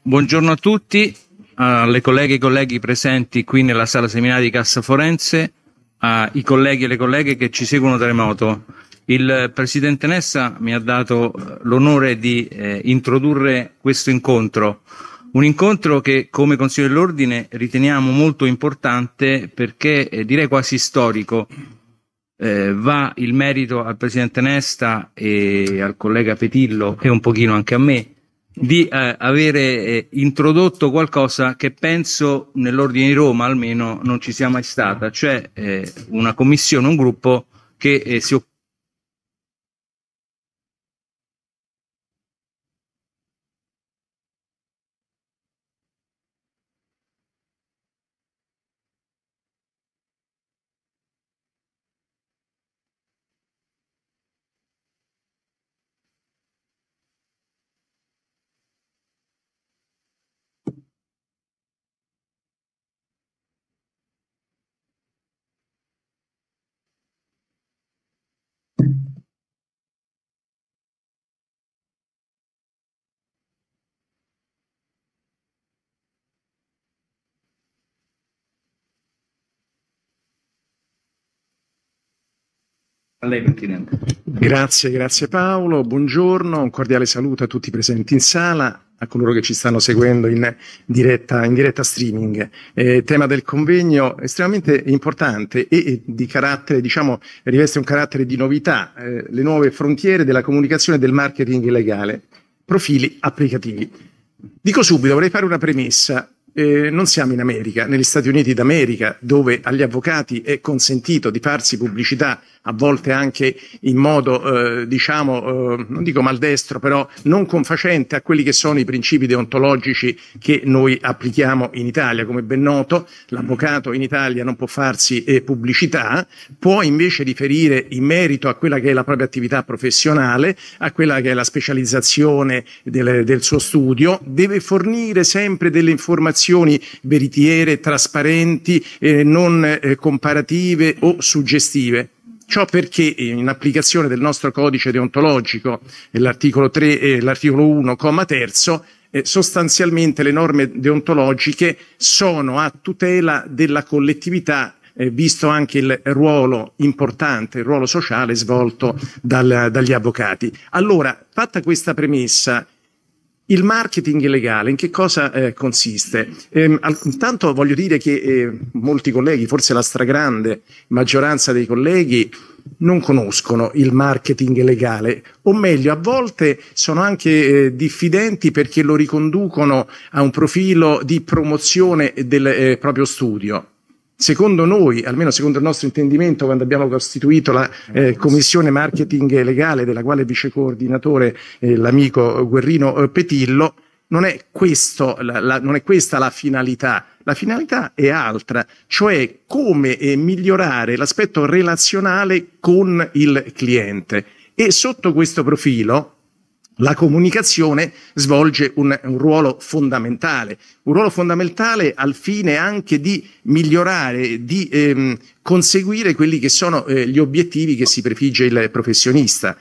Buongiorno a tutti, alle colleghe e colleghi presenti qui nella sala seminari di Cassa Forense, ai colleghi e alle colleghe che ci seguono da remoto. Il Presidente Nessa mi ha dato l'onore di eh, introdurre questo incontro, un incontro che come Consiglio dell'Ordine riteniamo molto importante perché eh, direi quasi storico, eh, va il merito al presidente Nesta e al collega Petillo e un pochino anche a me di eh, avere eh, introdotto qualcosa che penso nell'ordine di Roma almeno non ci sia mai stata, cioè eh, una commissione, un gruppo che eh, si occupa A lei Presidente. Grazie, grazie Paolo, buongiorno, un cordiale saluto a tutti presenti in sala, a coloro che ci stanno seguendo in diretta, in diretta streaming. Eh, tema del convegno estremamente importante e, di carattere, diciamo, riveste un carattere di novità, eh, le nuove frontiere della comunicazione e del marketing legale, profili applicativi. Dico subito, vorrei fare una premessa eh, non siamo in America, negli Stati Uniti d'America, dove agli avvocati è consentito di farsi pubblicità, a volte anche in modo, eh, diciamo, eh, non dico maldestro, però non confacente a quelli che sono i principi deontologici che noi applichiamo in Italia. Come ben noto, l'avvocato in Italia non può farsi eh, pubblicità, può invece riferire in merito a quella che è la propria attività professionale, a quella che è la specializzazione del, del suo studio, deve fornire sempre delle informazioni informazioni veritiere, trasparenti, eh, non eh, comparative o suggestive. Ciò perché eh, in applicazione del nostro codice deontologico, eh, l'articolo 3 e eh, l'articolo 1, comma terzo, sostanzialmente le norme deontologiche sono a tutela della collettività visto anche il ruolo importante, il ruolo sociale svolto dal, dagli avvocati. Allora, fatta questa premessa il marketing legale in che cosa eh, consiste? Eh, intanto voglio dire che eh, molti colleghi, forse la stragrande maggioranza dei colleghi, non conoscono il marketing legale, o meglio, a volte sono anche eh, diffidenti perché lo riconducono a un profilo di promozione del eh, proprio studio. Secondo noi, almeno secondo il nostro intendimento, quando abbiamo costituito la eh, commissione marketing legale, della quale vice coordinatore eh, l'amico Guerrino eh, Petillo, non è, questo, la, la, non è questa la finalità. La finalità è altra, cioè come eh, migliorare l'aspetto relazionale con il cliente. E sotto questo profilo, la comunicazione svolge un, un, ruolo fondamentale, un ruolo fondamentale al fine anche di migliorare, di ehm, conseguire quelli che sono eh, gli obiettivi che si prefigge il professionista.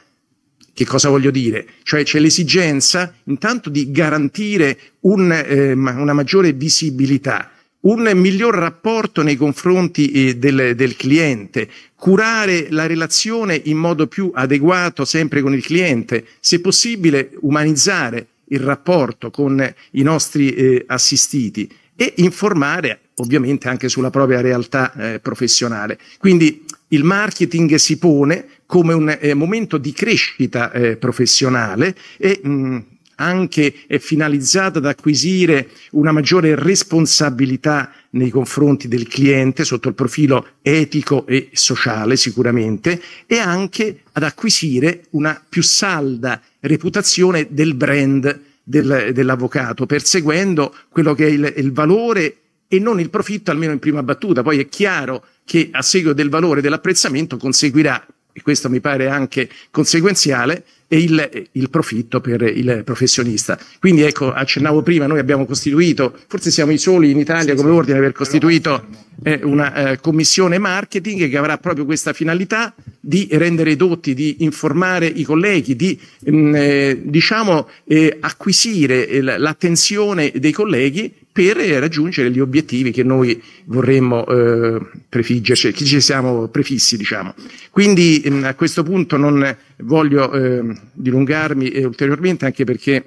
Che cosa voglio dire? Cioè c'è l'esigenza intanto di garantire un, eh, una maggiore visibilità, un miglior rapporto nei confronti eh, del, del, cliente, curare la relazione in modo più adeguato sempre con il cliente, se possibile umanizzare il rapporto con i nostri eh, assistiti e informare ovviamente anche sulla propria realtà eh, professionale. Quindi il marketing si pone come un eh, momento di crescita eh, professionale e mh, mm, anche è eh, finalizzata ad acquisire una maggiore responsabilità nei confronti del cliente sotto il profilo etico e sociale sicuramente e anche ad acquisire una più salda reputazione del brand del, dell'avvocato, perseguendo quello che è il, il valore e non il profitto, almeno in prima battuta. Poi è chiaro che a seguito del valore dell'apprezzamento conseguirà, e questo mi pare anche conseguenziale, e il, il, profitto per il professionista. Quindi ecco, accennavo prima, noi abbiamo costituito, forse siamo i soli in Italia come ordine aver costituito eh, una eh, commissione marketing che avrà proprio questa finalità di rendere dotti, di informare i colleghi, di mh, mm, eh, diciamo, eh, acquisire l'attenzione dei colleghi per eh, raggiungere gli obiettivi che noi vorremmo eh, prefiggerci, che ci siamo prefissi, diciamo. Quindi mh, mm, a questo punto non voglio eh, dilungarmi eh, ulteriormente anche perché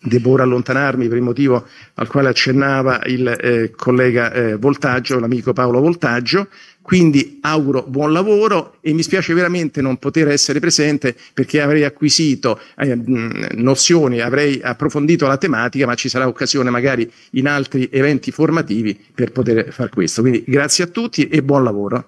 devo ora allontanarmi per il motivo al quale accennava il eh, collega eh, Voltaggio, l'amico Paolo Voltaggio, quindi auguro buon lavoro e mi spiace veramente non poter essere presente perché avrei acquisito eh, nozioni, avrei approfondito la tematica, ma ci sarà occasione magari in altri eventi formativi per poter far questo. Quindi grazie a tutti e buon lavoro.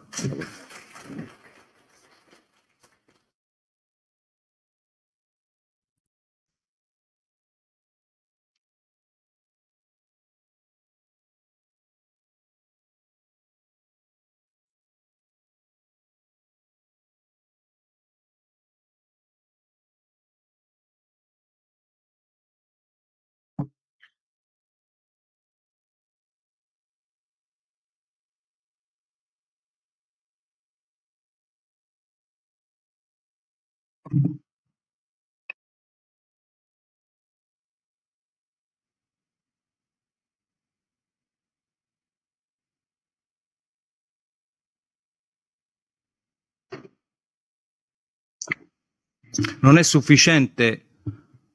non è sufficiente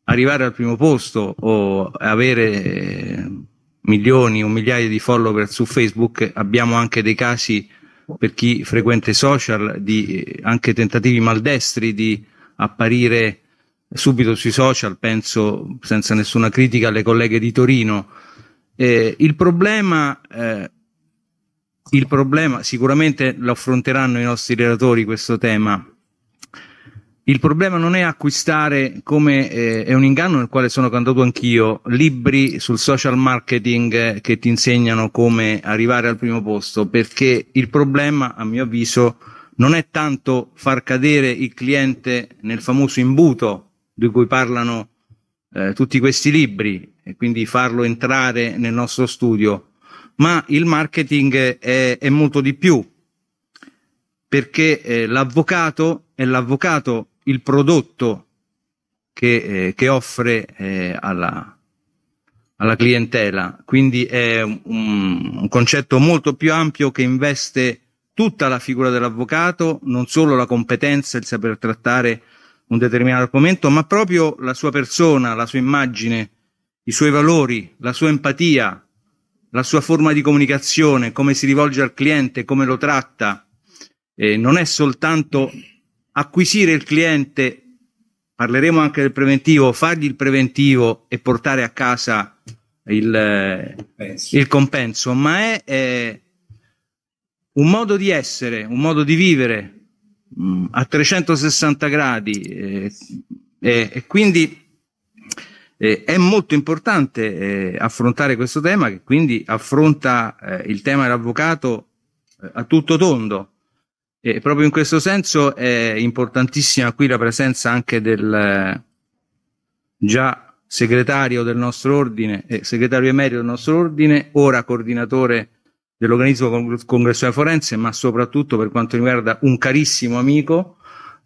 arrivare al primo posto o avere eh, milioni o migliaia di follower su Facebook, abbiamo anche dei casi per chi frequenta i social di eh, anche tentativi maldestri di apparire subito sui social, penso senza nessuna critica alle colleghe di Torino. Eh, il, problema, eh, il problema, sicuramente lo affronteranno i nostri relatori questo tema, il problema non è acquistare, come eh, è un inganno nel quale sono cantato anch'io, libri sul social marketing eh, che ti insegnano come arrivare al primo posto, perché il problema, a mio avviso, non è tanto far cadere il cliente nel famoso imbuto di cui parlano eh, tutti questi libri e quindi farlo entrare nel nostro studio, ma il marketing è, è molto di più, perché eh, l'avvocato è l'avvocato il prodotto che, eh, che offre eh, alla, alla, clientela. Quindi è un, un, concetto molto più ampio che investe tutta la figura dell'avvocato, non solo la competenza, il saper trattare un determinato argomento, ma proprio la sua persona, la sua immagine, i suoi valori, la sua empatia, la sua forma di comunicazione, come si rivolge al cliente, come lo tratta. Eh, non è soltanto acquisire il cliente, parleremo anche del preventivo, fargli il preventivo e portare a casa il, il compenso, ma è, è, un modo di essere, un modo di vivere mh, mm, a 360 gradi eh, eh, e quindi eh, è molto importante eh, affrontare questo tema che quindi affronta eh, il tema dell'avvocato eh, a tutto tondo e proprio in questo senso è importantissima qui la presenza anche del eh, già segretario del nostro ordine, eh, segretario emerito del nostro ordine, ora coordinatore dell'organismo congressuale forense, ma soprattutto per quanto riguarda un carissimo amico,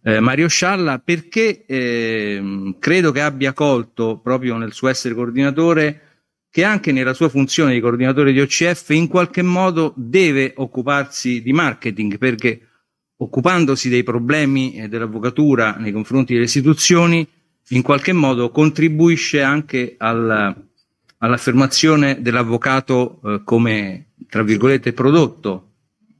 eh, Mario Scialla, perché eh, credo che abbia colto proprio nel suo essere coordinatore che anche nella sua funzione di coordinatore di OCF in qualche modo deve occuparsi di marketing, perché occupandosi dei problemi eh, dell'avvocatura nei confronti delle istituzioni, in qualche modo contribuisce anche al, all'affermazione dell'avvocato eh, come, tra virgolette, prodotto.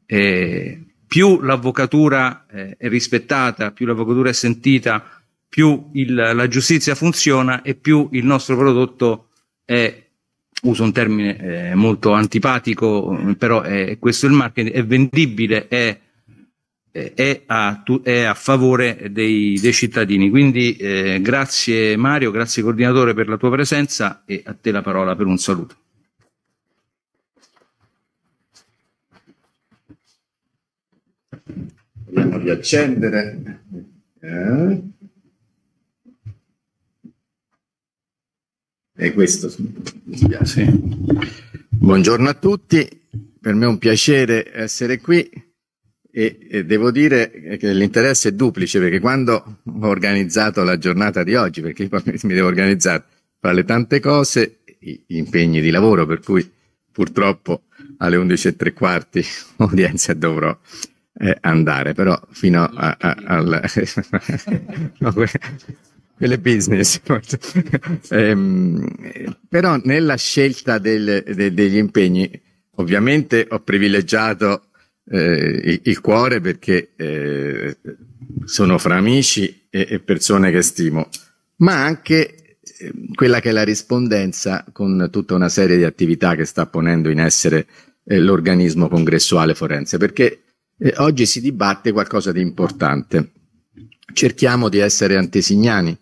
Eh, più l'avvocatura eh, è rispettata, più l'avvocatura è sentita, più il, la giustizia funziona e più il nostro prodotto è, uso un termine eh, molto antipatico, però è questo il marketing, è vendibile, è è a, è a, favore dei, dei cittadini. Quindi eh, grazie Mario, grazie coordinatore per la tua presenza e a te la parola per un saluto. Proviamo a riaccendere. Eh. E questo mi Buongiorno a tutti, per me è un piacere essere qui e, e devo dire che l'interesse è duplice perché quando ho organizzato la giornata di oggi, perché mi devo organizzare fra le tante cose, gli impegni di lavoro, per cui purtroppo alle 11 e tre quarti udienza dovrò eh, andare, però fino a, a, al... no, quelle business. eh, però nella scelta del, de, degli impegni, ovviamente ho privilegiato eh, il cuore perché eh, sono fra amici e, e, persone che stimo, ma anche eh, quella che è la rispondenza con tutta una serie di attività che sta ponendo in essere eh, l'organismo congressuale forense, perché eh, oggi si dibatte qualcosa di importante. Cerchiamo di essere antesignani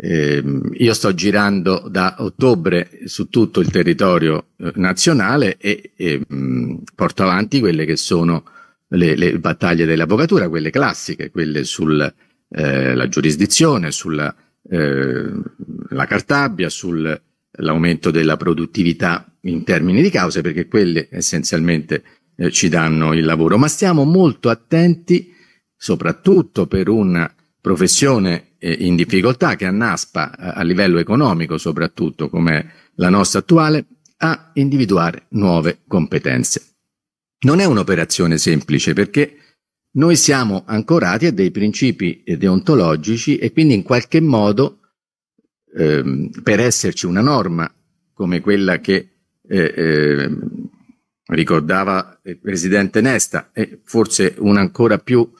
eh, io sto girando da ottobre su tutto il territorio eh, nazionale e, e ehm, mh, porto avanti quelle che sono le, le, battaglie dell'avvocatura, quelle classiche, quelle eh, sulla eh, giurisdizione, sulla Cartabbia, sull'aumento della produttività in termini di cause, perché quelle essenzialmente eh, ci danno il lavoro. Ma stiamo molto attenti, soprattutto per una professione eh, in difficoltà, che annaspa eh, a livello economico soprattutto come la nostra attuale, a individuare nuove competenze. Non è un'operazione semplice perché noi siamo ancorati a dei principi deontologici e quindi in qualche modo ehm, per esserci una norma come quella che eh, eh, ricordava il presidente Nesta e forse una ancora più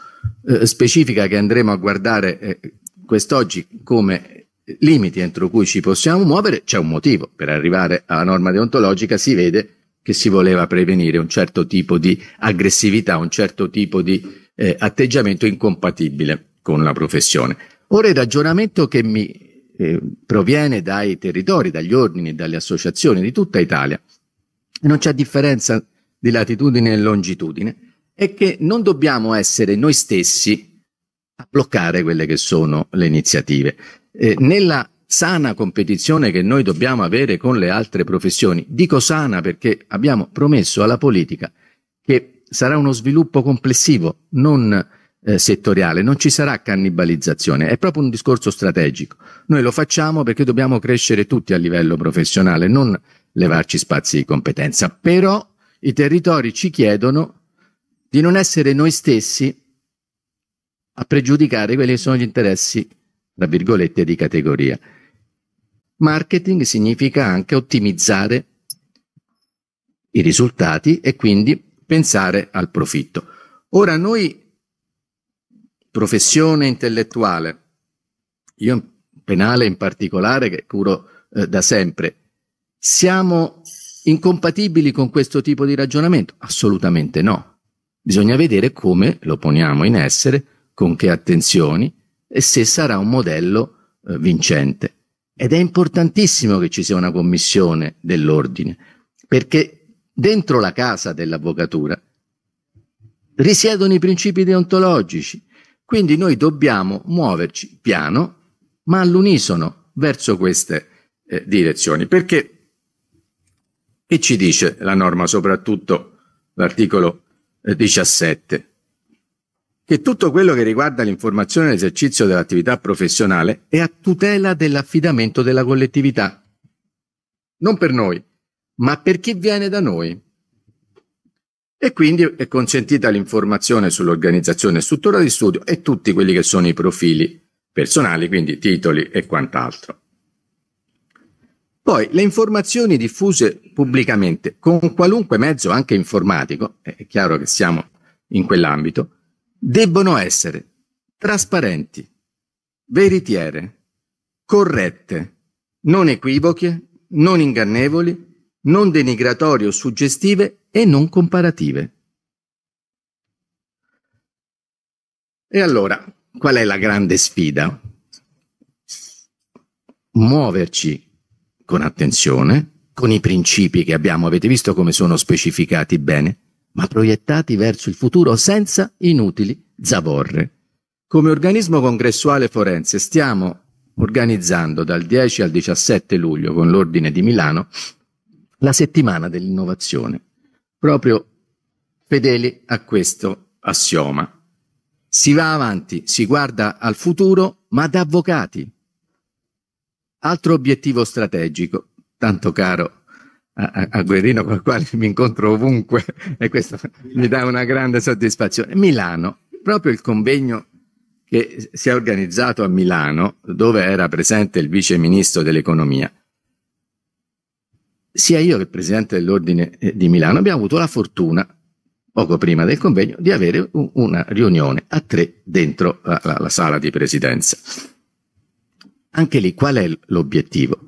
eh, specifica che andremo a guardare eh, quest'oggi come limiti entro cui ci possiamo muovere, c'è un motivo. Per arrivare alla norma deontologica si vede che si voleva prevenire un certo tipo di aggressività, un certo tipo di eh, atteggiamento incompatibile con la professione. Ora il ragionamento che mi eh, proviene dai territori, dagli ordini, dalle associazioni di tutta Italia, non c'è differenza di latitudine e longitudine, è che non dobbiamo essere noi stessi a bloccare quelle che sono le iniziative. Eh, nella sana competizione che noi dobbiamo avere con le altre professioni, dico sana perché abbiamo promesso alla politica che sarà uno sviluppo complessivo, non eh, settoriale, non ci sarà cannibalizzazione, è proprio un discorso strategico. Noi lo facciamo perché dobbiamo crescere tutti a livello professionale, non levarci spazi di competenza, però i territori ci chiedono di non essere noi stessi a pregiudicare quelli che sono gli interessi, tra virgolette, di categoria. Marketing significa anche ottimizzare i risultati e quindi pensare al profitto. Ora noi, professione intellettuale, io penale in particolare che curo eh, da sempre, siamo incompatibili con questo tipo di ragionamento? Assolutamente no. Bisogna vedere come lo poniamo in essere con che attenzioni e se sarà un modello eh, vincente. Ed è importantissimo che ci sia una commissione dell'ordine, perché dentro la casa dell'avvocatura risiedono i principi deontologici, quindi noi dobbiamo muoverci piano, ma all'unisono verso queste eh, direzioni. Perché e ci dice la norma, soprattutto l'articolo 17, eh, che tutto quello che riguarda l'informazione e l'esercizio dell'attività professionale è a tutela dell'affidamento della collettività. Non per noi, ma per chi viene da noi. E quindi è consentita l'informazione sull'organizzazione e struttura di studio e tutti quelli che sono i profili personali, quindi titoli e quant'altro. Poi le informazioni diffuse pubblicamente con qualunque mezzo anche informatico, è chiaro che siamo in quell'ambito, debbono essere trasparenti, veritiere, corrette, non equivoche, non ingannevoli, non denigratorie o suggestive e non comparative. E allora, qual è la grande sfida? Muoverci con attenzione, con i principi che abbiamo, avete visto come sono specificati bene, ma proiettati verso il futuro senza inutili zavorre. Come organismo congressuale forense stiamo organizzando dal 10 al 17 luglio con l'Ordine di Milano la settimana dell'innovazione, proprio fedeli a questo assioma. Si va avanti, si guarda al futuro, ma da avvocati. Altro obiettivo strategico, tanto caro a, a Guerino con il quale mi incontro ovunque e questo mi dà una grande soddisfazione. Milano, proprio il convegno che si è organizzato a Milano, dove era presente il vice ministro dell'economia. Sia io che il presidente dell'ordine eh, di Milano abbiamo avuto la fortuna, poco prima del convegno, di avere un, una riunione a tre dentro la, la, la sala di presidenza. Anche lì qual è l'obiettivo?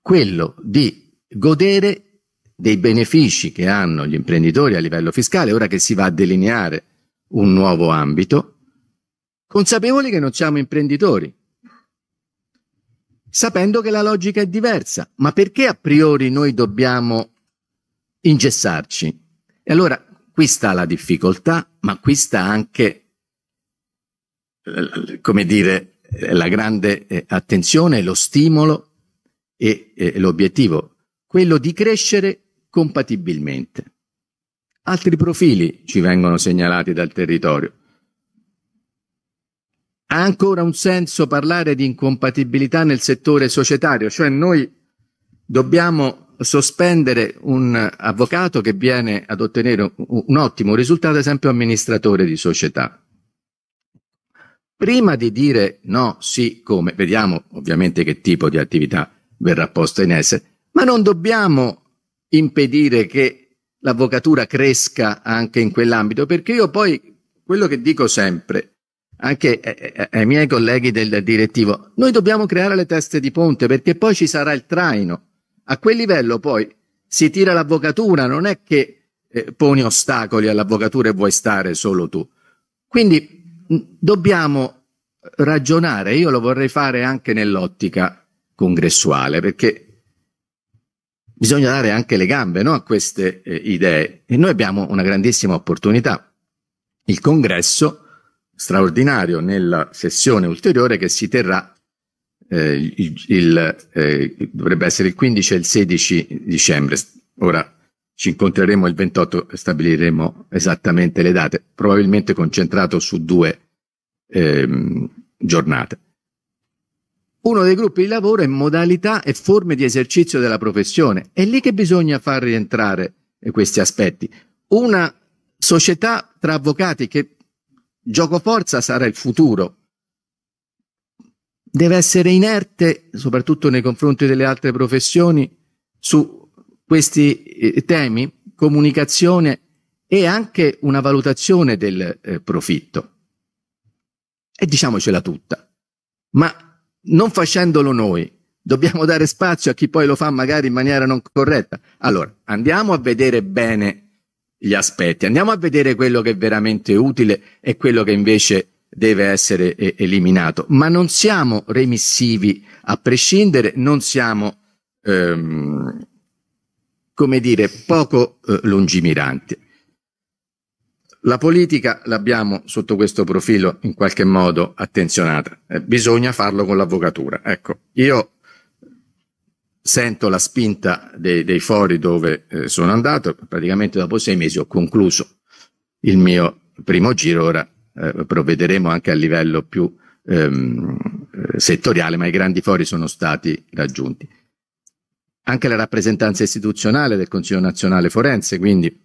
Quello di godere dei benefici che hanno gli imprenditori a livello fiscale, ora che si va a delineare un nuovo ambito, consapevoli che non siamo imprenditori, sapendo che la logica è diversa. Ma perché a priori noi dobbiamo ingessarci? E allora qui sta la difficoltà, ma qui sta anche, eh, come dire, la grande eh, attenzione, lo stimolo e eh, l'obiettivo, quello di crescere compatibilmente. Altri profili ci vengono segnalati dal territorio. Ha ancora un senso parlare di incompatibilità nel settore societario, cioè noi dobbiamo sospendere un avvocato che viene ad ottenere un, ottimo risultato, ad esempio amministratore di società. Prima di dire no, sì, come, vediamo ovviamente che tipo di attività verrà posta in essere, ma non dobbiamo impedire che l'avvocatura cresca anche in quell'ambito, perché io poi quello che dico sempre, anche eh, eh, eh, ai miei colleghi del direttivo, noi dobbiamo creare le teste di ponte perché poi ci sarà il traino. A quel livello poi si tira l'avvocatura, non è che eh, poni ostacoli all'avvocatura e vuoi stare solo tu. Quindi dobbiamo ragionare, io lo vorrei fare anche nell'ottica congressuale, perché bisogna dare anche le gambe no, a queste eh, idee. E noi abbiamo una grandissima opportunità. Il congresso straordinario nella sessione ulteriore che si terrà, eh, il, il, eh, dovrebbe essere il 15 e il 16 dicembre. Ora ci incontreremo il 28 e stabiliremo esattamente le date, probabilmente concentrato su due ehm, giornate uno dei gruppi di lavoro è modalità e forme di esercizio della professione. È lì che bisogna far rientrare eh, questi aspetti. Una società tra avvocati che gioco forza sarà il futuro. Deve essere inerte, soprattutto nei confronti delle altre professioni, su questi eh, temi, comunicazione e anche una valutazione del eh, profitto. E diciamocela tutta. Ma non facendolo noi, dobbiamo dare spazio a chi poi lo fa magari in maniera non corretta. Allora, andiamo a vedere bene gli aspetti, andiamo a vedere quello che è veramente utile e quello che invece deve essere eh, eliminato, ma non siamo remissivi a prescindere, non siamo, ehm, come dire, poco eh, lungimiranti. La politica l'abbiamo sotto questo profilo in qualche modo attenzionata, eh, bisogna farlo con l'avvocatura. Ecco, io sento la spinta dei, dei fori dove eh, sono andato, praticamente dopo sei mesi ho concluso il mio primo giro, ora eh, provvederemo anche a livello più ehm, eh, settoriale, ma i grandi fori sono stati raggiunti. Anche la rappresentanza istituzionale del Consiglio nazionale forense, quindi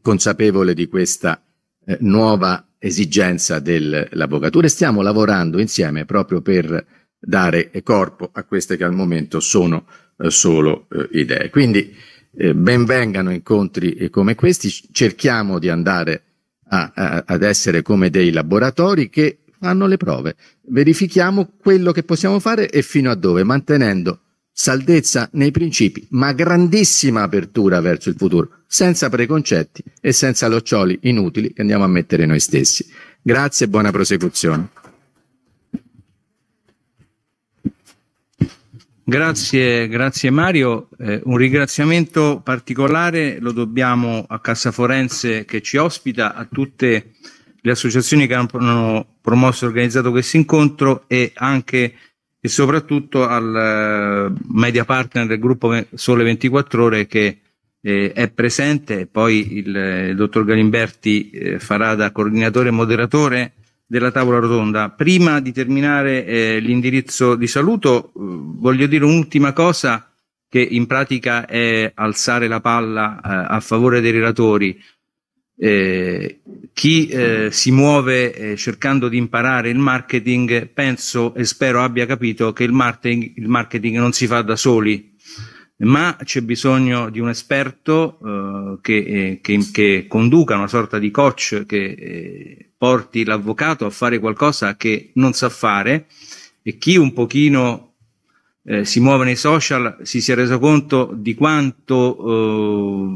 consapevole di questa eh, nuova esigenza dell'avvocatura e stiamo lavorando insieme proprio per dare corpo a queste che al momento sono eh, solo eh, idee. Quindi eh, benvengano incontri eh, come questi, cerchiamo di andare a, a, ad essere come dei laboratori che fanno le prove, verifichiamo quello che possiamo fare e fino a dove, mantenendo saldezza nei principi, ma grandissima apertura verso il futuro senza preconcetti e senza loccioli inutili che andiamo a mettere noi stessi. Grazie e buona prosecuzione. Grazie, grazie Mario. Eh, un ringraziamento particolare lo dobbiamo a Cassa Forense che ci ospita, a tutte le associazioni che hanno promosso e organizzato questo incontro e anche e soprattutto al eh, media partner del gruppo Sole 24 Ore che eh, è presente, poi il, eh, il dottor Galimberti eh, farà da coordinatore e moderatore della tavola rotonda. Prima di terminare eh, l'indirizzo di saluto, eh, voglio dire un'ultima cosa che in pratica è alzare la palla eh, a favore dei relatori. chi si muove cercando di imparare il marketing, penso e spero abbia capito che il marketing, il marketing non si fa da soli, ma c'è bisogno di un esperto eh, che, eh, che, che, conduca una sorta di coach che eh, porti l'avvocato a fare qualcosa che non sa fare e chi un pochino eh, si muove nei social si sia reso conto di quanto, eh,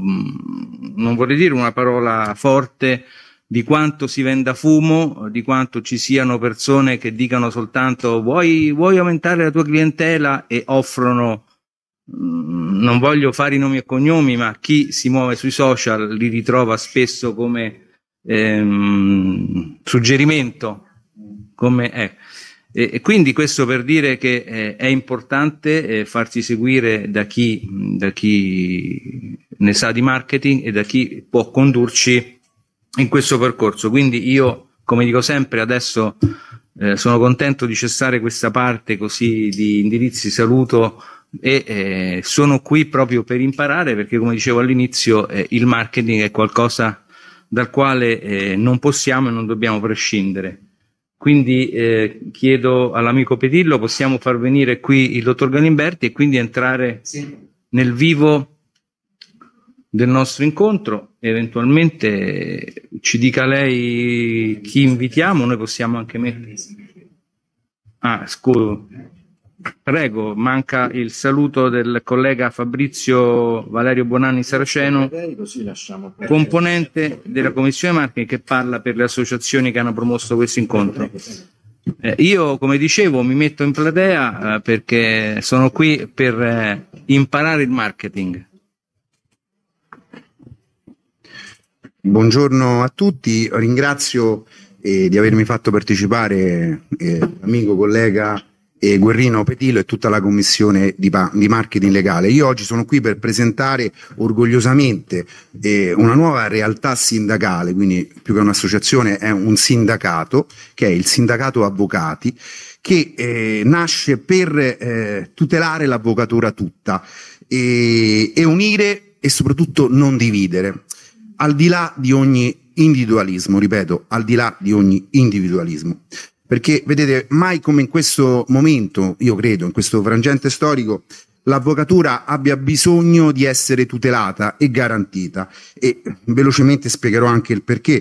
non vorrei dire una parola forte, di quanto si venda fumo, di quanto ci siano persone che dicano soltanto vuoi, vuoi aumentare la tua clientela e offrono Mm, non voglio fare i nomi e cognomi, ma chi si muove sui social li ritrova spesso come ehm, suggerimento. Come, eh. e, e, quindi questo per dire che eh, è importante eh, farsi seguire da chi, da chi ne sa di marketing e da chi può condurci in questo percorso. Quindi io, come dico sempre, adesso eh, sono contento di cessare questa parte così di indirizzi saluto e eh, sono qui proprio per imparare perché come dicevo all'inizio eh, il marketing è qualcosa dal quale eh, non possiamo e non dobbiamo prescindere. Quindi eh, chiedo all'amico Pedillo, possiamo far venire qui il dottor Galimberti e quindi entrare sì. nel vivo del nostro incontro, eventualmente eh, ci dica lei chi invitiamo, noi possiamo anche mettere... Ah, scusa. Prego, manca il saluto del collega Fabrizio Valerio Bonanni Saraceno, componente della Commissione Marketing che parla per le associazioni che hanno promosso questo incontro. Eh, io, come dicevo, mi metto in platea eh, perché sono qui per eh, imparare il marketing. Buongiorno a tutti, ringrazio eh, di avermi fatto partecipare, eh, amico, collega eh, Guerrino Petillo e tutta la commissione di, di, marketing legale. Io oggi sono qui per presentare orgogliosamente eh, una nuova realtà sindacale, quindi più che un'associazione è un sindacato, che è il Sindacato Avvocati, che eh, nasce per eh, tutelare l'avvocatura tutta e, e unire e soprattutto non dividere, al di là di ogni individualismo, ripeto, al di là di ogni individualismo. Perché vedete, mai come in questo momento, io credo, in questo frangente storico, l'avvocatura abbia bisogno di essere tutelata e garantita. E velocemente spiegherò anche il perché.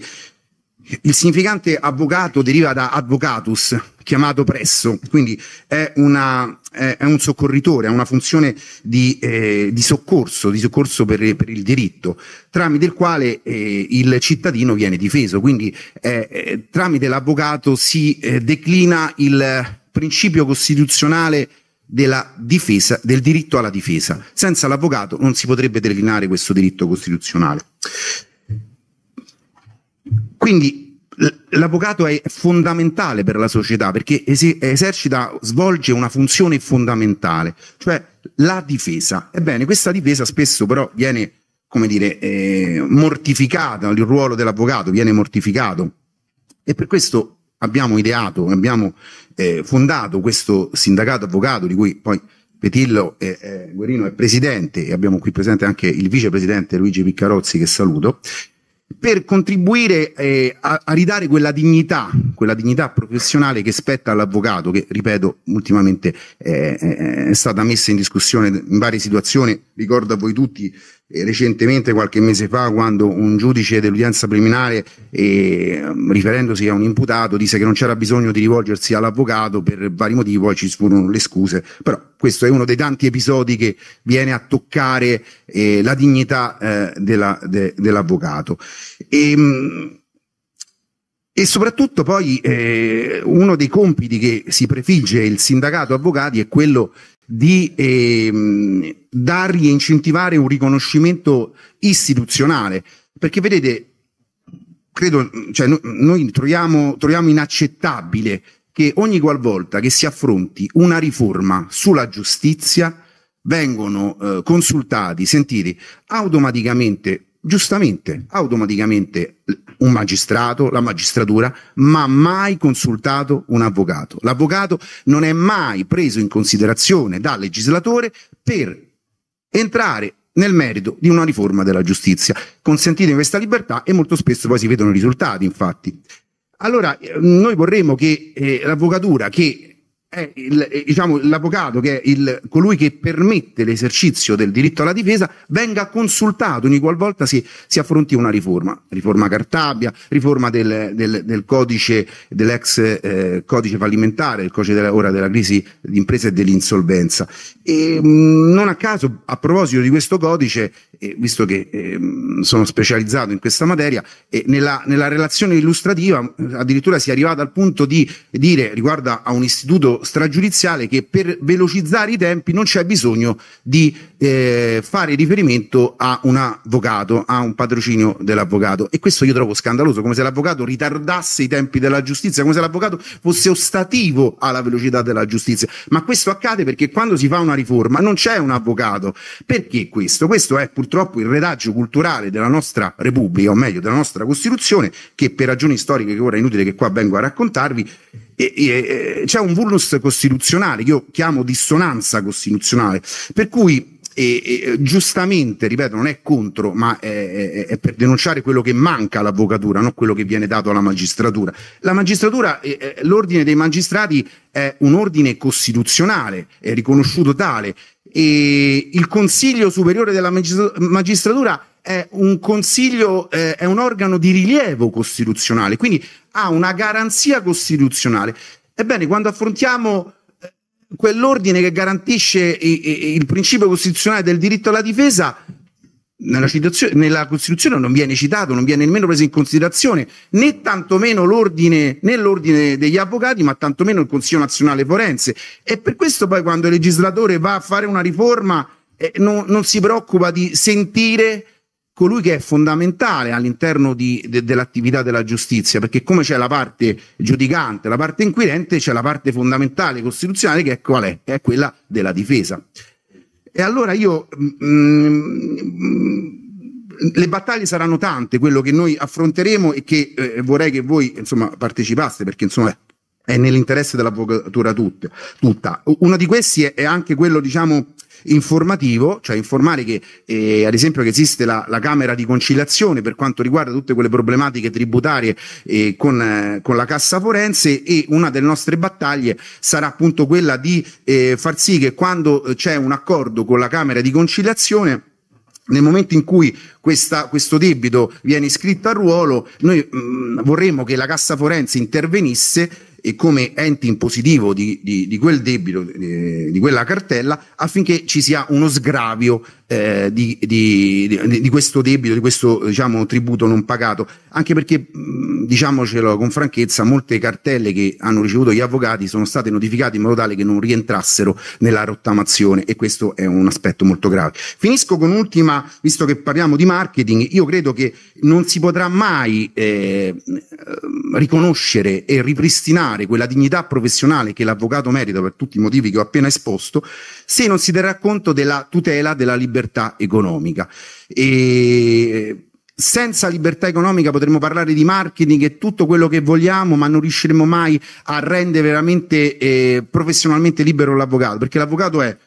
Il significante avvocato deriva da advocatus, chiamato presso, quindi è una è un soccorritore, ha una funzione di, eh, di soccorso, di soccorso per, per, il diritto, tramite il quale eh, il cittadino viene difeso. Quindi eh, eh tramite l'avvocato si eh, declina il principio costituzionale della difesa, del diritto alla difesa. Senza l'avvocato non si potrebbe declinare questo diritto costituzionale. Quindi l'avvocato è fondamentale per la società perché esercita, svolge una funzione fondamentale, cioè la difesa. Ebbene, questa difesa spesso però viene, come dire, eh, mortificata, il ruolo dell'avvocato viene mortificato e per questo abbiamo ideato, abbiamo eh, fondato questo sindacato avvocato di cui poi Petillo e eh, Guerino è presidente e abbiamo qui presente anche il vicepresidente Luigi Piccarozzi che saluto per contribuire eh, a, a, ridare quella dignità, quella dignità professionale che spetta all'avvocato, che ripeto ultimamente eh, eh è stata messa in discussione in varie situazioni, ricordo a voi tutti eh, recentemente qualche mese fa quando un giudice dell'udienza preliminare e, eh, riferendosi a un imputato disse che non c'era bisogno di rivolgersi all'avvocato per vari motivi poi ci furono le scuse però questo è uno dei tanti episodi che viene a toccare eh, la dignità eh, della, de, dell'avvocato e, ehm, e soprattutto poi eh, uno dei compiti che si prefigge il sindacato avvocati è quello di eh, dargli e incentivare un riconoscimento istituzionale. Perché vedete, credo, cioè, no, noi troviamo, troviamo inaccettabile che ogni qualvolta che si affronti una riforma sulla giustizia vengono eh, consultati, sentiti automaticamente giustamente, automaticamente un magistrato, la magistratura, ma mai consultato un avvocato. L'avvocato non è mai preso in considerazione dal legislatore per entrare nel merito di una riforma della giustizia. Consentite questa libertà e molto spesso poi si vedono i risultati, infatti. Allora, eh, noi vorremmo che eh, l'avvocatura, che è il, eh, diciamo, l'avvocato, che è il, colui che permette l'esercizio del diritto alla difesa, venga consultato ogni qualvolta si, si affronti una riforma, riforma Cartabia, riforma del, del, del codice, dell'ex eh, codice fallimentare, il codice della, ora della crisi d'impresa e dell'insolvenza. E, mh, mm, non a caso, a proposito di questo codice, eh, visto che eh, sono specializzato in questa materia, eh, nella, nella relazione illustrativa eh, addirittura si è arrivata al punto di dire riguardo a un istituto stragiudiziale che per velocizzare i tempi non c'è bisogno di eh, fare riferimento a un avvocato, a un patrocinio dell'avvocato. E questo io trovo scandaloso, come se l'avvocato ritardasse i tempi della giustizia, come se l'avvocato fosse ostativo alla velocità della giustizia. Ma questo accade perché quando si fa una riforma non c'è un avvocato. Perché questo? Questo è purtroppo il redaggio culturale della nostra Repubblica, o meglio della nostra Costituzione, che per ragioni storiche che ora è inutile che qua vengo a raccontarvi, e, e, c'è un vulnus costituzionale io chiamo dissonanza costituzionale, per cui e, e, giustamente, ripeto, non è contro, ma è, è, è, per denunciare quello che manca all'avvocatura, non quello che viene dato alla magistratura. La magistratura, eh, l'ordine dei magistrati è un ordine costituzionale, è riconosciuto tale e il Consiglio Superiore della Magistratura è un consiglio, eh, è un organo di rilievo costituzionale, quindi ha una garanzia costituzionale. Ebbene, quando affrontiamo eh, quell'ordine che garantisce il principio costituzionale del diritto alla difesa, nella, nella, Costituzione non viene citato, non viene nemmeno preso in considerazione né tantomeno l'ordine, né l'ordine degli avvocati, ma tantomeno il Consiglio nazionale forense. E per questo poi quando il legislatore va a fare una riforma eh, non, non si preoccupa di sentire colui che è fondamentale all'interno di, de, dell'attività della giustizia, perché come c'è la parte giudicante, la parte inquirente, c'è la parte fondamentale costituzionale che è qual è? è quella della difesa. E allora io... Mm, mm le battaglie saranno tante, quello che noi affronteremo e che eh, vorrei che voi insomma, partecipaste perché insomma è nell'interesse dell'avvocatura tutta. Uno di questi è, è anche quello, diciamo, informativo, cioè informare che eh, ad esempio che esiste la, la, Camera di conciliazione per quanto riguarda tutte quelle problematiche tributarie eh, con, eh, con, la Cassa Forense e una delle nostre battaglie sarà appunto quella di eh, far sì che quando c'è un accordo con la Camera di conciliazione nel momento in cui questa, questo debito viene iscritto a ruolo, noi mh, mm, vorremmo che la Cassa Forense intervenisse e come ente impositivo di, di, di quel debito, di, eh, di, quella cartella, affinché ci sia uno sgravio eh, di, questo debito, di questo diciamo, tributo non pagato. Anche perché, mm, diciamocelo con franchezza, molte cartelle che hanno ricevuto gli avvocati sono state notificate in modo tale che non rientrassero nella rottamazione e questo è un aspetto molto grave. Finisco con un'ultima, visto che parliamo di marketing, io credo che non si potrà mai eh, riconoscere e ripristinare recuperare quella dignità professionale che l'avvocato merita per tutti i motivi che ho appena esposto, se non si terrà conto della tutela della libertà economica. E eh, senza libertà economica potremmo parlare di marketing e tutto quello che vogliamo, ma non riusciremo mai a rendere veramente eh, professionalmente libero l'avvocato, perché l'avvocato è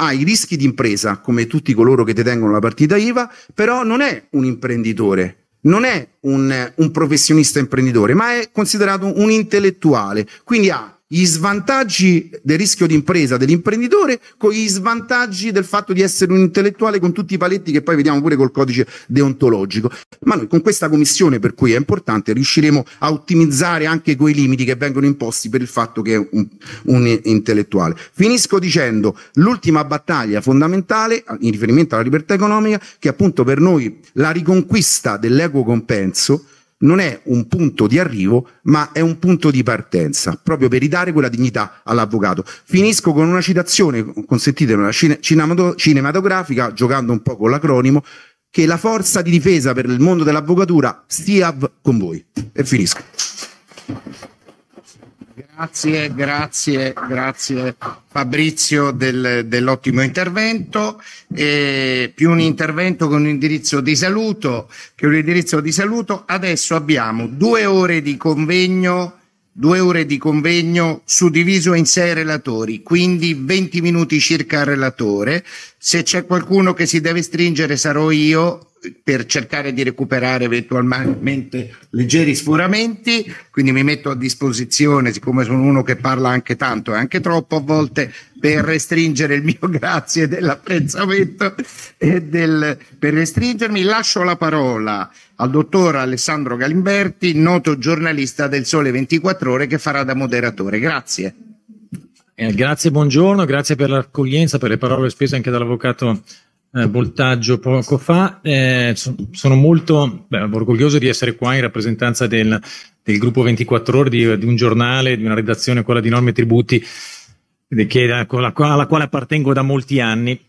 ha i rischi di impresa come tutti coloro che detengono la partita IVA, però non è un imprenditore, non è un, eh, un professionista imprenditore, ma è considerato un intellettuale, quindi ha gli svantaggi del rischio di impresa dell'imprenditore con gli svantaggi del fatto di essere un intellettuale con tutti i paletti che poi vediamo pure col codice deontologico. Ma noi con questa commissione, per cui è importante, riusciremo a ottimizzare anche quei limiti che vengono imposti per il fatto che è un, un intellettuale. Finisco dicendo l'ultima battaglia fondamentale in riferimento alla libertà economica, che appunto per noi la riconquista dell'equo compenso non è un punto di arrivo, ma è un punto di partenza, proprio per ridare quella dignità all'avvocato. Finisco con una citazione, consentitemi, una cinematografica, giocando un po' con l'acronimo, che la forza di difesa per il mondo dell'avvocatura stia con voi. E finisco. Grazie, grazie, grazie Fabrizio del, dell'ottimo intervento. Eh, più un intervento che un indirizzo di saluto, che un indirizzo di saluto. Adesso abbiamo due ore di convegno due ore di convegno suddiviso in sei relatori, quindi 20 minuti circa al relatore. Se c'è qualcuno che si deve stringere sarò io per cercare di recuperare eventualmente leggeri sforamenti, quindi mi metto a disposizione, siccome sono uno che parla anche tanto e anche troppo a volte, per restringere il mio grazie dell'apprezzamento e del, per restringermi. Lascio la parola al dottor Alessandro Galimberti, noto giornalista del Sole 24 ore che farà da moderatore. Grazie. Eh, grazie, buongiorno, grazie per l'accoglienza, per le parole spese anche dall'avvocato eh, Voltaggio poco fa. Eh, so, sono molto beh, orgoglioso di essere qua in rappresentanza del, del gruppo 24 ore, di, di, un giornale, di una redazione, quella di Norme Tributi, eh, che, alla, alla quale appartengo da molti anni.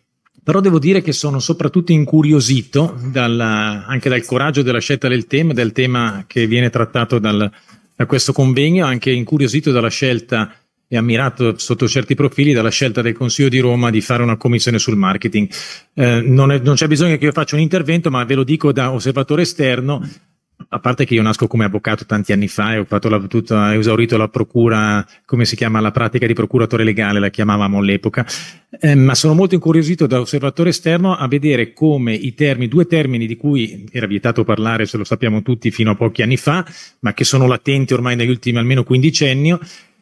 Però devo dire che sono soprattutto incuriosito dalla, anche dal coraggio della scelta del tema, del tema che viene trattato dal, da questo convegno, anche incuriosito dalla scelta e ammirato sotto certi profili dalla scelta del Consiglio di Roma di fare una commissione sul marketing. Eh, non, è, non, c'è bisogno che io faccia un intervento, ma ve lo dico da osservatore esterno, a parte che io nasco come avvocato tanti anni fa e ho fatto la, tutta, esaurito la procura, come si chiama, la pratica di procuratore legale, la chiamavamo all'epoca, eh, ma sono molto incuriosito da osservatore esterno a vedere come i termini, due termini di cui era vietato parlare, se lo sappiamo tutti, fino a pochi anni fa, ma che sono latenti ormai negli ultimi almeno quindicennio,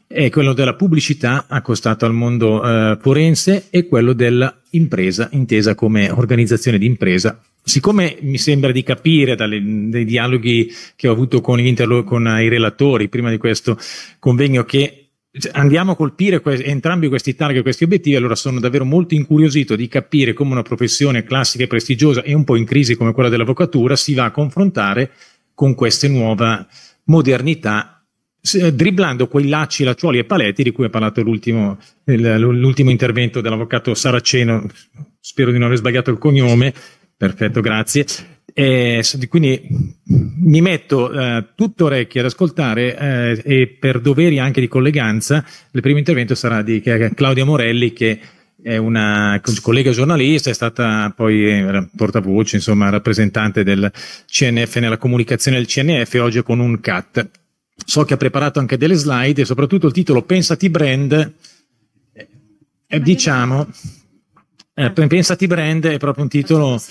e quello della pubblicità accostato al mondo eh, forense e quello dell'impresa intesa come organizzazione di impresa. Siccome mi sembra di capire dai dialoghi che ho avuto con, interlo- con eh, i relatori prima di questo convegno che cioè, andiamo a colpire que- entrambi questi target, questi obiettivi, allora sono davvero molto incuriosito di capire come una professione classica e prestigiosa e un po' in crisi come quella dell'avvocatura si va a confrontare con questa nuova modernità eh, dribblando quei lacci, lacciuoli e paletti di cui ha parlato l'ultimo, l'ultimo intervento dell'avvocato Saraceno, spero di non aver sbagliato il cognome, perfetto, grazie. E eh, quindi mi metto eh, tutto orecchie ad ascoltare eh, e per doveri anche di colleganza il primo intervento sarà di Claudia Morelli che è una collega giornalista, è stata poi eh, portavoce, insomma rappresentante del CNF nella comunicazione del CNF, oggi con un CAT so che ha preparato anche delle slide e soprattutto il titolo Pensati Brand, eh, diciamo, eh, ah. Pensati Brand è proprio un titolo, ah,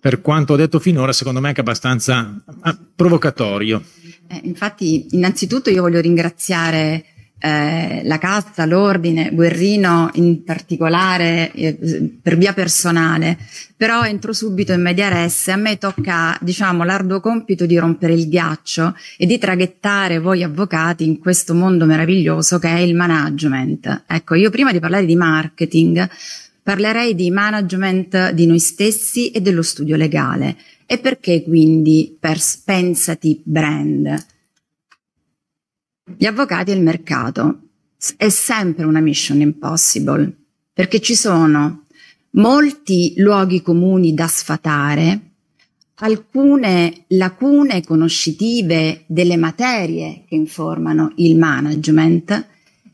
per quanto ho detto finora, secondo me anche abbastanza ah, provocatorio. Eh, infatti, innanzitutto io voglio ringraziare eh, la casta, l'ordine, Guerrino in particolare eh, per via personale, però entro subito in media res e a me tocca diciamo l'arduo compito di rompere il ghiaccio e di traghettare voi avvocati in questo mondo meraviglioso che è il management. Ecco, io prima di parlare di marketing parlerei di management di noi stessi e dello studio legale. E perché quindi per Spensati Brand? gli avvocati e il mercato. È sempre una mission impossible, perché ci sono molti luoghi comuni da sfatare, alcune lacune conoscitive delle materie che informano il management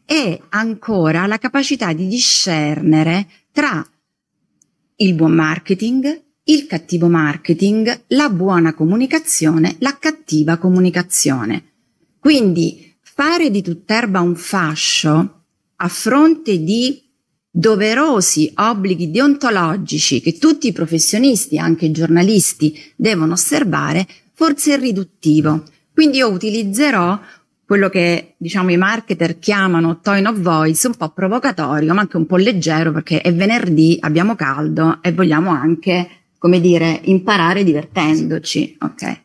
e ancora la capacità di discernere tra il buon marketing, il cattivo marketing, la buona comunicazione, la cattiva comunicazione. Quindi fare di tutt'erba un fascio a fronte di doverosi obblighi deontologici che tutti i professionisti, anche i giornalisti, devono osservare, forse è riduttivo. Quindi io utilizzerò quello che diciamo i marketer chiamano tone of voice, un po' provocatorio, ma anche un po' leggero perché è venerdì, abbiamo caldo e vogliamo anche, come dire, imparare divertendoci, ok?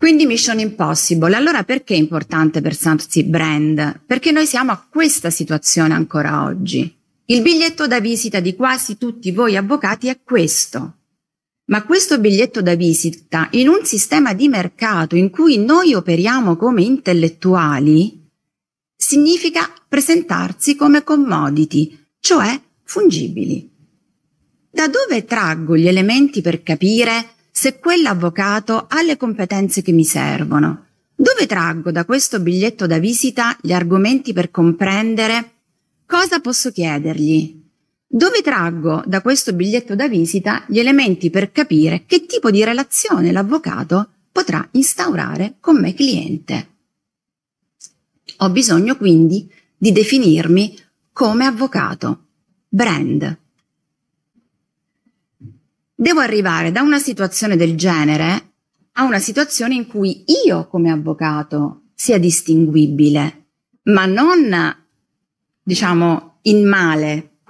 Quindi Mission Impossible. Allora perché è importante per Sanzi brand? Perché noi siamo a questa situazione ancora oggi. Il biglietto da visita di quasi tutti voi avvocati è questo. Ma questo biglietto da visita in un sistema di mercato in cui noi operiamo come intellettuali significa presentarsi come commodity, cioè fungibili. Da dove traggo gli elementi per capire se quell'avvocato ha le competenze che mi servono. Dove traggo da questo biglietto da visita gli argomenti per comprendere cosa posso chiedergli? Dove traggo da questo biglietto da visita gli elementi per capire che tipo di relazione l'avvocato potrà instaurare con me cliente? Ho bisogno quindi di definirmi come avvocato, brand, Devo arrivare da una situazione del genere a una situazione in cui io come avvocato sia distinguibile, ma non diciamo in male,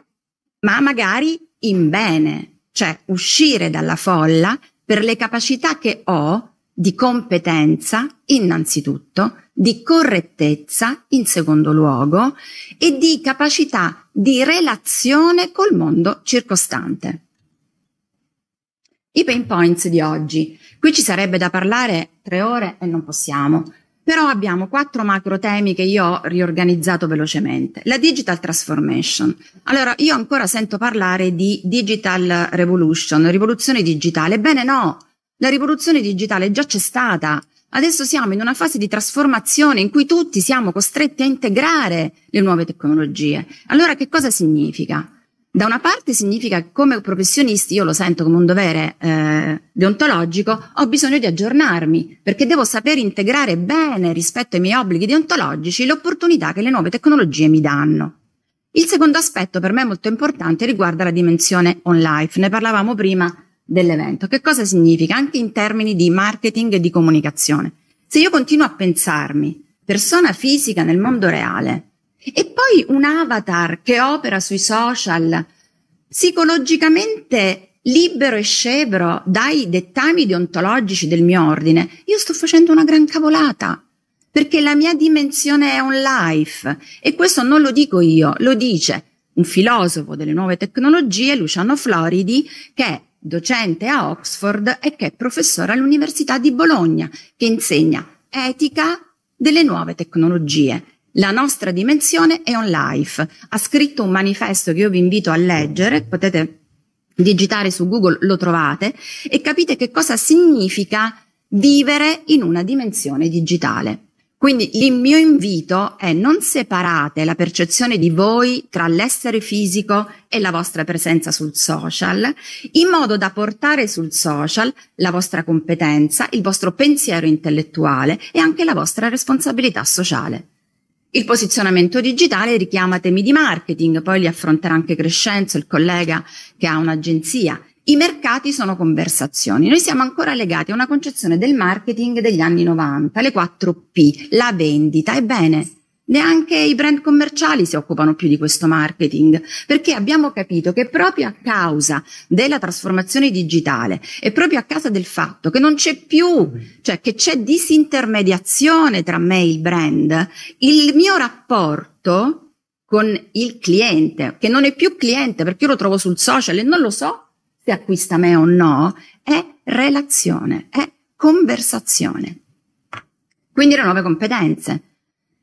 ma magari in bene, cioè uscire dalla folla per le capacità che ho di competenza innanzitutto, di correttezza in secondo luogo e di capacità di relazione col mondo circostante. I pain points di oggi. Qui ci sarebbe da parlare tre ore e non possiamo. Però abbiamo quattro macro temi che io ho riorganizzato velocemente. La digital transformation. Allora, io ancora sento parlare di digital revolution, rivoluzione digitale. Ebbene no, la rivoluzione digitale già c'è stata. Adesso siamo in una fase di trasformazione in cui tutti siamo costretti a integrare le nuove tecnologie. Allora che cosa significa? Da una parte significa che come professionisti, io lo sento come un dovere eh, deontologico, ho bisogno di aggiornarmi perché devo saper integrare bene rispetto ai miei obblighi deontologici le opportunità che le nuove tecnologie mi danno. Il secondo aspetto per me molto importante riguarda la dimensione on life, ne parlavamo prima dell'evento. Che cosa significa? Anche in termini di marketing e di comunicazione. Se io continuo a pensarmi persona fisica nel mondo reale, e poi un avatar che opera sui social psicologicamente libero e scevro dai dettami deontologici del mio ordine, io sto facendo una gran cavolata. Perché la mia dimensione è un life e questo non lo dico io, lo dice un filosofo delle nuove tecnologie, Luciano Floridi, che è docente a Oxford e che è professore all'Università di Bologna, che insegna etica delle nuove tecnologie la nostra dimensione è on life. Ha scritto un manifesto che io vi invito a leggere, potete digitare su Google, lo trovate e capite che cosa significa vivere in una dimensione digitale. Quindi il mio invito è non separate la percezione di voi tra l'essere fisico e la vostra presenza sul social, in modo da portare sul social la vostra competenza, il vostro pensiero intellettuale e anche la vostra responsabilità sociale. Il posizionamento digitale richiama temi di marketing, poi li affronterà anche Crescenzo, il collega che ha un'agenzia. I mercati sono conversazioni. Noi siamo ancora legati a una concezione del marketing degli anni 90, le 4P, la vendita. Ebbene, Neanche i brand commerciali si occupano più di questo marketing, perché abbiamo capito che proprio a causa della trasformazione digitale e proprio a causa del fatto che non c'è più, cioè che c'è disintermediazione tra me e il brand, il mio rapporto con il cliente, che non è più cliente perché io lo trovo sul social e non lo so se acquista me o no, è relazione, è conversazione. Quindi le nuove competenze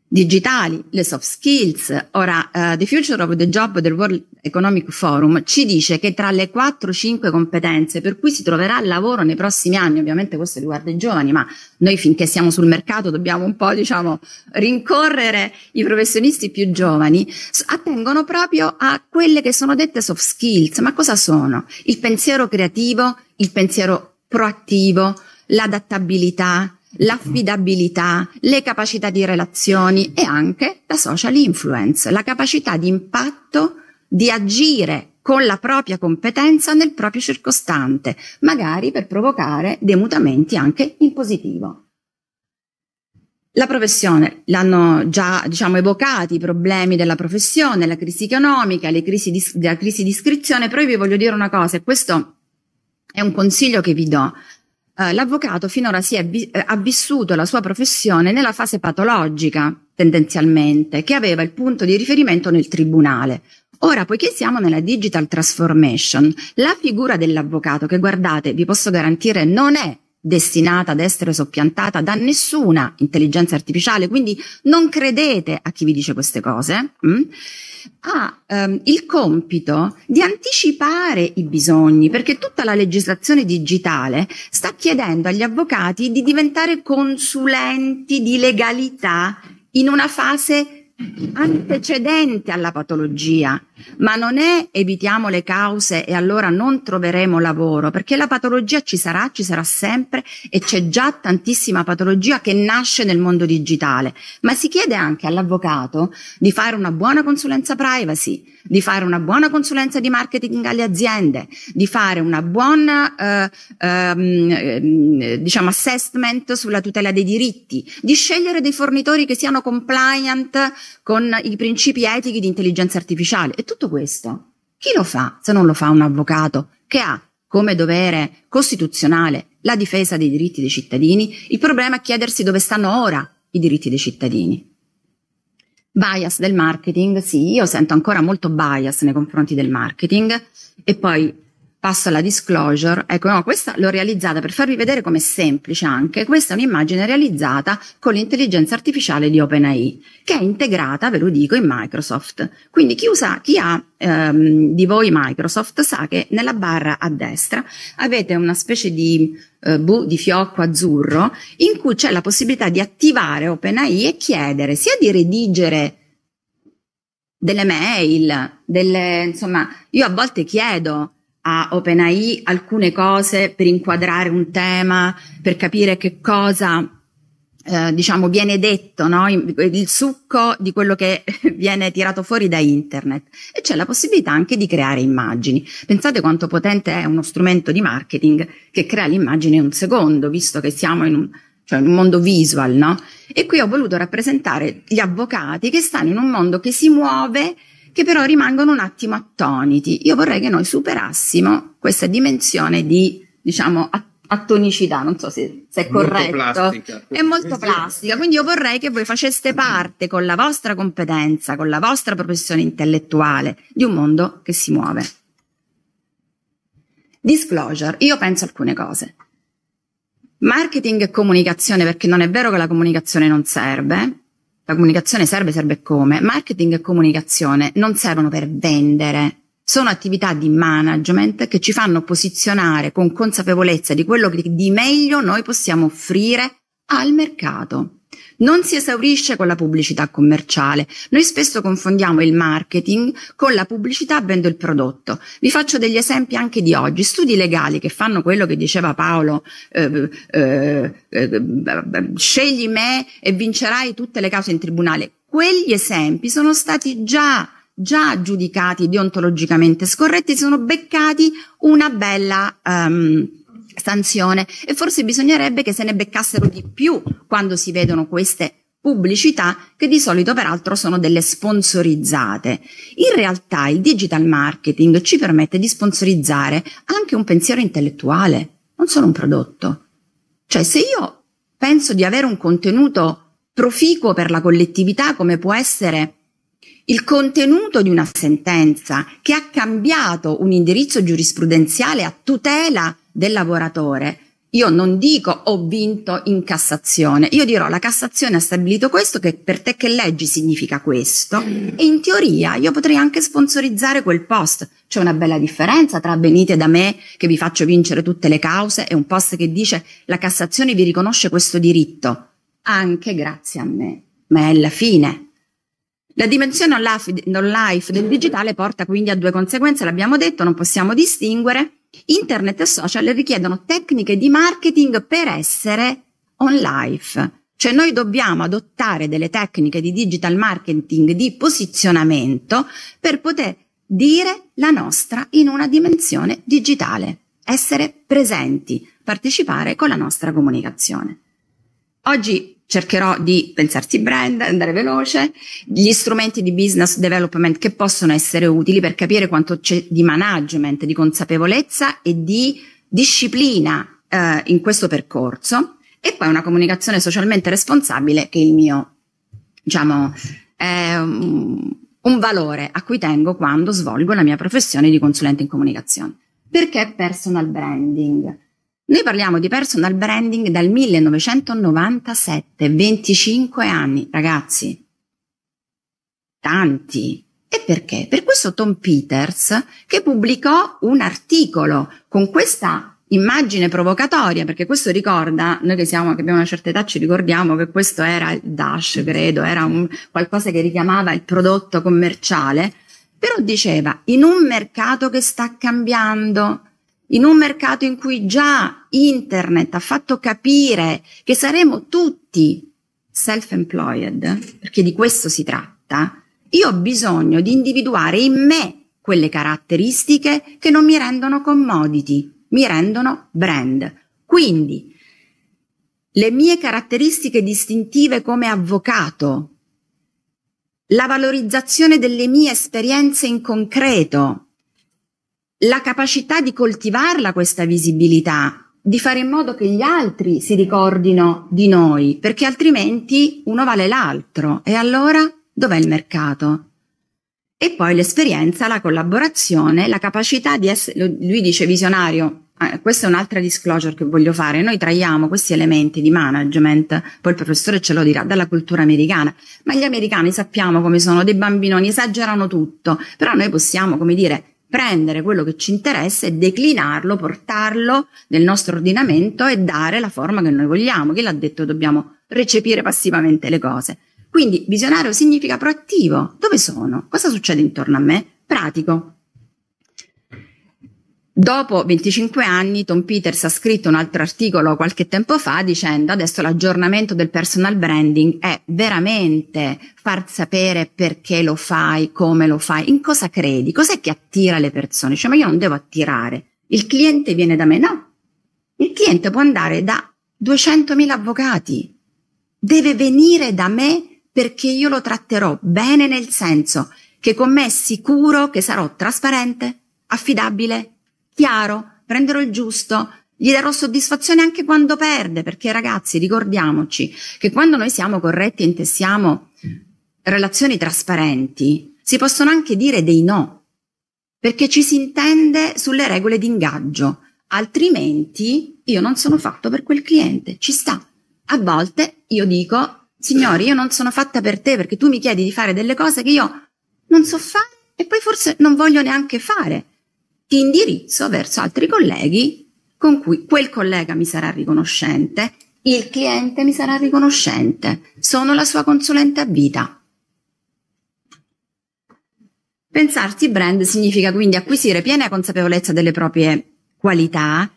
digitali, le soft skills. Ora, uh, The Future of the Job del World Economic Forum ci dice che tra le 4-5 competenze per cui si troverà il lavoro nei prossimi anni, ovviamente questo riguarda i giovani, ma noi finché siamo sul mercato dobbiamo un po', diciamo, rincorrere i professionisti più giovani, attengono proprio a quelle che sono dette soft skills. Ma cosa sono? Il pensiero creativo, il pensiero proattivo, l'adattabilità, l'affidabilità, le capacità di relazioni e anche la social influence, la capacità di impatto di agire con la propria competenza nel proprio circostante, magari per provocare dei mutamenti anche in positivo. La professione, l'hanno già diciamo, evocati i problemi della professione, la crisi economica, le crisi di, la crisi di iscrizione, però io vi voglio dire una cosa e questo è un consiglio che vi do. Eh, l'avvocato finora si è vi- eh, ha vissuto la sua professione nella fase patologica, tendenzialmente, che aveva il punto di riferimento nel tribunale. Ora, poiché siamo nella digital transformation, la figura dell'avvocato, che guardate, vi posso garantire, non è destinata ad essere soppiantata da nessuna intelligenza artificiale, quindi non credete a chi vi dice queste cose, mh? Mm? ha ehm, il compito di anticipare i bisogni, perché tutta la legislazione digitale sta chiedendo agli avvocati di diventare consulenti di legalità in una fase antecedente alla patologia, ma non è evitiamo le cause e allora non troveremo lavoro, perché la patologia ci sarà, ci sarà sempre e c'è già tantissima patologia che nasce nel mondo digitale, ma si chiede anche all'avvocato di fare una buona consulenza privacy, di fare una buona consulenza di marketing alle aziende, di fare una buona eh, ehm, ehm, diciamo assessment sulla tutela dei diritti, di scegliere dei fornitori che siano compliant con i principi etici di intelligenza artificiale. E tutto questo chi lo fa se non lo fa un avvocato che ha come dovere costituzionale la difesa dei diritti dei cittadini? Il problema è chiedersi dove stanno ora i diritti dei cittadini. Bias del marketing, sì, io sento ancora molto bias nei confronti del marketing e poi passo alla disclosure, ecco no, questa l'ho realizzata per farvi vedere com'è semplice anche, questa è un'immagine realizzata con l'intelligenza artificiale di OpenAI, che è integrata, ve lo dico, in Microsoft. Quindi chi, usa, chi ha ehm, di voi Microsoft sa che nella barra a destra avete una specie di eh, bu di fiocco azzurro in cui c'è la possibilità di attivare OpenAI e chiedere sia di redigere delle mail, delle, insomma, io a volte chiedo a OpenAI alcune cose per inquadrare un tema, per capire che cosa eh, diciamo viene detto, no? il succo di quello che viene tirato fuori da internet e c'è la possibilità anche di creare immagini. Pensate quanto potente è uno strumento di marketing che crea l'immagine in un secondo, visto che siamo in un, cioè in un mondo visual, no? E qui ho voluto rappresentare gli avvocati che stanno in un mondo che si muove che però rimangono un attimo attoniti. Io vorrei che noi superassimo questa dimensione di, diciamo, attonicità, non so se, se è molto Plastica. È molto plastica, quindi io vorrei che voi faceste parte con la vostra competenza, con la vostra professione intellettuale di un mondo che si muove. Disclosure, io penso alcune cose. Marketing e comunicazione, perché non è vero che la comunicazione non serve, la comunicazione serve, serve come. Marketing e comunicazione non servono per vendere, sono attività di management che ci fanno posizionare con consapevolezza di quello che di meglio noi possiamo offrire al mercato non si esaurisce con la pubblicità commerciale. Noi spesso confondiamo il marketing con la pubblicità avendo il prodotto. Vi faccio degli esempi anche di oggi. Studi legali che fanno quello che diceva Paolo, eh, eh, eh, scegli me e vincerai tutte le cause in tribunale. Quegli esempi sono stati già già giudicati deontologicamente scorretti, sono beccati una bella um, sanzione e forse bisognerebbe che se ne beccassero di più quando si vedono queste pubblicità che di solito peraltro sono delle sponsorizzate. In realtà il digital marketing ci permette di sponsorizzare anche un pensiero intellettuale, non solo un prodotto. Cioè se io penso di avere un contenuto proficuo per la collettività come può essere il contenuto di una sentenza che ha cambiato un indirizzo giurisprudenziale a tutela del lavoratore, io non dico ho vinto in Cassazione, io dirò la Cassazione ha stabilito questo che per te che leggi significa questo e in teoria io potrei anche sponsorizzare quel post. C'è una bella differenza tra venite da me che vi faccio vincere tutte le cause e un post che dice la Cassazione vi riconosce questo diritto, anche grazie a me, ma è la fine. La dimensione non life del digitale porta quindi a due conseguenze, l'abbiamo detto, non possiamo distinguere Internet e social richiedono tecniche di marketing per essere on life. Cioè noi dobbiamo adottare delle tecniche di digital marketing di posizionamento per poter dire la nostra in una dimensione digitale, essere presenti, partecipare con la nostra comunicazione. Oggi cercherò di pensarsi brand, andare veloce, gli strumenti di business development che possono essere utili per capire quanto c'è di management, di consapevolezza e di disciplina eh, in questo percorso e poi una comunicazione socialmente responsabile che è il mio, diciamo, è un, un valore a cui tengo quando svolgo la mia professione di consulente in comunicazione. Perché personal branding? Noi parliamo di personal branding dal 1997, 25 anni, ragazzi. Tanti. E perché? Per questo Tom Peters che pubblicò un articolo con questa immagine provocatoria, perché questo ricorda, noi che, siamo, che abbiamo una certa età ci ricordiamo che questo era il Dash, credo, era un, qualcosa che richiamava il prodotto commerciale, però diceva in un mercato che sta cambiando, in un mercato in cui già internet ha fatto capire che saremo tutti self-employed, perché di questo si tratta, io ho bisogno di individuare in me quelle caratteristiche che non mi rendono commodity, mi rendono brand. Quindi le mie caratteristiche distintive come avvocato, la valorizzazione delle mie esperienze in concreto, la capacità di coltivarla questa visibilità, di fare in modo che gli altri si ricordino di noi, perché altrimenti uno vale l'altro e allora dov'è il mercato? E poi l'esperienza, la collaborazione, la capacità di essere, lui dice visionario, ah, questa è un'altra disclosure che voglio fare, noi traiamo questi elementi di management, poi il professore ce lo dirà, dalla cultura americana, ma gli americani sappiamo come sono, dei bambinoni esagerano tutto, però noi possiamo, come dire, prendere quello che ci interessa e declinarlo, portarlo nel nostro ordinamento e dare la forma che noi vogliamo. Chi l'ha detto dobbiamo recepire passivamente le cose. Quindi visionario significa proattivo. Dove sono? Cosa succede intorno a me? Pratico. Dopo 25 anni, Tom Peters ha scritto un altro articolo qualche tempo fa dicendo adesso l'aggiornamento del personal branding è veramente far sapere perché lo fai, come lo fai, in cosa credi, cos'è che attira le persone. Cioè, ma io non devo attirare. Il cliente viene da me, no. Il cliente può andare da 200.000 avvocati. Deve venire da me perché io lo tratterò bene nel senso che con me è sicuro che sarò trasparente, affidabile, chiaro, prenderò il giusto, gli darò soddisfazione anche quando perde, perché ragazzi ricordiamoci che quando noi siamo corretti e intessiamo relazioni trasparenti, si possono anche dire dei no, perché ci si intende sulle regole di ingaggio, altrimenti io non sono fatto per quel cliente, ci sta. A volte io dico, signori, io non sono fatta per te perché tu mi chiedi di fare delle cose che io non so fare e poi forse non voglio neanche fare ti indirizzo verso altri colleghi con cui quel collega mi sarà riconoscente, il cliente mi sarà riconoscente, sono la sua consulente a vita. Pensarsi brand significa quindi acquisire piena consapevolezza delle proprie qualità,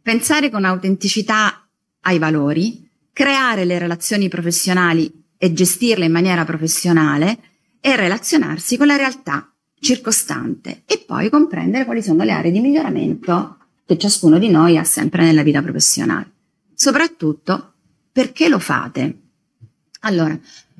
pensare con autenticità ai valori, creare le relazioni professionali e gestirle in maniera professionale e relazionarsi con la realtà circostante e poi comprendere quali sono le aree di miglioramento che ciascuno di noi ha sempre nella vita professionale. Soprattutto perché lo fate? Allora,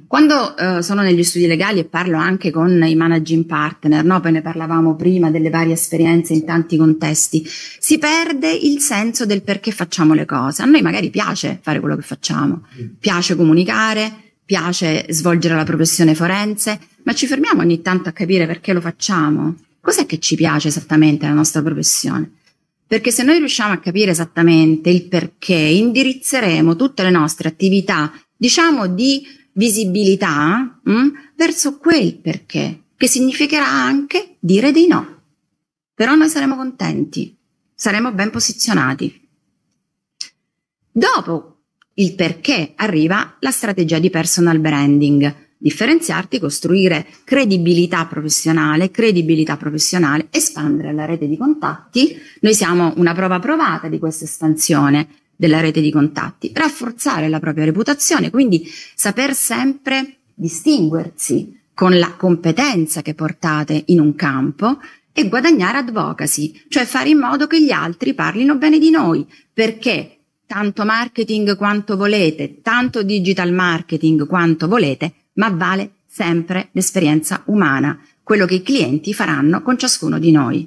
quando eh, sono negli studi legali e parlo anche con i managing partner, no? poi ne parlavamo prima delle varie esperienze in tanti contesti, si perde il senso del perché facciamo le cose. A noi magari piace fare quello che facciamo, piace comunicare, piace svolgere la professione forense, ma ci fermiamo ogni tanto a capire perché lo facciamo. Cos'è che ci piace esattamente la nostra professione? Perché se noi riusciamo a capire esattamente il perché, indirizzeremo tutte le nostre attività, diciamo di visibilità, mh, hm, verso quel perché, che significherà anche dire di no. Però noi saremo contenti, saremo ben posizionati. Dopo il perché arriva la strategia di personal branding. Differenziarti, costruire credibilità professionale, credibilità professionale, espandere la rete di contatti. Noi siamo una prova provata di questa espansione della rete di contatti, rafforzare la propria reputazione, quindi saper sempre distinguersi con la competenza che portate in un campo e guadagnare advocacy, cioè fare in modo che gli altri parlino bene di noi, perché tanto marketing quanto volete, tanto digital marketing quanto volete, ma vale sempre l'esperienza umana, quello che i clienti faranno con ciascuno di noi.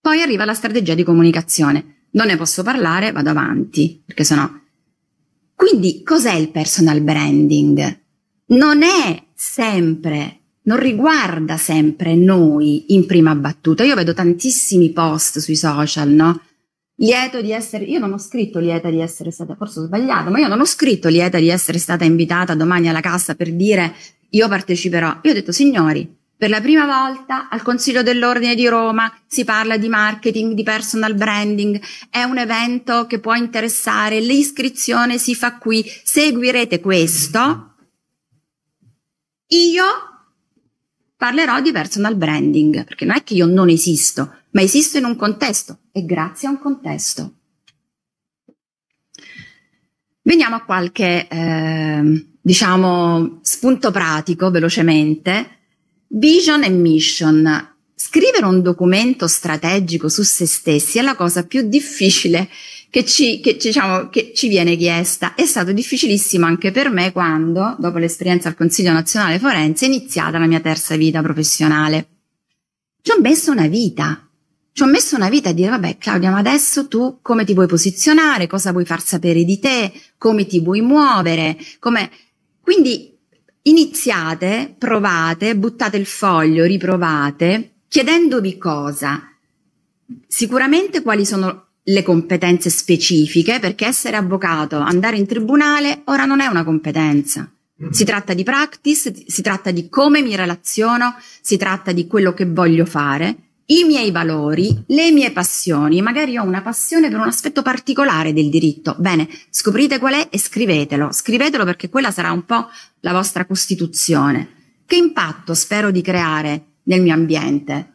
Poi arriva la strategia di comunicazione. Non ne posso parlare, vado avanti, perché sennò... Quindi cos'è il personal branding? Non è sempre non riguarda sempre noi in prima battuta. Io vedo tantissimi post sui social, no? Lieto di essere, io non ho scritto lieta di essere stata, forse ho sbagliato, ma io non ho scritto lieta di essere stata invitata domani alla cassa per dire io parteciperò. Io ho detto signori, per la prima volta al Consiglio dell'Ordine di Roma si parla di marketing, di personal branding, è un evento che può interessare, l'iscrizione si fa qui, seguirete questo, io parlerò di personal branding, perché non è che io non esisto, ma esisto in un contesto e grazie a un contesto. Veniamo a qualche, eh, diciamo, spunto pratico velocemente. Vision e mission. Scrivere un documento strategico su se stessi è la cosa più difficile che ci, che, diciamo, che ci viene chiesta. È stato difficilissimo anche per me quando, dopo l'esperienza al Consiglio Nazionale Forense, è iniziata la mia terza vita professionale. Ci ho messo una vita ci ho messo una vita a dire, vabbè Claudia, ma adesso tu come ti vuoi posizionare, cosa vuoi far sapere di te, come ti vuoi muovere, come... Quindi iniziate, provate, buttate il foglio, riprovate, chiedendovi cosa. Sicuramente quali sono le competenze specifiche, perché essere avvocato, andare in tribunale, ora non è una competenza. Si tratta di practice, si tratta di come mi relaziono, si tratta di quello che voglio fare i miei valori, le mie passioni, magari ho una passione per un aspetto particolare del diritto. Bene, scoprite qual è e scrivetelo, scrivetelo perché quella sarà un po' la vostra costituzione. Che impatto spero di creare nel mio ambiente?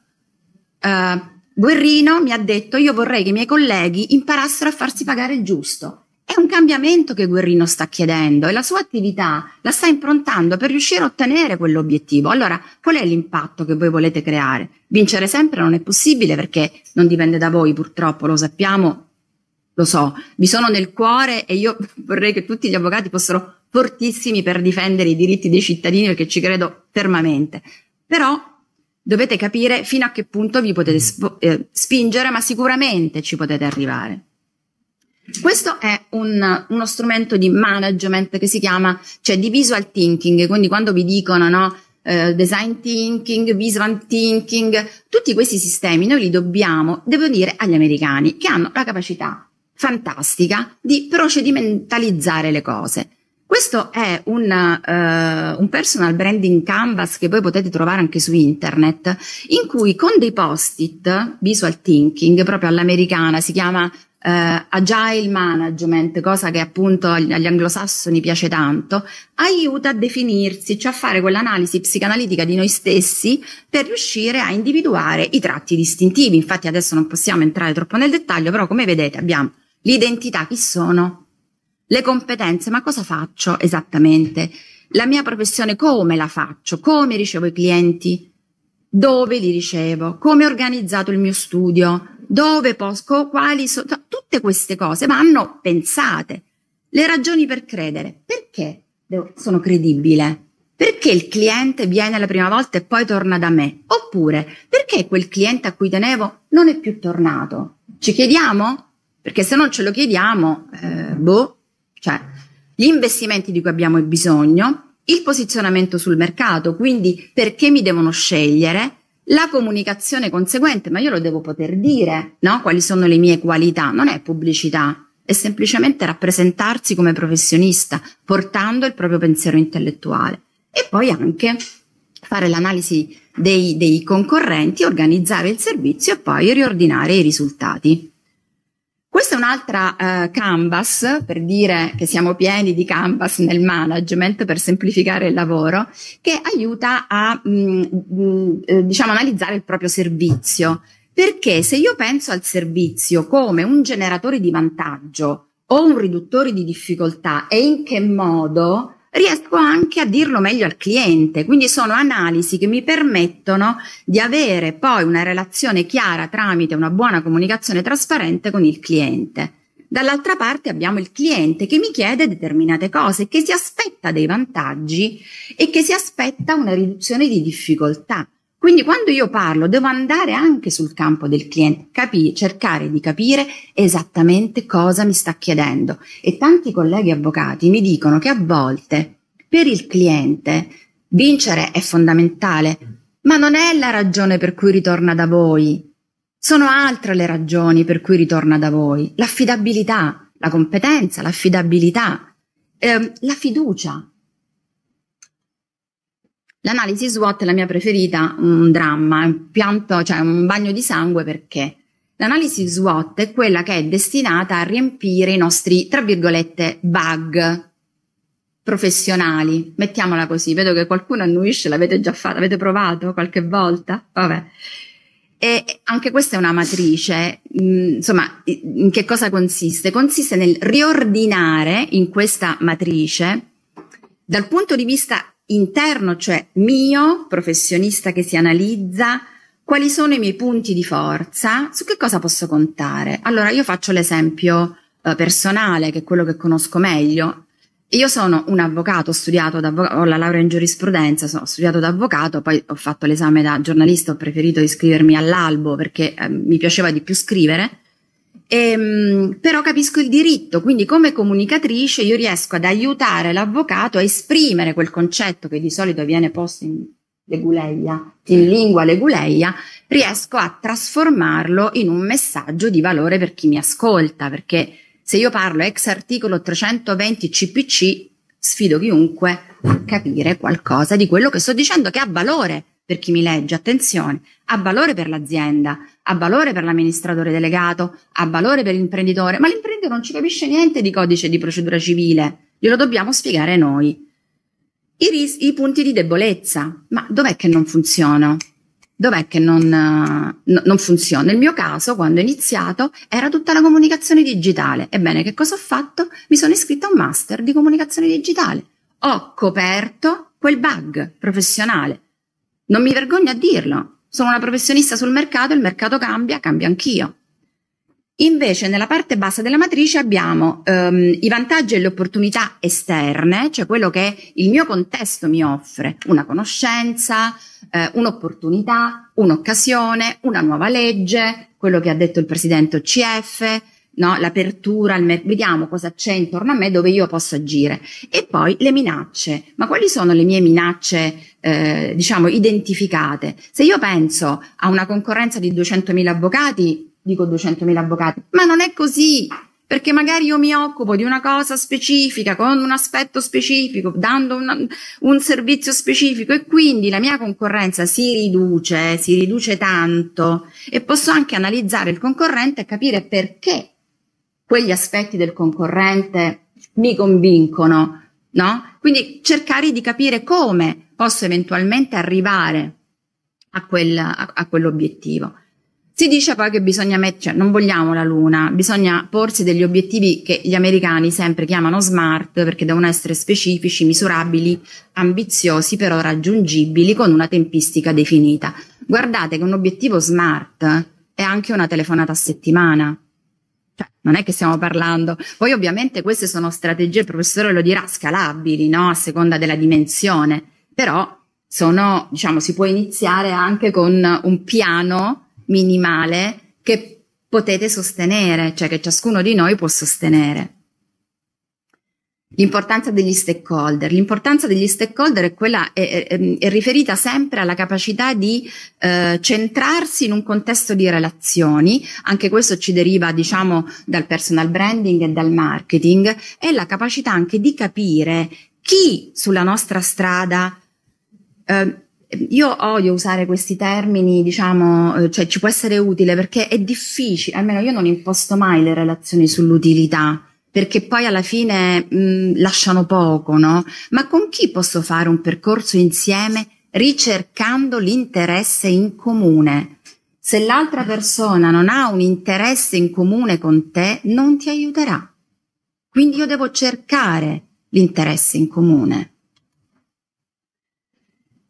Uh, Guerrino mi ha detto io vorrei che i miei colleghi imparassero a farsi pagare il giusto. È un cambiamento che Guerrino sta chiedendo e la sua attività la sta improntando per riuscire a ottenere quell'obiettivo. Allora, qual è l'impatto che voi volete creare? Vincere sempre non è possibile perché non dipende da voi, purtroppo, lo sappiamo, lo so, vi sono nel cuore e io vorrei che tutti gli avvocati fossero fortissimi per difendere i diritti dei cittadini perché ci credo fermamente. Però dovete capire fino a che punto vi potete sp- eh, spingere, ma sicuramente ci potete arrivare. Questo è un, uno strumento di management che si chiama, cioè di visual thinking, quindi quando vi dicono no, eh, design thinking, visual thinking, tutti questi sistemi noi li dobbiamo, devo dire, agli americani che hanno la capacità fantastica di procedimentalizzare le cose. Questo è un, uh, un, personal branding canvas che voi potete trovare anche su internet, in cui con dei post-it, visual thinking proprio all'americana, si chiama eh, agile management, cosa che appunto agli, agli anglosassoni piace tanto, aiuta a definirsi, cioè a fare quell'analisi psicanalitica di noi stessi per riuscire a individuare i tratti distintivi. Infatti adesso non possiamo entrare troppo nel dettaglio, però come vedete abbiamo l'identità, chi sono, le competenze, ma cosa faccio esattamente? La mia professione, come la faccio? Come ricevo i clienti? Dove li ricevo? Come ho organizzato il mio studio? dove posso, quali sono, cioè, tutte queste cose vanno pensate. Le ragioni per credere, perché sono credibile? Perché il cliente viene la prima volta e poi torna da me? Oppure perché quel cliente a cui tenevo non è più tornato? Ci chiediamo? Perché se non ce lo chiediamo, eh, boh, cioè gli investimenti di cui abbiamo bisogno, il posizionamento sul mercato, quindi perché mi devono scegliere, la comunicazione conseguente, ma io lo devo poter dire, no? Quali sono le mie qualità? Non è pubblicità, è semplicemente rappresentarsi come professionista, portando il proprio pensiero intellettuale. E poi anche fare l'analisi dei, dei concorrenti, organizzare il servizio e poi riordinare i risultati. Questa è un'altra eh, canvas, per dire che siamo pieni di canvas nel management, per semplificare il lavoro, che aiuta a mh, mm, mm, eh, mh, diciamo, analizzare il proprio servizio. Perché se io penso al servizio come un generatore di vantaggio o un riduttore di difficoltà e in che modo riesco anche a dirlo meglio al cliente. Quindi sono analisi che mi permettono di avere poi una relazione chiara tramite una buona comunicazione trasparente con il cliente. Dall'altra parte abbiamo il cliente che mi chiede determinate cose, che si aspetta dei vantaggi e che si aspetta una riduzione di difficoltà. Quindi quando io parlo devo andare anche sul campo del cliente, capire, cercare di capire esattamente cosa mi sta chiedendo. E tanti colleghi avvocati mi dicono che a volte per il cliente vincere è fondamentale, ma non è la ragione per cui ritorna da voi. Sono altre le ragioni per cui ritorna da voi. L'affidabilità, la competenza, l'affidabilità, eh, la fiducia, L'analisi SWOT è la mia preferita, un dramma, un pianto, cioè un bagno di sangue perché l'analisi SWOT è quella che è destinata a riempire i nostri, tra virgolette, bug professionali, mettiamola così, vedo che qualcuno annuisce, l'avete già fatto, avete provato qualche volta? Vabbè. E anche questa è una matrice, mm, insomma, in che cosa consiste? Consiste nel riordinare in questa matrice, dal punto di vista interno, cioè mio, professionista che si analizza, quali sono i miei punti di forza, su che cosa posso contare. Allora io faccio l'esempio eh, personale, che è quello che conosco meglio. Io sono un avvocato, ho studiato avvoc- ho la laurea in giurisprudenza, ho studiato da avvocato, poi ho fatto l'esame da giornalista, ho preferito iscrivermi all'albo perché eh, mi piaceva di più scrivere Ehm, però capisco il diritto, quindi come comunicatrice io riesco ad aiutare l'avvocato a esprimere quel concetto che di solito viene posto in leguleia, in lingua leguleia, riesco a trasformarlo in un messaggio di valore per chi mi ascolta, perché se io parlo ex articolo 320 CPC, sfido chiunque a capire qualcosa di quello che sto dicendo che ha valore per chi mi legge, attenzione, ha valore per l'azienda, ha valore per l'amministratore delegato, ha valore per l'imprenditore, ma l'imprenditore non ci capisce niente di codice di procedura civile, glielo dobbiamo spiegare noi. I, ris- i punti di debolezza, ma dov'è che non funziona? Dov'è che non, eh, no, non funziona? Nel mio caso, quando ho iniziato, era tutta la comunicazione digitale. Ebbene, che cosa ho fatto? Mi sono iscritta a un master di comunicazione digitale. Ho coperto quel bug professionale non mi vergogno a dirlo, sono una professionista sul mercato, il mercato cambia, cambio anch'io. Invece nella parte bassa della matrice abbiamo ehm, i vantaggi e le opportunità esterne, cioè quello che il mio contesto mi offre, una conoscenza, eh, un'opportunità, un'occasione, una nuova legge, quello che ha detto il presidente OCF, no? l'apertura, al mer- vediamo cosa c'è intorno a me dove io posso agire. E poi le minacce. Ma quali sono le mie minacce, eh, diciamo, identificate? Se io penso a una concorrenza di 200.000 avvocati, dico 200.000 avvocati, ma non è così. Perché magari io mi occupo di una cosa specifica, con un aspetto specifico, dando una, un servizio specifico e quindi la mia concorrenza si riduce, si riduce tanto e posso anche analizzare il concorrente e capire perché quegli aspetti del concorrente mi convincono, no? Quindi cercare di capire come posso eventualmente arrivare a, quel, a, a quell'obiettivo. Si dice poi che bisogna mettere, cioè non vogliamo la luna, bisogna porsi degli obiettivi che gli americani sempre chiamano smart perché devono essere specifici, misurabili, ambiziosi, però raggiungibili con una tempistica definita. Guardate che un obiettivo smart è anche una telefonata a settimana, cioè, non è che stiamo parlando. Poi ovviamente queste sono strategie, il professore lo dirà, scalabili, no? A seconda della dimensione, però sono, diciamo, si può iniziare anche con un piano minimale che potete sostenere, cioè che ciascuno di noi può sostenere. L'importanza degli stakeholder. L'importanza degli stakeholder è, quella, è, è, è riferita sempre alla capacità di eh, centrarsi in un contesto di relazioni, anche questo ci deriva diciamo dal personal branding e dal marketing, e la capacità anche di capire chi sulla nostra strada eh, io odio usare questi termini, diciamo, eh, cioè ci può essere utile perché è difficile, almeno io non imposto mai le relazioni sull'utilità, perché poi alla fine mh, mm, lasciano poco, no? Ma con chi posso fare un percorso insieme ricercando l'interesse in comune? Se l'altra persona non ha un interesse in comune con te, non ti aiuterà. Quindi io devo cercare l'interesse in comune.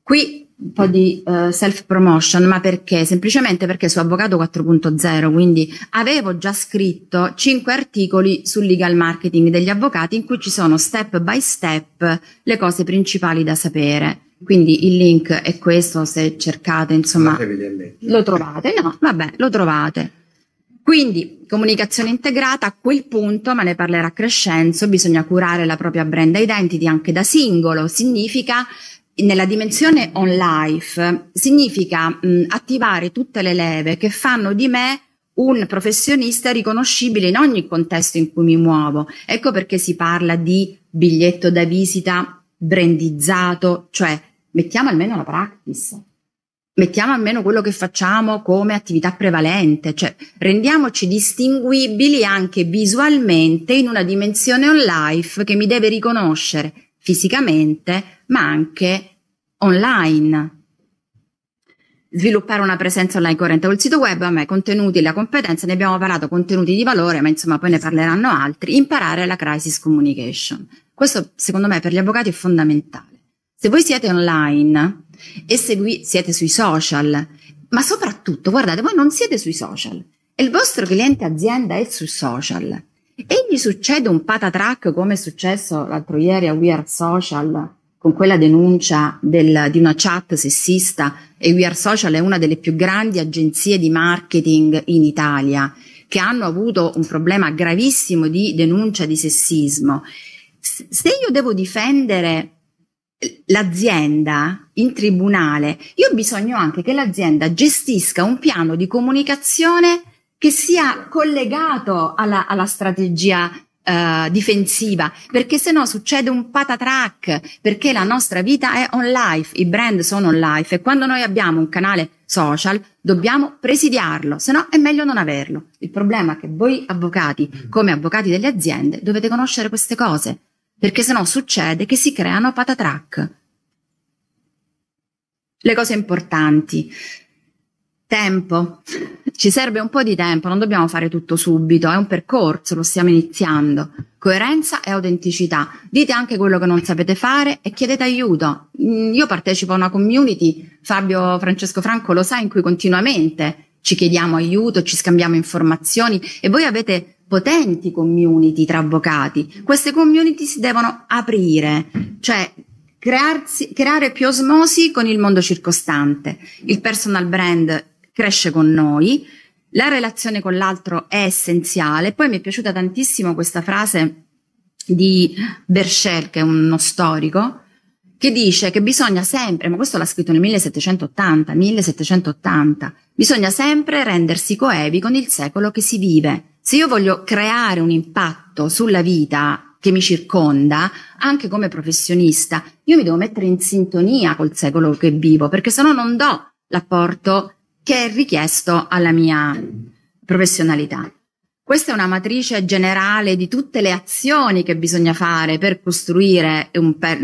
Qui un po' di uh, eh, self promotion, ma perché? Semplicemente perché su Avvocato 4.0, quindi avevo già scritto 5 articoli sul legal marketing degli avvocati in cui ci sono step by step le cose principali da sapere. Quindi il link è questo, se cercate, insomma, lo trovate, no, vabbè, lo trovate. Quindi comunicazione integrata, a quel punto, ma ne parlerà Crescenzo, bisogna curare la propria brand identity anche da singolo, significa nella dimensione on life significa mh, attivare tutte le leve che fanno di me un professionista riconoscibile in ogni contesto in cui mi muovo. Ecco perché si parla di biglietto da visita brandizzato, cioè mettiamo almeno la practice, mettiamo almeno quello che facciamo come attività prevalente, cioè rendiamoci distinguibili anche visualmente in una dimensione on life che mi deve riconoscere fisicamente ma anche online. Sviluppare una presenza online coerente col sito web, a me contenuti, la competenza, ne abbiamo parlato, contenuti di valore, ma insomma poi ne parleranno altri, imparare la crisis communication. Questo secondo me per gli avvocati è fondamentale. Se voi siete online e segui, siete sui social, ma soprattutto, guardate, voi non siete sui social e il vostro cliente azienda è sui social e gli succede un patatrack come è successo l'altro ieri a We Are Social con quella denuncia del, di una chat sessista e We Are Social è una delle più grandi agenzie di marketing in Italia che hanno avuto un problema gravissimo di denuncia di sessismo. Se io devo difendere l'azienda in tribunale, io ho bisogno anche che l'azienda gestisca un piano di comunicazione che sia collegato alla, alla strategia uh, difensiva, perché se no succede un patatrack, perché la nostra vita è on life, i brand sono on life e quando noi abbiamo un canale social dobbiamo presidiarlo, se no è meglio non averlo. Il problema è che voi avvocati, mm. come avvocati delle aziende, dovete conoscere queste cose, perché se no succede che si creano patatrack. Le cose importanti. Tempo. Ci serve un po' di tempo, non dobbiamo fare tutto subito, è un percorso, lo stiamo iniziando. Coerenza e autenticità. Dite anche quello che non sapete fare e chiedete aiuto. Mm, io partecipo a una community, Fabio Francesco Franco lo sa, in cui continuamente ci chiediamo aiuto, ci scambiamo informazioni e voi avete potenti community tra avvocati. Queste community si devono aprire, cioè crearsi, creare più osmosi con il mondo circostante. Il personal brand cresce con noi, la relazione con l'altro è essenziale. Poi mi è piaciuta tantissimo questa frase di Bercher, che è uno storico, che dice che bisogna sempre, ma questo l'ha scritto nel 1780, 1780, bisogna sempre rendersi coevi con il secolo che si vive. Se io voglio creare un impatto sulla vita che mi circonda, anche come professionista, io mi devo mettere in sintonia col secolo che vivo, perché se no non do l'apporto che è richiesto alla mia professionalità. Questa è una matrice generale di tutte le azioni che bisogna fare per costruire un per,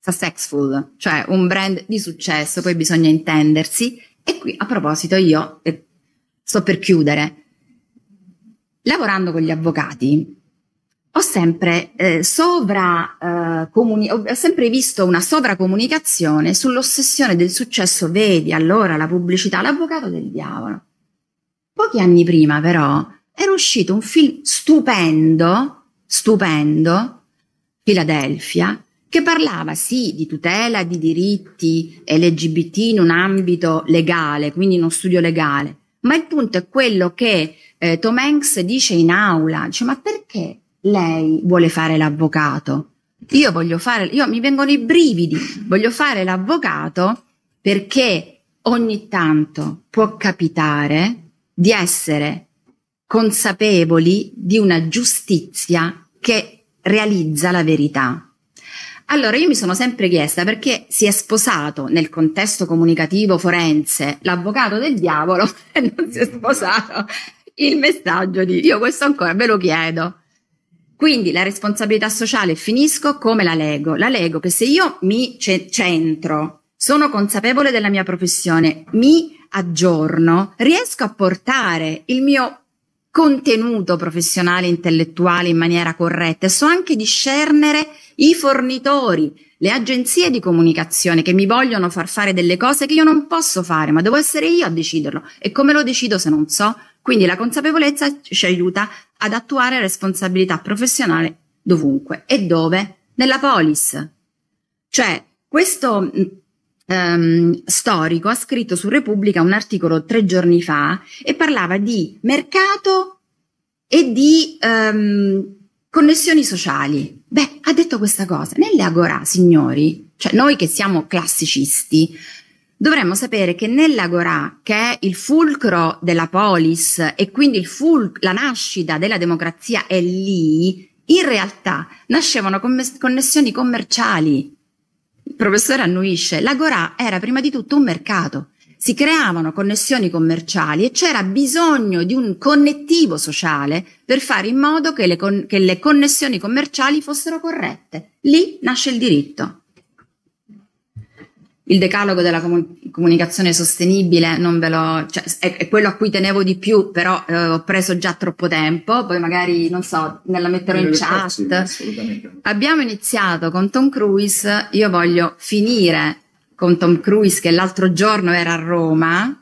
successful, cioè un brand di successo, poi bisogna intendersi. E qui a proposito io eh, sto per chiudere. Lavorando con gli avvocati, ho sempre, eh, sovra, eh, comuni- ho sempre visto una sovracomunicazione sull'ossessione del successo, vedi allora la pubblicità, l'avvocato del diavolo. Pochi anni prima però era uscito un film stupendo, stupendo, Filadelfia, che parlava sì di tutela di diritti LGBT in un ambito legale, quindi in uno studio legale, ma il punto è quello che eh, Tom Hanks dice in aula, dice ma perché? lei vuole fare l'avvocato. Io voglio fare, io mi vengono i brividi, voglio fare l'avvocato perché ogni tanto può capitare di essere consapevoli di una giustizia che realizza la verità. Allora io mi sono sempre chiesta perché si è sposato nel contesto comunicativo forense l'avvocato del diavolo e non si è sposato il messaggio di io questo ancora ve lo chiedo quindi la responsabilità sociale finisco come la leggo. La leggo che se io mi ce- centro, sono consapevole della mia professione, mi aggiorno, riesco a portare il mio contenuto professionale, intellettuale in maniera corretta e so anche discernere i fornitori, le agenzie di comunicazione che mi vogliono far fare delle cose che io non posso fare, ma devo essere io a deciderlo. E come lo decido se non so? Quindi la consapevolezza ci aiuta ad attuare responsabilità professionale dovunque e dove? Nella polis. Cioè, questo Um, storico ha scritto su Repubblica un articolo tre giorni fa e parlava di mercato e di um, connessioni sociali. Beh, ha detto questa cosa. Nelle agora, signori, cioè noi che siamo classicisti, dovremmo sapere che nell'Agorà, che è il fulcro della polis e quindi fulc- la nascita della democrazia è lì, in realtà nascevano comm- connessioni commerciali. Il professore annuisce, l'Agorà era prima di tutto un mercato, si creavano connessioni commerciali e c'era bisogno di un connettivo sociale per fare in modo che le, con- che le connessioni commerciali fossero corrette. Lì nasce il diritto il decalogo della comu- comunicazione sostenibile non ve lo, cioè, è, è, quello a cui tenevo di più, però eh, ho preso già troppo tempo, poi magari non so, me la metterò in chat. Abbiamo iniziato con Tom Cruise, io voglio finire con Tom Cruise che l'altro giorno era a Roma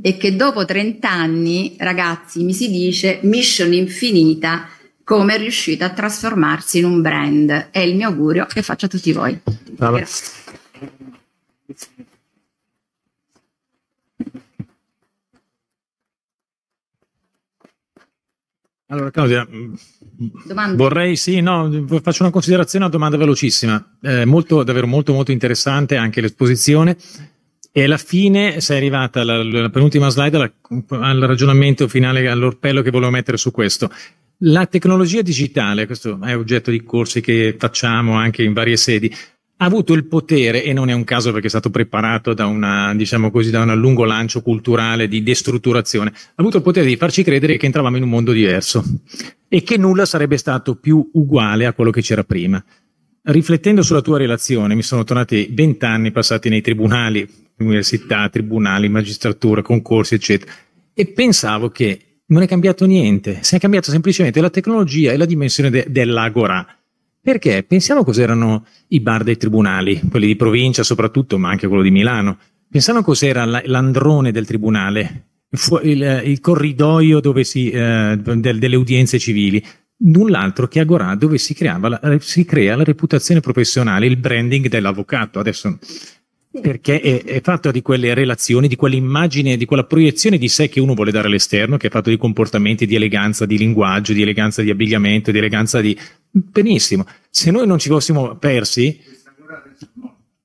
e che dopo 30 anni, ragazzi, mi si dice mission infinita come è riuscita a trasformarsi in un brand. È il mio augurio che faccio a tutti voi. Grazie. Allora, Claudia, mm, domanda. vorrei, sì, no, faccio una considerazione, una domanda velocissima, eh, molto, davvero molto, molto interessante anche l'esposizione. E alla fine sei arrivata alla, alla penultima slide alla, al ragionamento finale, all'orpello che volevo mettere su questo. La tecnologia digitale, questo è oggetto di corsi che facciamo anche in varie sedi, ha avuto il potere, e non è un caso perché è stato preparato da, una, diciamo così, da un lungo lancio culturale di destrutturazione, ha avuto il potere di farci credere che entravamo in un mondo diverso e che nulla sarebbe stato più uguale a quello che c'era prima. Riflettendo sulla tua relazione, mi sono tornati vent'anni passati nei tribunali, università, tribunali, magistratura, concorsi, eccetera, e pensavo che non è cambiato niente, si è cambiata semplicemente la tecnologia e la dimensione de- dell'agora perché pensiamo cos'erano i bar dei tribunali, quelli di provincia soprattutto, ma anche quello di Milano. Pensiamo cos'era l'androne del tribunale, il, eh, il corridoio si, eh, delle udienze civili. Null'altro che Agorà, dove si, la, si crea la reputazione professionale, il branding dell'avvocato. Adesso perché è, è fatto di quelle relazioni, di quell'immagine, di quella proiezione di sé che uno vuole dare all'esterno, che è fatto di comportamenti, di eleganza, di linguaggio, di eleganza di abbigliamento, di eleganza di... Benissimo, se noi non ci fossimo persi,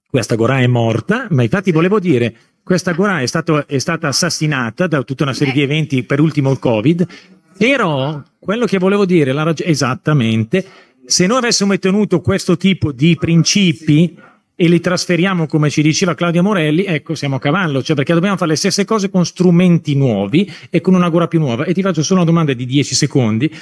questa Gorà è morta, ma infatti volevo dire, questa Gorà è, stato, è stata assassinata da tutta una serie di eventi, per ultimo il Covid, però quello che volevo dire, la rag- esattamente, se noi avessimo tenuto questo tipo di principi, e li trasferiamo, come ci diceva Claudia Morelli, ecco, siamo a cavallo, cioè perché dobbiamo fare le stesse cose con strumenti nuovi e con una un'agora più nuova. E ti faccio solo una domanda di 10 secondi.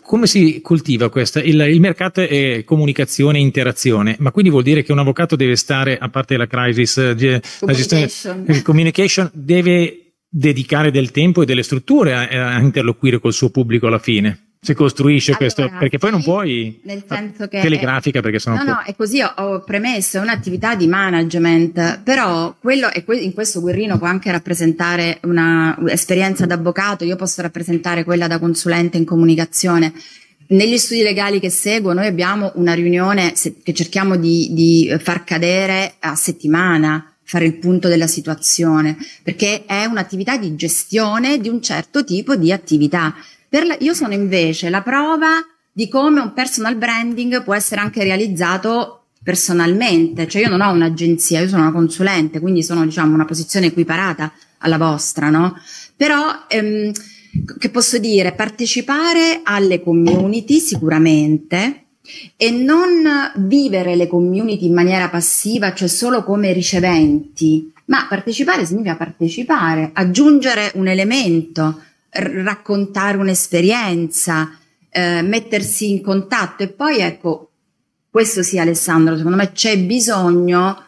Come si coltiva questa? Il, il mercato è comunicazione e interazione, ma quindi vuol dire che un avvocato deve stare, a parte la crisis, eh, la gestione, del communication, deve dedicare del tempo e delle strutture a, a interloquire col suo pubblico alla fine si costruisce allora, questo, perché poi non puoi nel senso che, telegrafica perché sono... No, no, è così, ho, ho premesso, è un'attività di management, però quello, e que- in questo Guerrino può anche rappresentare un'esperienza d'avvocato io posso rappresentare quella da consulente in comunicazione, negli studi legali che seguo noi abbiamo una riunione se, che cerchiamo di, di, far cadere a settimana, fare il punto della situazione, perché è un'attività di gestione di un certo tipo di attività la, io sono invece la prova di come un personal branding può essere anche realizzato personalmente, cioè io non ho un'agenzia, io sono una consulente, quindi sono diciamo una posizione equiparata alla vostra, no? Però ehm, che posso dire, partecipare alle community sicuramente e non vivere le community in maniera passiva, cioè solo come riceventi, ma partecipare significa partecipare, aggiungere un elemento, raccontare un'esperienza, eh, mettersi in contatto e poi ecco, questo sì Alessandro, secondo me c'è bisogno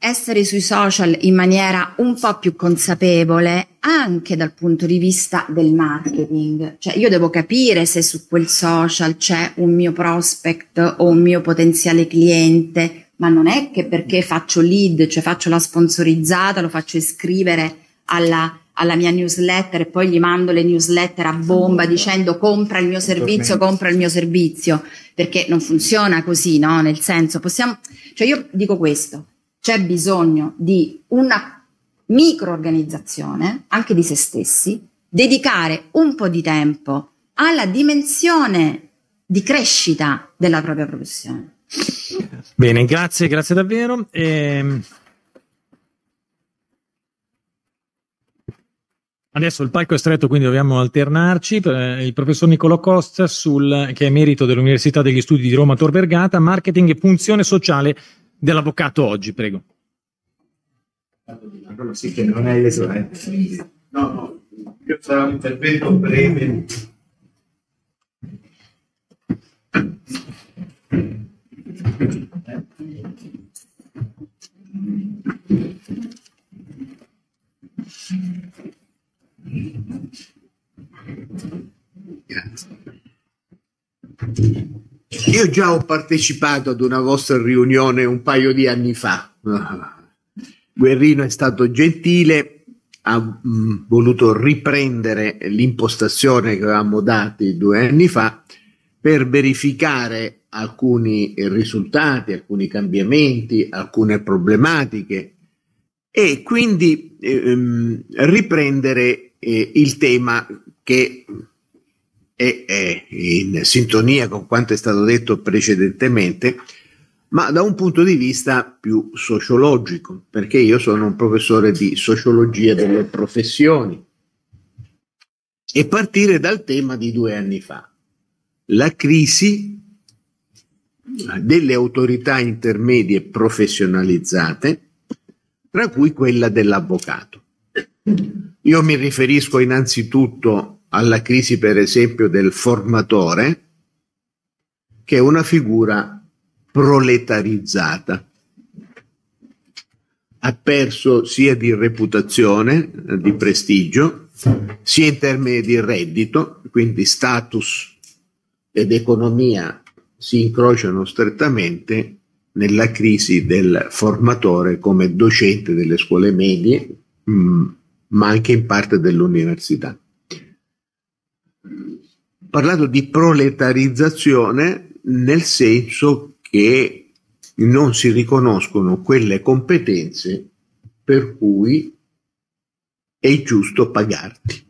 essere sui social in maniera un po' più consapevole anche dal punto di vista del marketing. Cioè io devo capire se su quel social c'è un mio prospect o un mio potenziale cliente, ma non è che perché faccio lead, cioè faccio la sponsorizzata, lo faccio iscrivere alla alla mia newsletter e poi gli mando le newsletter a bomba dicendo compra il mio servizio, compra il mio servizio, perché non funziona così, no? Nel senso, possiamo, cioè io dico questo, c'è bisogno di una microorganizzazione, anche di se stessi, dedicare un po' di tempo alla dimensione di crescita della propria professione. Bene, grazie, grazie davvero. E ehm, Adesso il palco è stretto, quindi dobbiamo alternarci. Eh, il professor Niccolò Costa, sul, che è merito dell'Università degli Studi di Roma Tor Vergata, marketing e funzione sociale dell'avvocato oggi, prego. Allora, sì, che non è leso, eh. No, no, io sarà un intervento breve. Eh. Io già ho partecipato ad una vostra riunione un paio di anni fa. Guerrino è stato gentile, ha mm, voluto riprendere l'impostazione che avevamo dati due anni fa per verificare alcuni risultati, alcuni cambiamenti, alcune problematiche e quindi ehm, riprendere eh, il tema che è, è in sintonia con quanto è stato detto precedentemente, ma da un punto di vista più sociologico, perché io sono un professore di sociologia delle professioni e partire dal tema di due anni fa, la crisi delle autorità intermedie professionalizzate, tra cui quella dell'avvocato. Io mi riferisco innanzitutto alla crisi, per esempio, del formatore, che è una figura proletarizzata. Ha perso sia di reputazione, eh, di prestigio, sia in termini di reddito, quindi status ed economia si incrociano strettamente nella crisi del formatore come docente delle scuole medie, mh, mm, ma anche in parte dell'università. Ho parlato di proletarizzazione nel senso che non si riconoscono quelle competenze per cui è giusto pagarti.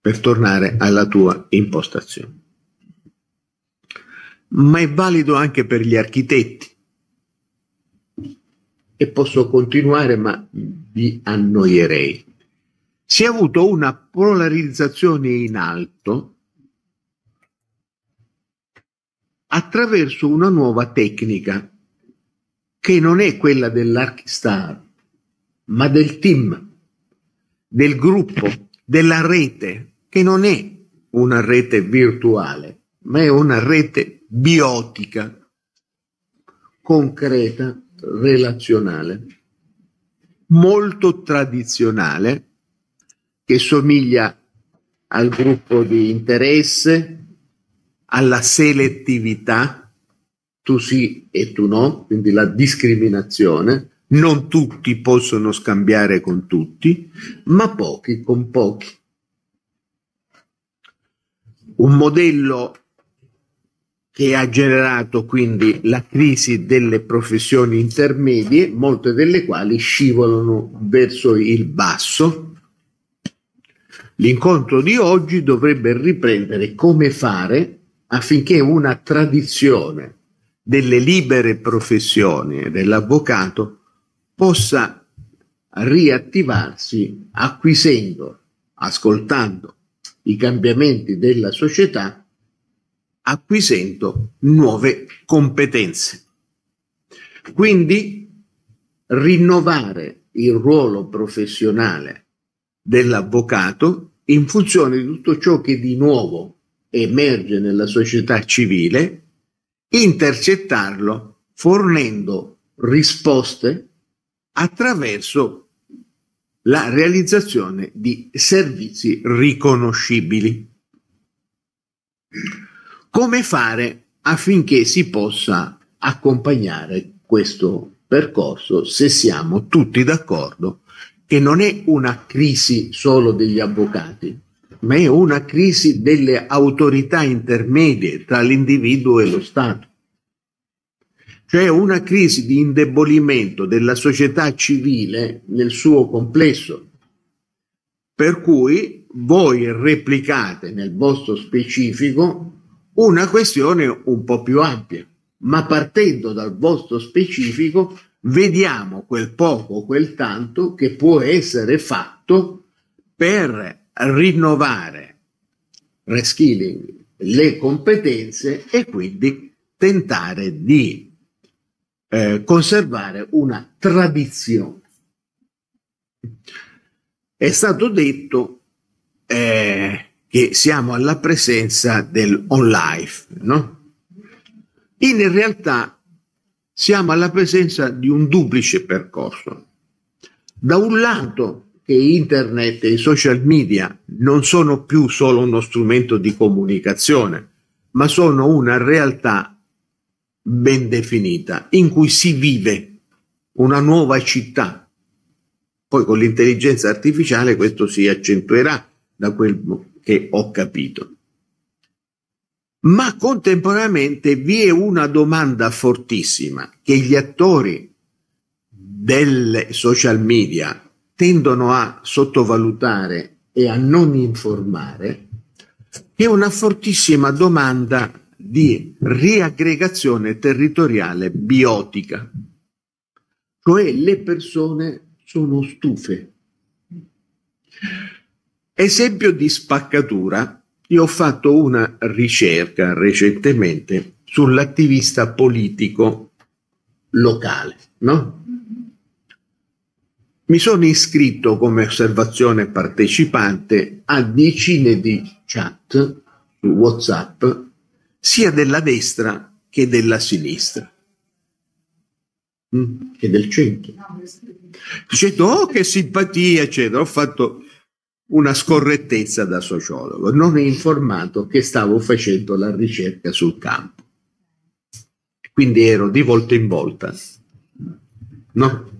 Per tornare alla tua impostazione. Ma è valido anche per gli architetti e posso continuare, ma vi annoierei. Si è avuto una polarizzazione in alto attraverso una nuova tecnica che non è quella dell'archistar, ma del team, del gruppo, della rete, che non è una rete virtuale, ma è una rete biotica, concreta, relazionale molto tradizionale che somiglia al gruppo di interesse, alla selettività, tu sì e tu no, quindi la discriminazione, non tutti possono scambiare con tutti, ma pochi con pochi. Un modello che ha generato quindi la crisi delle professioni intermedie, molte delle quali scivolano verso il basso. L'incontro di oggi dovrebbe riprendere come fare affinché una tradizione delle libere professioni dell'avvocato possa riattivarsi acquisendo, ascoltando i cambiamenti della società acquisendo nuove competenze. Quindi rinnovare il ruolo professionale dell'avvocato in funzione di tutto ciò che di nuovo emerge nella società civile, intercettarlo fornendo risposte attraverso la realizzazione di servizi riconoscibili come fare affinché si possa accompagnare questo percorso se siamo tutti d'accordo che non è una crisi solo degli avvocati, ma è una crisi delle autorità intermedie tra l'individuo e lo Stato. Cioè una crisi di indebolimento della società civile nel suo complesso, per cui voi replicate nel vostro specifico una questione un po' più ampia, ma partendo dal vostro specifico vediamo quel poco, quel tanto che può essere fatto per rinnovare, reskilling, le competenze e quindi tentare di eh, conservare una tradizione. È stato detto eh, che siamo alla presenza del on life, no? In realtà siamo alla presenza di un duplice percorso. Da un lato che internet e i social media non sono più solo uno strumento di comunicazione, ma sono una realtà ben definita in cui si vive una nuova città. Poi con l'intelligenza artificiale questo si accentuerà da quel che ho capito. Ma contemporaneamente vi è una domanda fortissima che gli attori delle social media tendono a sottovalutare e a non informare, è una fortissima domanda di riaggregazione territoriale biotica. Cioè le persone sono stufe Esempio di spaccatura. Io ho fatto una ricerca recentemente sull'attivista politico locale, no? Mi sono iscritto come osservazione partecipante a decine di chat su WhatsApp, sia della destra che della sinistra, mm, che del centro. Dicevo, oh, che simpatia, eccetera. Ho fatto una scorrettezza da sociologo, non è informato che stavo facendo la ricerca sul campo. Quindi ero di volta in volta, no?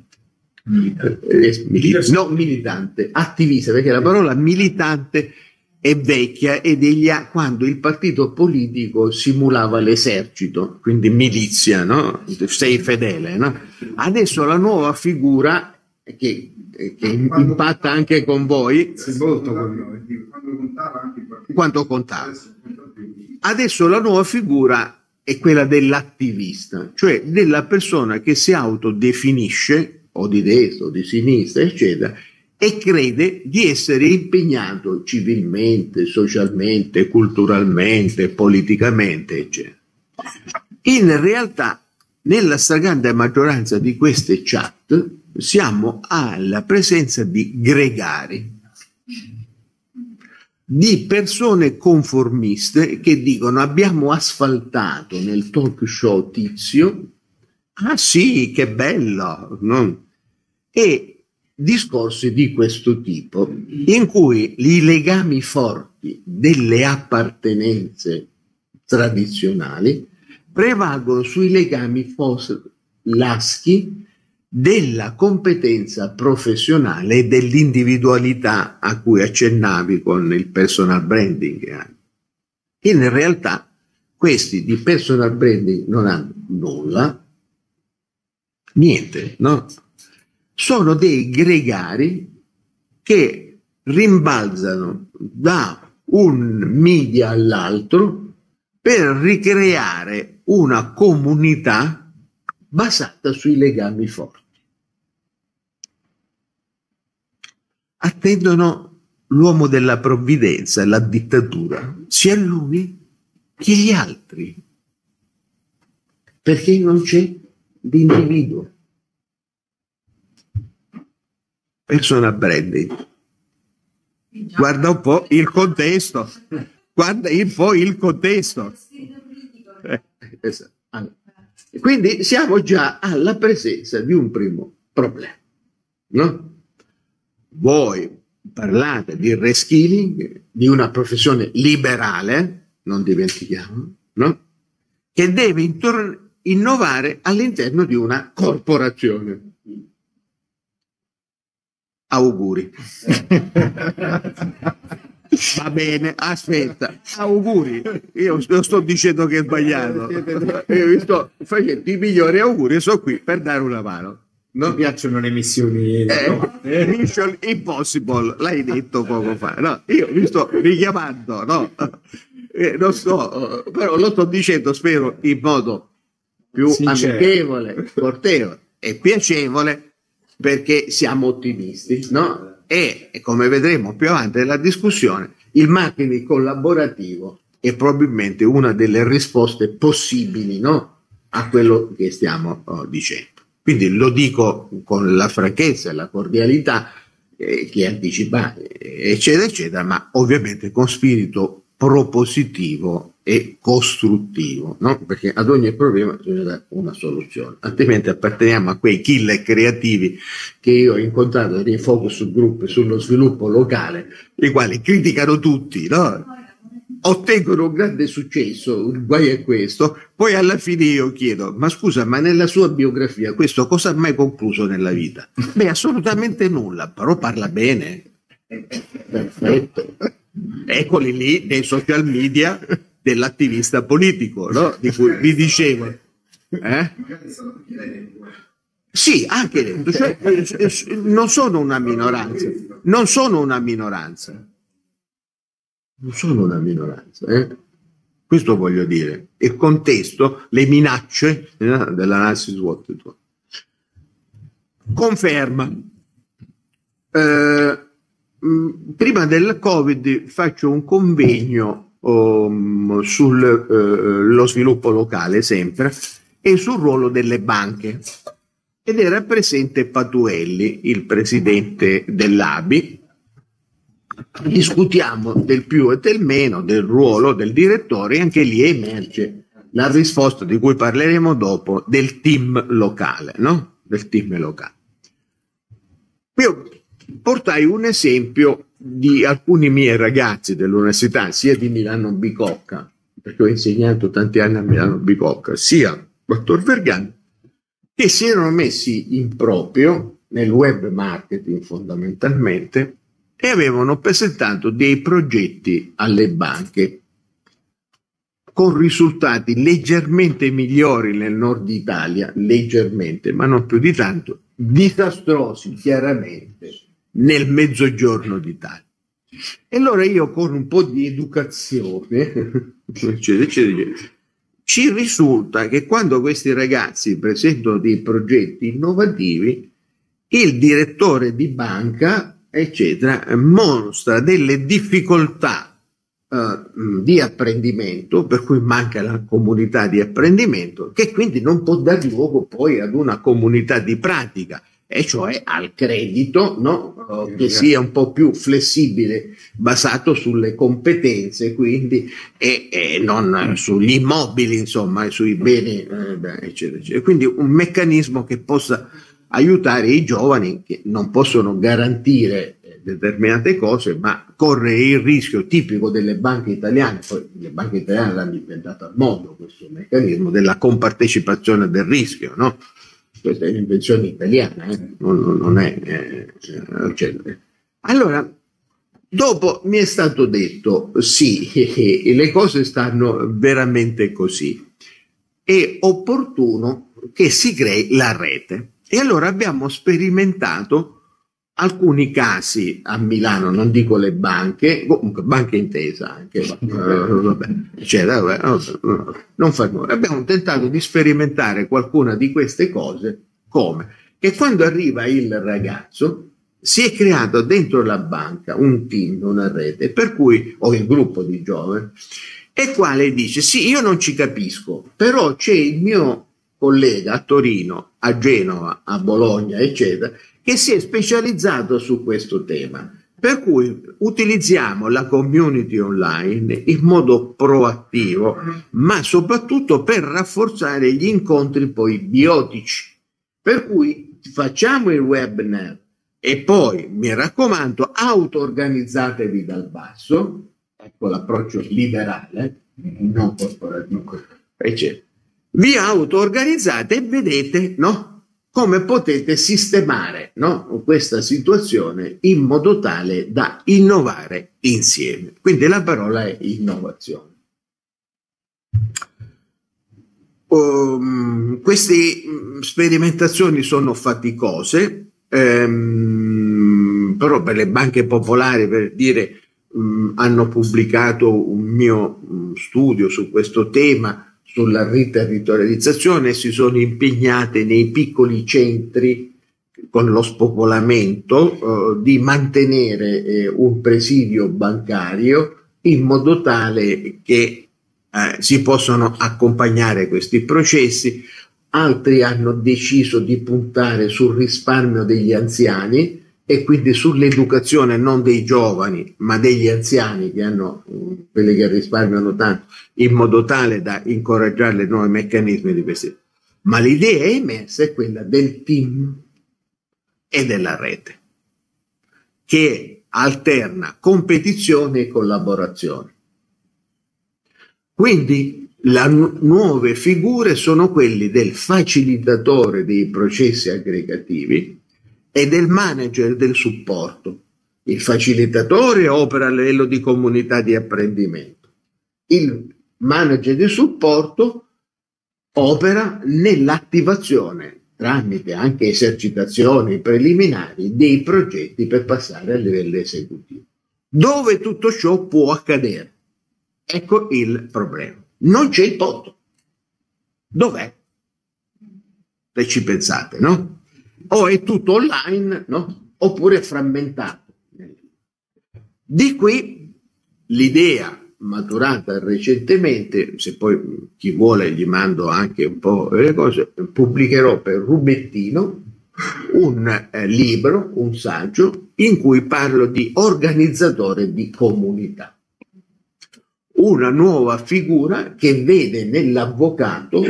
Militante. Eh, eh, militante. no militante, attivista, perché la parola militante è vecchia ed è a- quando il partito politico simulava l'esercito, quindi milizia, no? Sei fedele, no? Adesso la nuova figura che che impatta anche con voi. Molto con noi. Quanto contava. Adesso la nuova figura è quella dell'attivista, cioè della persona che si autodefinisce o di destra o di sinistra, eccetera, e crede di essere impegnato civilmente, socialmente, culturalmente, politicamente, eccetera. In realtà, nella stragrande maggioranza di queste chat, siamo alla presenza di gregari, di persone conformiste che dicono abbiamo asfaltato nel talk show tizio, ah sì, che bello, no? e discorsi di questo tipo, in cui i legami forti delle appartenenze tradizionali prevalgono sui legami laschi della competenza professionale e dell'individualità a cui accennavi con il personal branding. Eh. In realtà questi di personal branding non hanno nulla, niente, no? Sono dei gregari che rimbalzano da un media all'altro per ricreare una comunità basata sui legami forti. attendono l'uomo della provvidenza, la dittatura, sia lui che gli altri, perché non c'è l'individuo. Persona Brandy. Guarda un po' il contesto, guarda un po' il contesto. Eh, esatto. allora. Quindi siamo già alla presenza di un primo problema, no? voi parlate di rescking, di una professione liberale, non dimentichiamo, no? che deve intor- innovare all'interno di una corporazione. Auguri. Va bene, aspetta, auguri. Io sto dicendo che è sbagliato, eh, io vi sto facendo i migliori auguri, sono qui per dare una mano non... Mi piacciono le missioni. Eh, no? Eh, Mission Impossible, l'hai detto poco fa. No, io mi sto richiamando, no? Eh, non so, però lo sto dicendo, spero, in modo più Sincero. amichevole, cortevole e piacevole, perché siamo ottimisti, no? E come vedremo più avanti nella discussione, il marketing collaborativo è probabilmente una delle risposte possibili, no? A quello che stiamo oh, dicendo. Quindi lo dico con la franchezza e la cordialità eh, che anticipa, eh, eccetera, eccetera, ma ovviamente con spirito propositivo e costruttivo, no? perché ad ogni problema bisogna dare una soluzione, altrimenti apparteniamo a quei killer creativi che io ho incontrato in focus group sullo sviluppo locale, i quali criticano tutti, no? ottengono un grande successo, il guai è questo, poi alla fine io chiedo, ma scusa, ma nella sua biografia questo cosa ha mai concluso nella vita? Beh, assolutamente nulla, però parla bene. Perfetto. Eccoli lì nei social media dell'attivista politico, no? di cui vi dicevo. Eh? Sì, anche cioè, eh, eh, non sono una minoranza, non sono una minoranza non sono una minoranza. Eh? Questo voglio dire. E contesto le minacce eh, dell'analisi SWOT. Conferma. Eh, mm, prima del Covid faccio un convegno um, sullo eh, eh, sviluppo locale, sempre, e sul ruolo delle banche. Ed era presente Patuelli, il presidente dell'ABI, discutiamo del più e del meno, del ruolo del direttore, e anche lì emerge la risposta di cui parleremo dopo del team locale, no? Del team locale. Io portai un esempio di alcuni miei ragazzi dell'università, sia di Milano Bicocca, perché ho insegnato tanti anni a Milano Bicocca, sia Dottor Tor che si erano messi in proprio nel web marketing fondamentalmente e avevano presentato dei progetti alle banche con risultati leggermente migliori nel nord Italia, leggermente, ma non più di tanto, disastrosi chiaramente nel mezzogiorno d'Italia. E allora io con un po' di educazione, eccetera, eccetera, ci risulta che quando questi ragazzi presentano dei progetti innovativi, il direttore di banca eccetera, mostra delle difficoltà eh, di apprendimento, per cui manca la comunità di apprendimento, che quindi non può dar luogo poi ad una comunità di pratica, e cioè al credito no? Eh, che sia un po' più flessibile, basato sulle competenze quindi, e, e non eh, sugli immobili, insomma, sui beni, eh, eccetera, eccetera. Quindi un meccanismo che possa aiutare i giovani che non possono garantire eh, determinate cose, ma corre il rischio tipico delle banche italiane, poi le banche italiane l'hanno inventato al mondo questo meccanismo della compartecipazione del rischio, no? Questa è un'invenzione italiana, eh? non, non, è eh, Allora, dopo mi è stato detto, sì, le cose stanno veramente così, è opportuno che si crei la rete. E allora abbiamo sperimentato alcuni casi a Milano, non dico le banche, comunque banca intesa anche, eh, vabbè, eccetera, vabbè, non fa nulla. Abbiamo tentato di sperimentare qualcuna di queste cose come? Che quando arriva il ragazzo si è creato dentro la banca un team, una rete, per cui, o il gruppo di giovani, e quale dice, sì, io non ci capisco, però c'è il mio collega a Torino a Genova, a Bologna, eccetera, che si è specializzato su questo tema. Per cui utilizziamo la community online in modo proattivo, ma soprattutto per rafforzare gli incontri poi biotici. Per cui facciamo il webinar e poi, mi raccomando, auto-organizzatevi dal basso, ecco l'approccio liberale, non corporativo, eccetera vi auto-organizzate e vedete no? come potete sistemare no? questa situazione in modo tale da innovare insieme. Quindi la parola è innovazione. Um, queste mm, sperimentazioni sono faticose, um, però per le banche popolari, per dire, um, hanno pubblicato un mio mm, studio su questo tema sulla riterritorializzazione, si sono impegnate nei piccoli centri con lo spopolamento eh, di mantenere eh, un presidio bancario in modo tale che eh, si possano accompagnare questi processi. Altri hanno deciso di puntare sul risparmio degli anziani, e quindi sull'educazione non dei giovani ma degli anziani che hanno mm, quelli che risparmiano tanto in modo tale da incoraggiare le nuove meccanismi di pensiero ma l'idea emessa è quella del team e della rete che alterna competizione e collaborazione quindi le nu- nuove figure sono quelle del facilitatore dei processi aggregativi e del manager del supporto. Il facilitatore opera a livello di comunità di apprendimento. Il manager di supporto opera nell'attivazione tramite anche esercitazioni preliminari dei progetti per passare a livello esecutivo. Dove tutto ciò può accadere? Ecco il problema. Non c'è il POT. Dov'è? Se ci pensate, no? o è tutto online no? oppure frammentato. Di qui l'idea maturata recentemente, se poi chi vuole gli mando anche un po' le cose, pubblicherò per Rubettino un eh, libro, un saggio, in cui parlo di organizzatore di comunità. Una nuova figura che vede nell'avvocato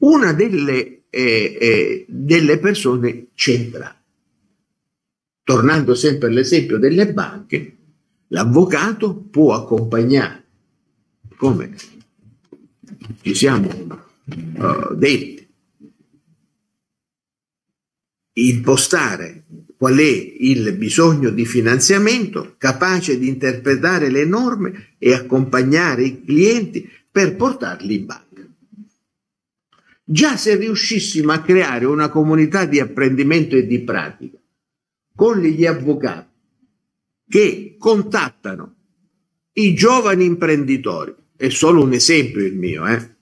una delle eh, eh, delle persone c'entra. Tornando sempre all'esempio delle banche, l'avvocato può accompagnare, come ci siamo uh, detti, impostare qual è il bisogno di finanziamento, capace di interpretare le norme e accompagnare i clienti per portarli in banca. Già se riuscissimo a creare una comunità di apprendimento e di pratica con gli avvocati che contattano i giovani imprenditori, è solo un esempio il mio, eh,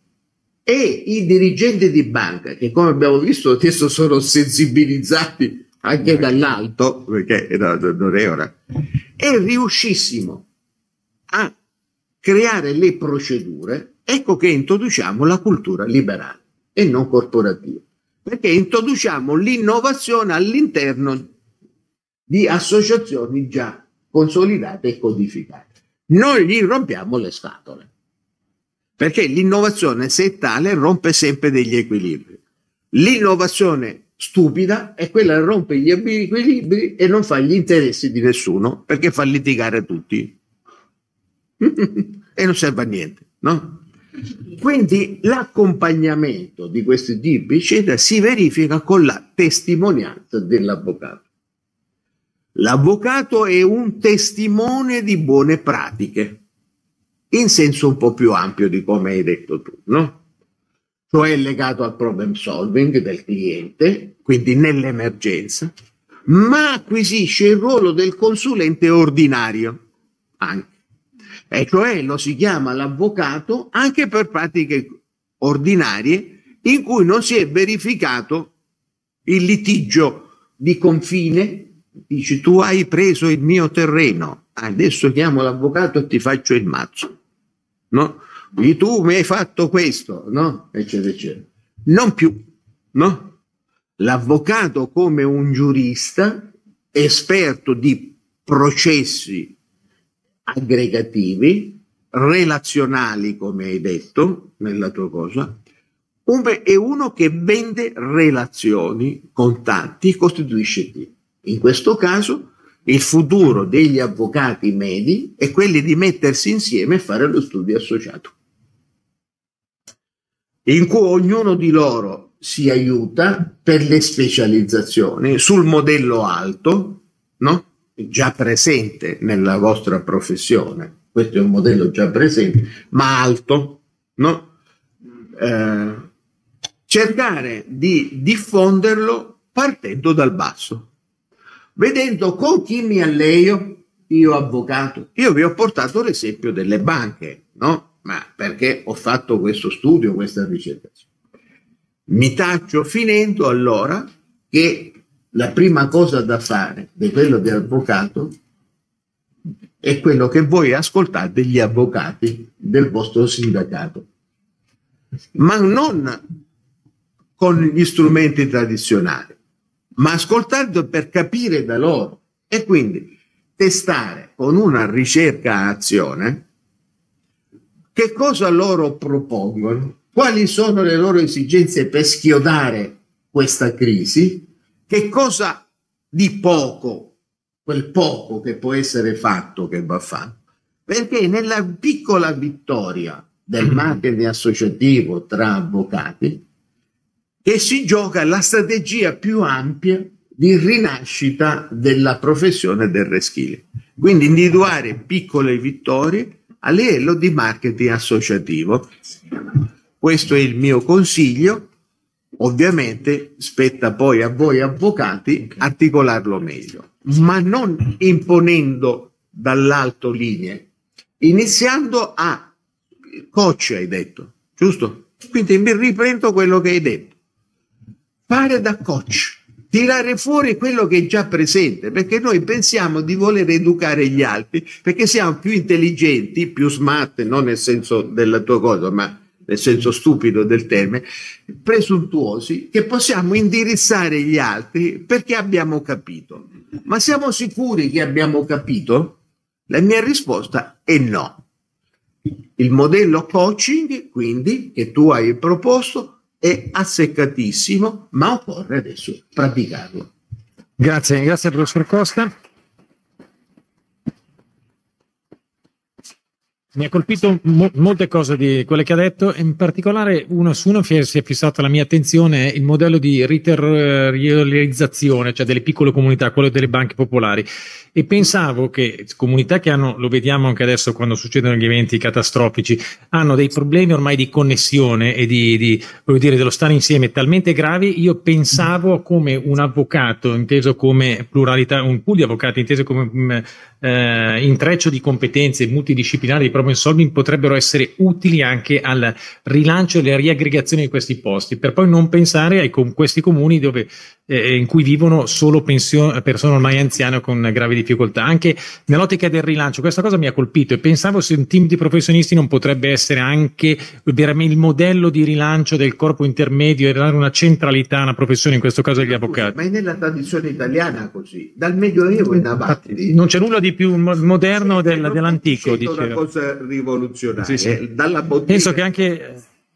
e i dirigenti di banca, che come abbiamo visto adesso sono sensibilizzati anche dall'alto, perché no, non è ora, e riuscissimo a creare le procedure, ecco che introduciamo la cultura liberale e non corporativo, perché introduciamo l'innovazione all'interno di associazioni già consolidate e codificate. Noi gli rompiamo le scatole, perché l'innovazione, se tale, rompe sempre degli equilibri. L'innovazione stupida è quella che rompe gli equilibri e non fa gli interessi di nessuno perché fa litigare tutti. e non serve a niente, no? Quindi l'accompagnamento di questi tipi eccetera, si verifica con la testimonianza dell'avvocato. L'avvocato è un testimone di buone pratiche, in senso un po' più ampio di come hai detto tu, no? Cioè legato al problem solving del cliente, quindi nell'emergenza, ma acquisisce il ruolo del consulente ordinario anche e cioè lo si chiama l'avvocato anche per pratiche ordinarie in cui non si è verificato il litigio di confine, dici tu hai preso il mio terreno, adesso chiamo l'avvocato e ti faccio il mazzo, no? Dici, tu mi hai fatto questo, no? Eccetera, eccetera. Non più, no? L'avvocato come un giurista esperto di processi aggregativi, relazionali, come hai detto nella tua cosa, e uno che vende relazioni, contatti, costituisce team. In questo caso il futuro degli avvocati medi è quello di mettersi insieme e fare lo studio associato, in cui ognuno di loro si aiuta per le specializzazioni sul modello alto, no? già presente nella vostra professione. Questo è un modello già presente, ma alto, no? Eh, cercare di diffonderlo partendo dal basso, vedendo con chi mi alleio, io avvocato. Io vi ho portato l'esempio delle banche, no? Ma perché ho fatto questo studio, questa ricerca. Mi taccio finendo allora che la prima cosa da fare di quello di avvocato è quello che voi ascoltate gli avvocati del vostro sindacato, ma non con gli strumenti tradizionali, ma ascoltando per capire da loro e quindi testare con una ricerca azione che cosa loro propongono, quali sono le loro esigenze per schiodare questa crisi che cosa di poco, quel poco che può essere fatto che va fatto. Perché nella piccola vittoria del mm. marketing associativo tra avvocati che si gioca la strategia più ampia di rinascita della professione del reschile. Quindi individuare piccole vittorie a livello di marketing associativo. Questo è il mio consiglio Ovviamente spetta poi a voi avvocati okay. articolarlo meglio, ma non imponendo dall'alto linee, iniziando a coach hai detto, giusto? Quindi mi riprendo quello che hai detto. Fare da coach, tirare fuori quello che è già presente, perché noi pensiamo di voler educare gli altri, perché siamo più intelligenti, più smart, non nel senso della tua cosa, ma nel senso stupido del termine, presuntuosi, che possiamo indirizzare gli altri perché abbiamo capito. Ma siamo sicuri che abbiamo capito? La mia risposta è no. Il modello coaching, quindi, che tu hai proposto è asseccatissimo, ma occorre adesso praticarlo. Grazie, grazie professor Costa. Mi ha colpito mo- molte cose di quelle che ha detto, in particolare una, su una si è fissata la mia attenzione il modello di riterritorializzazione, eh, cioè delle piccole comunità, quello delle banche popolari e pensavo che comunità che hanno, lo vediamo anche adesso quando succedono gli eventi catastrofici, hanno dei problemi ormai di connessione e di, di voglio dire, dello stare insieme talmente gravi, io pensavo come un avvocato, inteso come pluralità, un pool di avvocati, inteso come mm, eh, intreccio di competenze multidisciplinari di problem solving, potrebbero essere utili anche al rilancio e alla riaggregazione di questi posti, per poi non pensare a questi comuni dove, eh, in cui vivono solo pensio- persone ormai anziane con gravi difficoltà, anche nell'ottica del rilancio. Questa cosa mi ha colpito e pensavo se un team di professionisti non potrebbe essere anche veramente il modello di rilancio del corpo intermedio e dare una centralità a una professione, in questo caso agli avvocati. Ma è nella tradizione italiana così, dal Medioevo in avanti. Non c'è nulla di più moderno sì, del, dell'antico. È una cosa rivoluzionaria. Sì, sì. Penso che anche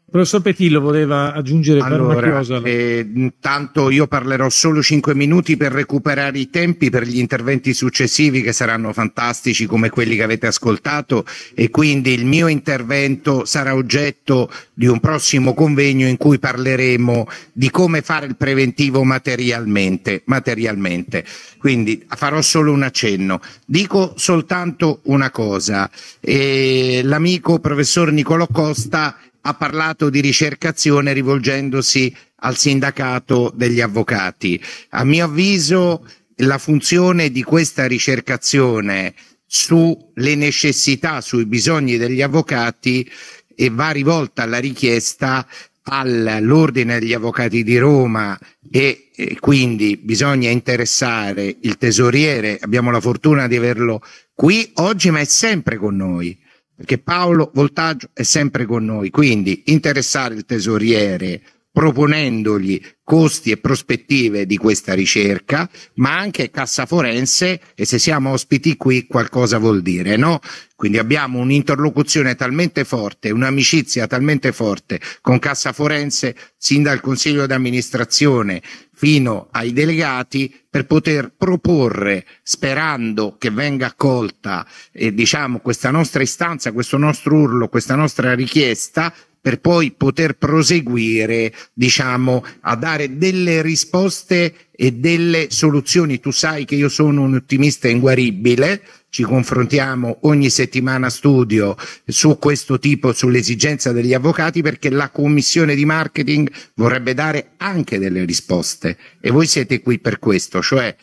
Professor Petillo voleva aggiungere allora, cosa. Eh, intanto io parlerò solo cinque minuti per recuperare i tempi per gli interventi successivi che saranno fantastici come quelli che avete ascoltato e quindi il mio intervento sarà oggetto di un prossimo convegno in cui parleremo di come fare il preventivo materialmente. materialmente. Quindi farò solo un accenno. Dico soltanto una cosa. Eh, l'amico professor Nicolò Costa ha parlato di ricercazione rivolgendosi al sindacato degli avvocati. A mio avviso la funzione di questa ricercazione sulle necessità, sui bisogni degli avvocati e va rivolta alla richiesta all'ordine degli avvocati di Roma e, e quindi bisogna interessare il tesoriere, abbiamo la fortuna di averlo qui oggi ma è sempre con noi perché Paolo Voltaggio è sempre con noi, quindi interessare il tesoriere proponendogli costi e prospettive di questa ricerca, ma anche cassa forense e se siamo ospiti qui qualcosa vuol dire, no? Quindi abbiamo un'interlocuzione talmente forte, un'amicizia talmente forte con cassa forense sin dal consiglio d'amministrazione fino ai delegati per poter proporre, sperando che venga accolta eh, diciamo, questa nostra istanza, questo nostro urlo, questa nostra richiesta, per poi poter proseguire, diciamo, a dare delle risposte e delle soluzioni. Tu sai che io sono un ottimista inguaribile, ci confrontiamo ogni settimana studio su questo tipo, sull'esigenza degli avvocati, perché la commissione di marketing vorrebbe dare anche delle risposte e voi siete qui per questo, cioè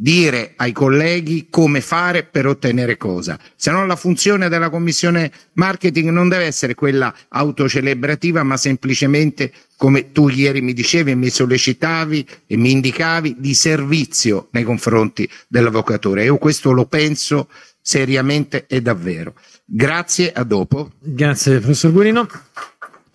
dire ai colleghi come fare per ottenere cosa. Se no la funzione della commissione marketing non deve essere quella autocelebrativa, ma semplicemente, come tu ieri mi dicevi e mi sollecitavi e mi indicavi, di servizio nei confronti dell'avvocatore. Io questo lo penso seriamente e davvero. Grazie, a dopo. Grazie, professor Guarino.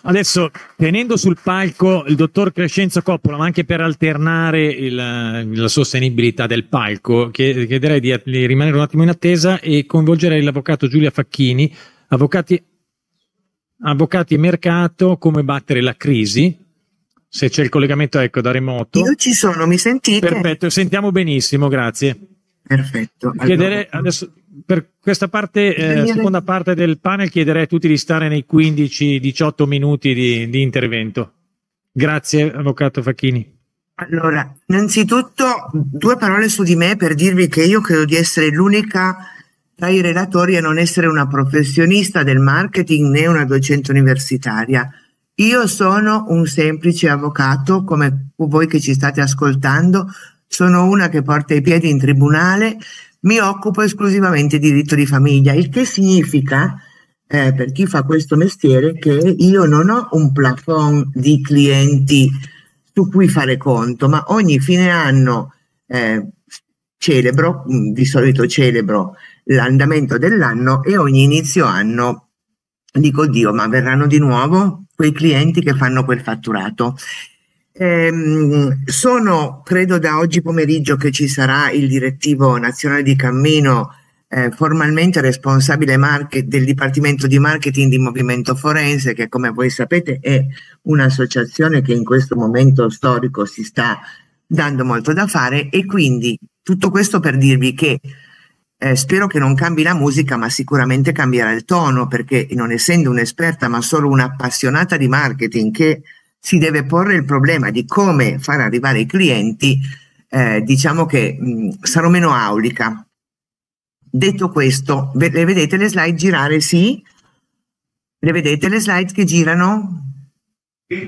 Adesso tenendo sul palco il dottor Crescenzo Coppola, ma anche per alternare il, la sostenibilità del palco, chiederei di, rimanere un attimo in attesa e coinvolgere l'avvocato Giulia Facchini, avvocati, avvocati mercato, come battere la crisi, se c'è il collegamento ecco da remoto. Io ci sono, mi sentite? Perfetto, sentiamo benissimo, grazie. Perfetto. Allora. Chiedere adesso per questa parte, eh, seconda parte del panel chiederei a tutti di stare nei 15-18 minuti di, di intervento. Grazie, Avvocato Facchini. Allora, innanzitutto due parole su di me per dirvi che io credo di essere l'unica tra i relatori a non essere una professionista del marketing né una docente universitaria. Io sono un semplice avvocato, come voi che ci state ascoltando, sono una che porta i piedi in tribunale mi occupo esclusivamente di diritto di famiglia, il che significa eh, per chi fa questo mestiere che io non ho un plafond di clienti su cui fare conto, ma ogni fine anno eh, celebro, mm, di solito celebro l'andamento dell'anno e ogni inizio anno dico Dio, ma verranno di nuovo quei clienti che fanno quel fatturato. Ehm, sono, credo, da oggi pomeriggio che ci sarà il direttivo nazionale di cammino eh, formalmente responsabile market, del Dipartimento di Marketing di Movimento Forense, che come voi sapete è un'associazione che in questo momento storico si sta dando molto da fare e quindi tutto questo per dirvi che eh, spero che non cambi la musica, ma sicuramente cambierà il tono, perché non essendo un'esperta, ma solo un'appassionata di marketing che si deve porre il problema di come far arrivare i clienti, eh, diciamo che mh, sarò meno aulica. Detto questo, ve- le vedete le slide girare, sì? Le vedete le slide che girano?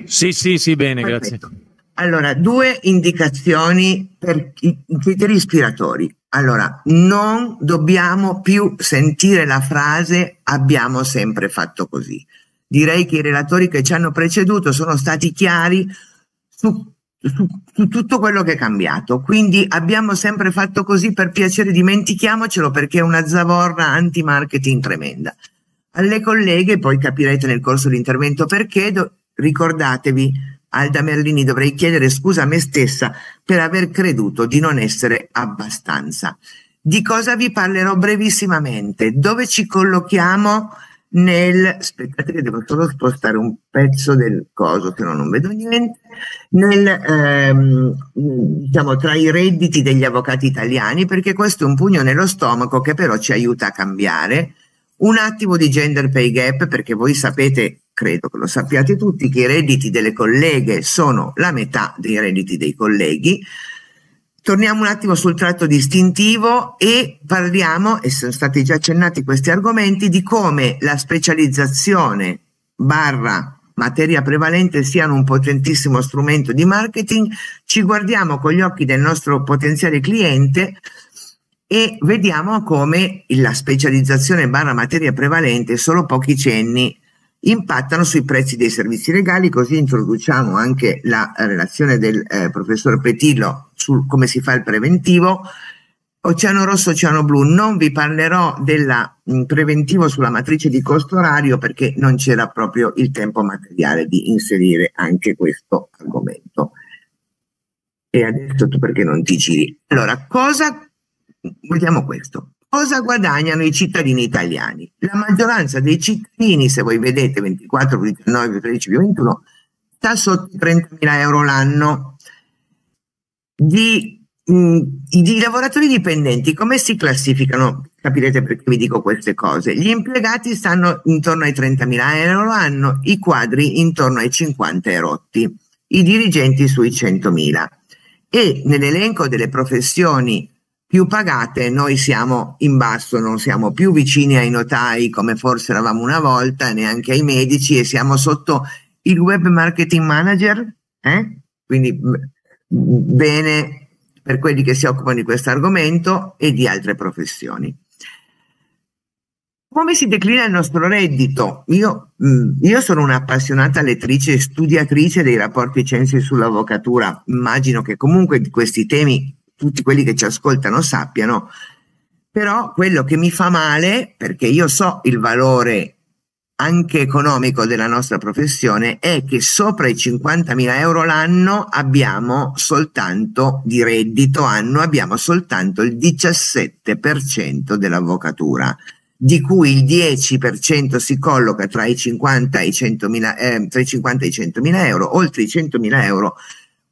Sì, sì, sì, bene, Perfetto. grazie. Allora, due indicazioni per i criteri ispiratori. Allora, non dobbiamo più sentire la frase abbiamo sempre fatto così direi che i relatori che ci hanno preceduto sono stati chiari su, su, su, tutto quello che è cambiato. Quindi abbiamo sempre fatto così, per piacere dimentichiamocelo perché è una zavorra anti-marketing tremenda. Alle colleghe, poi capirete nel corso dell'intervento perché, do, ricordatevi, Alda Merlini dovrei chiedere scusa a me stessa per aver creduto di non essere abbastanza. Di cosa vi parlerò brevissimamente? Dove ci collochiamo? nel, aspettate che devo solo spostare un pezzo del coso, se no non vedo niente, nel, ehm, diciamo, tra i redditi degli avvocati italiani, perché questo è un pugno nello stomaco che però ci aiuta a cambiare. Un attimo di gender pay gap, perché voi sapete, credo che lo sappiate tutti, che i redditi delle colleghe sono la metà dei redditi dei colleghi. Torniamo un attimo sul tratto distintivo e parliamo, e sono stati già accennati questi argomenti, di come la specializzazione barra materia prevalente siano un potentissimo strumento di marketing. Ci guardiamo con gli occhi del nostro potenziale cliente e vediamo come la specializzazione barra materia prevalente, solo pochi cenni, impattano sui prezzi dei servizi legali, così introduciamo anche la eh, relazione del eh, professor Petillo su come si fa il preventivo. Oceano rosso, oceano blu, non vi parlerò del mm, preventivo sulla matrice di costo orario perché non c'era proprio il tempo materiale di inserire anche questo argomento. E adesso tu perché non ti giri? Allora, cosa mm, vogliamo questo? Cosa guadagnano i cittadini italiani? La maggioranza dei cittadini, se voi vedete 24, 19, 13, 21, sta sotto i 30.000 euro l'anno. Di, mh, mm, di lavoratori dipendenti, come si classificano? Capirete perché vi dico queste cose. Gli impiegati stanno intorno ai 30.000 euro l'anno, i quadri intorno ai 50 erotti, i dirigenti sui 100.000. E nell'elenco delle professioni più pagate, noi siamo in basso, non siamo più vicini ai notai come forse eravamo una volta, neanche ai medici e siamo sotto il web marketing manager, eh? quindi bene per quelli che si occupano di questo argomento e di altre professioni. Come si declina il nostro reddito? Io, io sono un'appassionata lettrice e studiatrice dei rapporti censi sull'avvocatura, immagino che comunque di questi temi tutti quelli che ci ascoltano sappiano, però quello che mi fa male, perché io so il valore anche economico della nostra professione, è che sopra i 50.000 euro l'anno abbiamo soltanto di reddito anno, abbiamo soltanto il 17% dell'avvocatura di cui il 10% si colloca tra i 50 e i 100.000 eh, 100 euro, oltre i 100.000 euro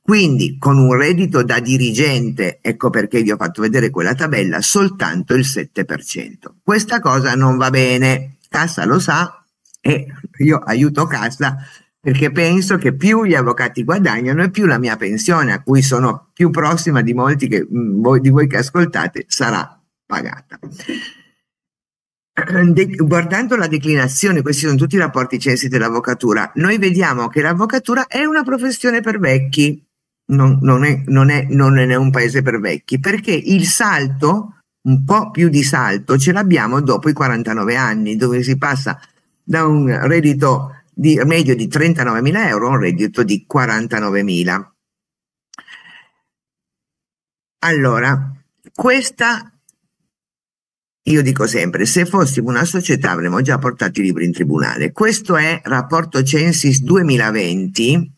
quindi con un reddito da dirigente, ecco perché vi ho fatto vedere quella tabella, soltanto il 7%. Questa cosa non va bene, Cassa lo sa e io aiuto Cassa perché penso che più gli avvocati guadagnano e più la mia pensione, a cui sono più prossima di molti che, mm, di voi che ascoltate, sarà pagata. De, guardando la declinazione, questi sono tutti i rapporti censi dell'avvocatura, noi vediamo che l'avvocatura è una professione per vecchi, non, non, è, non, è, non è un paese per vecchi, perché il salto, un po' più di salto, ce l'abbiamo dopo i 49 anni, dove si passa da un reddito di medio di 39.000 euro a un reddito di 49.000. Allora, questa io dico sempre, se fossimo una società avremmo già portato i libri in tribunale. Questo è rapporto Censis 2020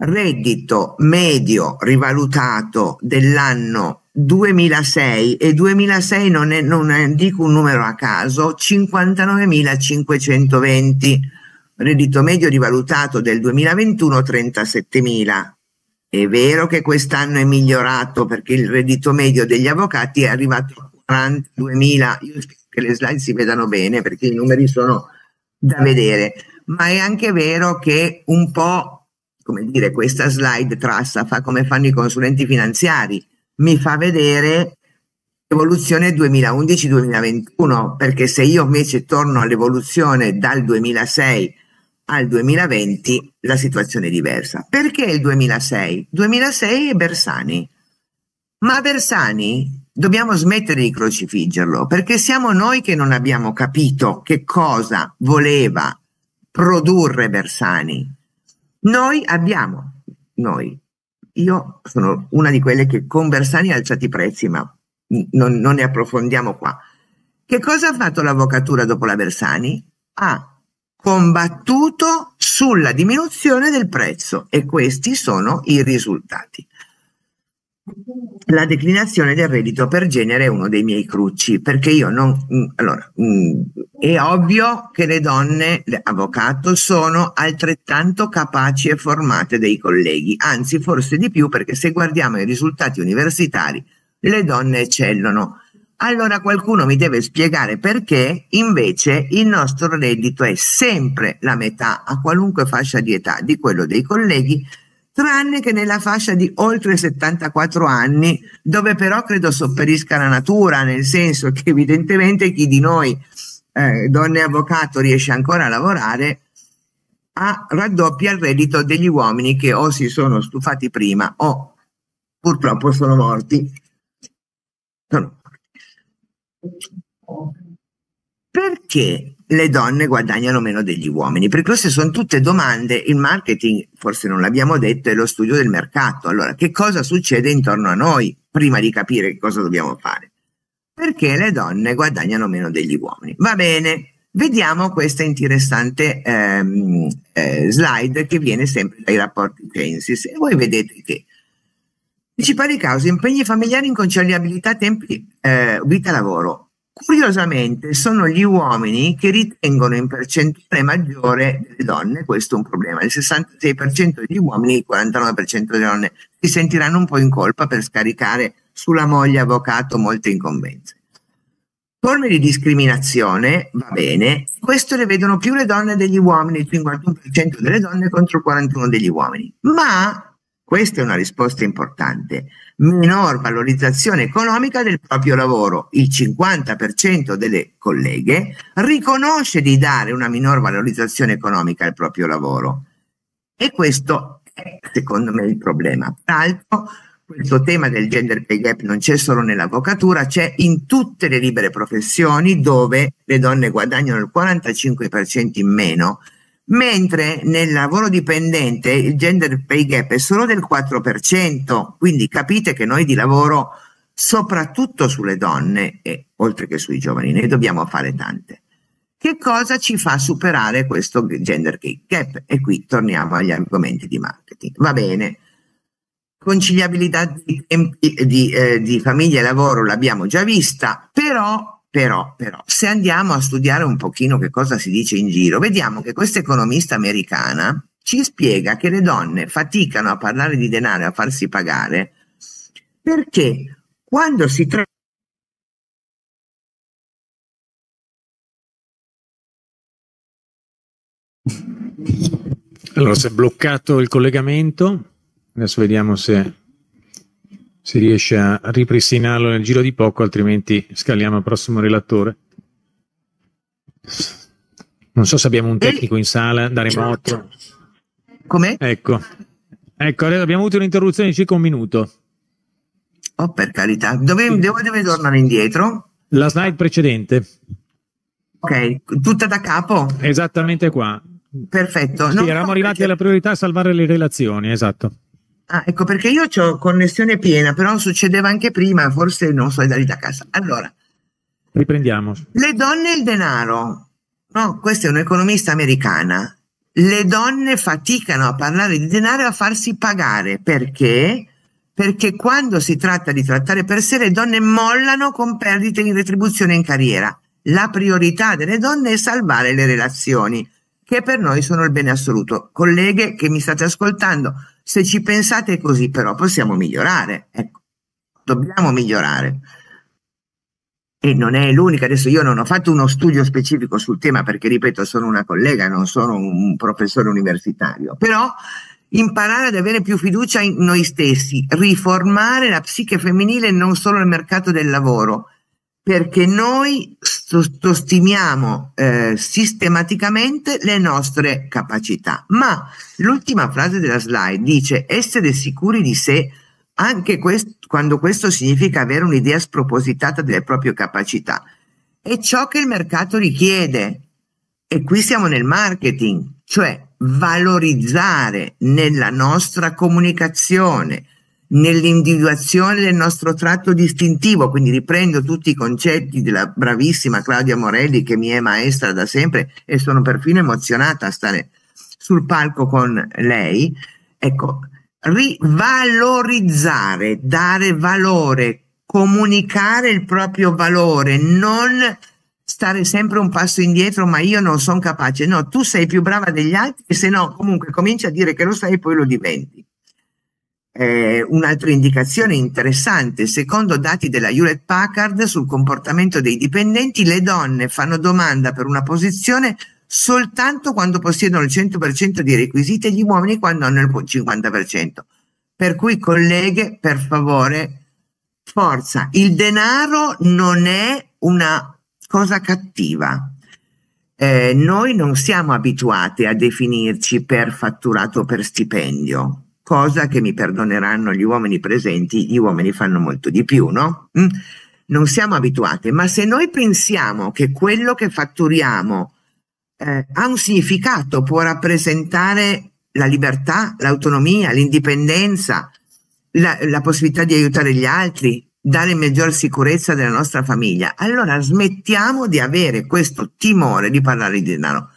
reddito medio rivalutato dell'anno 2006 e 2006 non, è, non è, dico un numero a caso 59.520 reddito medio rivalutato del 2021 37.000 è vero che quest'anno è migliorato perché il reddito medio degli avvocati è arrivato a 42.000 io spero che le slide si vedano bene perché i numeri sono da vedere ma è anche vero che un po' come dire, questa slide trassa fa come fanno i consulenti finanziari, mi fa vedere l'evoluzione 2011-2021, perché se io invece torno all'evoluzione dal 2006 al 2020, la situazione è diversa. Perché il 2006? 2006 è Bersani. Ma Bersani dobbiamo smettere di crocifiggerlo, perché siamo noi che non abbiamo capito che cosa voleva produrre Bersani noi abbiamo, noi, io sono una di quelle che con Bersani ha alzato i prezzi, ma non, non ne approfondiamo qua. Che cosa ha fatto l'avvocatura dopo la Bersani? Ha combattuto sulla diminuzione del prezzo e questi sono i risultati la declinazione del reddito per genere è uno dei miei crucci, perché io non... Mh, mm, allora, mh, mm, è ovvio che le donne, avvocato, sono altrettanto capaci e formate dei colleghi, anzi forse di più, perché se guardiamo i risultati universitari, le donne eccellono. Allora qualcuno mi deve spiegare perché invece il nostro reddito è sempre la metà a qualunque fascia di età di quello dei colleghi tranne che nella fascia di oltre 74 anni, dove però credo sopperisca la natura, nel senso che evidentemente chi di noi, eh, donne avvocato, riesce ancora a lavorare, ha, raddoppia il reddito degli uomini che o si sono stufati prima o purtroppo sono morti. Sono morti. Perché le donne guadagnano meno degli uomini? Perché queste sono tutte domande, il marketing, forse non l'abbiamo detto, è lo studio del mercato. Allora, che cosa succede intorno a noi prima di capire che cosa dobbiamo fare? Perché le donne guadagnano meno degli uomini? Va bene, vediamo questa interessante ehm, eh, slide che viene sempre dai rapporti Censis e voi vedete che principali cause, impegni familiari, inconciliabilità, tempi, eh, vita, lavoro Curiosamente sono gli uomini che ritengono in percentuale maggiore delle donne, questo è un problema, il 66% degli uomini e il 49% delle donne si sentiranno un po' in colpa per scaricare sulla moglie avvocato molte incombenze. Forme di discriminazione, va bene, questo le vedono più le donne degli uomini, il 51% delle donne contro il 41% degli uomini, ma questa è una risposta importante minor valorizzazione economica del proprio lavoro. Il 50% delle colleghe riconosce di dare una minor valorizzazione economica al proprio lavoro. E questo è secondo me il problema. Tra l'altro, questo tema del gender pay gap non c'è solo nell'avvocatura, c'è in tutte le libere professioni dove le donne guadagnano il 45% in meno mentre nel lavoro dipendente il gender pay gap è solo del 4%, quindi capite che noi di lavoro, soprattutto sulle donne e oltre che sui giovani, ne dobbiamo fare tante. Che cosa ci fa superare questo gender pay gap? E qui torniamo agli argomenti di marketing. Va bene. Conciliabilità di, di, eh, di famiglia e lavoro l'abbiamo già vista, però però, però, se andiamo a studiare un pochino che cosa si dice in giro, vediamo che questa economista americana ci spiega che le donne faticano a parlare di denaro e a farsi pagare perché quando si tratta Allora, si è bloccato il collegamento. Adesso vediamo se si riesce a ripristinarlo nel giro di poco, altrimenti scaliamo al prossimo relatore. Non so se abbiamo un tecnico in sala da certo. remoto. Come? Ecco. ecco, abbiamo avuto un'interruzione di circa un minuto. Oh, per carità, dove, sì. devo, tornare indietro? La slide precedente. Ok, tutta da capo? Esattamente qua. Perfetto. Sì, eravamo arrivati alla priorità a salvare le relazioni, esatto. Ah, ecco perché io ho connessione piena, però succedeva anche prima, forse non so, da lì da casa. Allora, riprendiamo. Le donne e il denaro. No, questa è un'economista americana. Le donne faticano a parlare di denaro e a farsi pagare perché? Perché quando si tratta di trattare per sé, le donne mollano con perdite in retribuzione in carriera. La priorità delle donne è salvare le relazioni, che per noi sono il bene assoluto. Colleghe che mi state ascoltando, se ci pensate così, però, possiamo migliorare. Ecco, dobbiamo migliorare. E non è l'unica, adesso io non ho fatto uno studio specifico sul tema perché, ripeto, sono una collega, non sono un professore universitario, però imparare ad avere più fiducia in noi stessi, riformare la psiche femminile non solo nel mercato del lavoro, perché noi sosteniamo eh, sistematicamente le nostre capacità. Ma l'ultima frase della slide dice essere sicuri di sé anche quest- quando questo significa avere un'idea spropositata delle proprie capacità. È ciò che il mercato richiede. E qui siamo nel marketing, cioè valorizzare nella nostra comunicazione, nell'individuazione del nostro tratto distintivo, quindi riprendo tutti i concetti della bravissima Claudia Morelli che mi è maestra da sempre e sono perfino emozionata a stare sul palco con lei. Ecco, rivalorizzare, dare valore, comunicare il proprio valore, non stare sempre un passo indietro, ma io non sono capace. No, tu sei più brava degli altri, se no comunque cominci a dire che lo sei e poi lo diventi. Eh, un'altra indicazione interessante, secondo dati della Hewlett Packard sul comportamento dei dipendenti, le donne fanno domanda per una posizione soltanto quando possiedono il 100% dei requisiti e gli uomini quando hanno il 50%. Per cui colleghe, per favore, forza, il denaro non è una cosa cattiva. Eh, noi non siamo abituati a definirci per fatturato o per stipendio cosa che mi perdoneranno gli uomini presenti, gli uomini fanno molto di più, no? Mm? Non siamo abituati, ma se noi pensiamo che quello che fatturiamo eh, ha un significato, può rappresentare la libertà, l'autonomia, l'indipendenza, la, la possibilità di aiutare gli altri, dare maggior sicurezza della nostra famiglia, allora smettiamo di avere questo timore di parlare di denaro.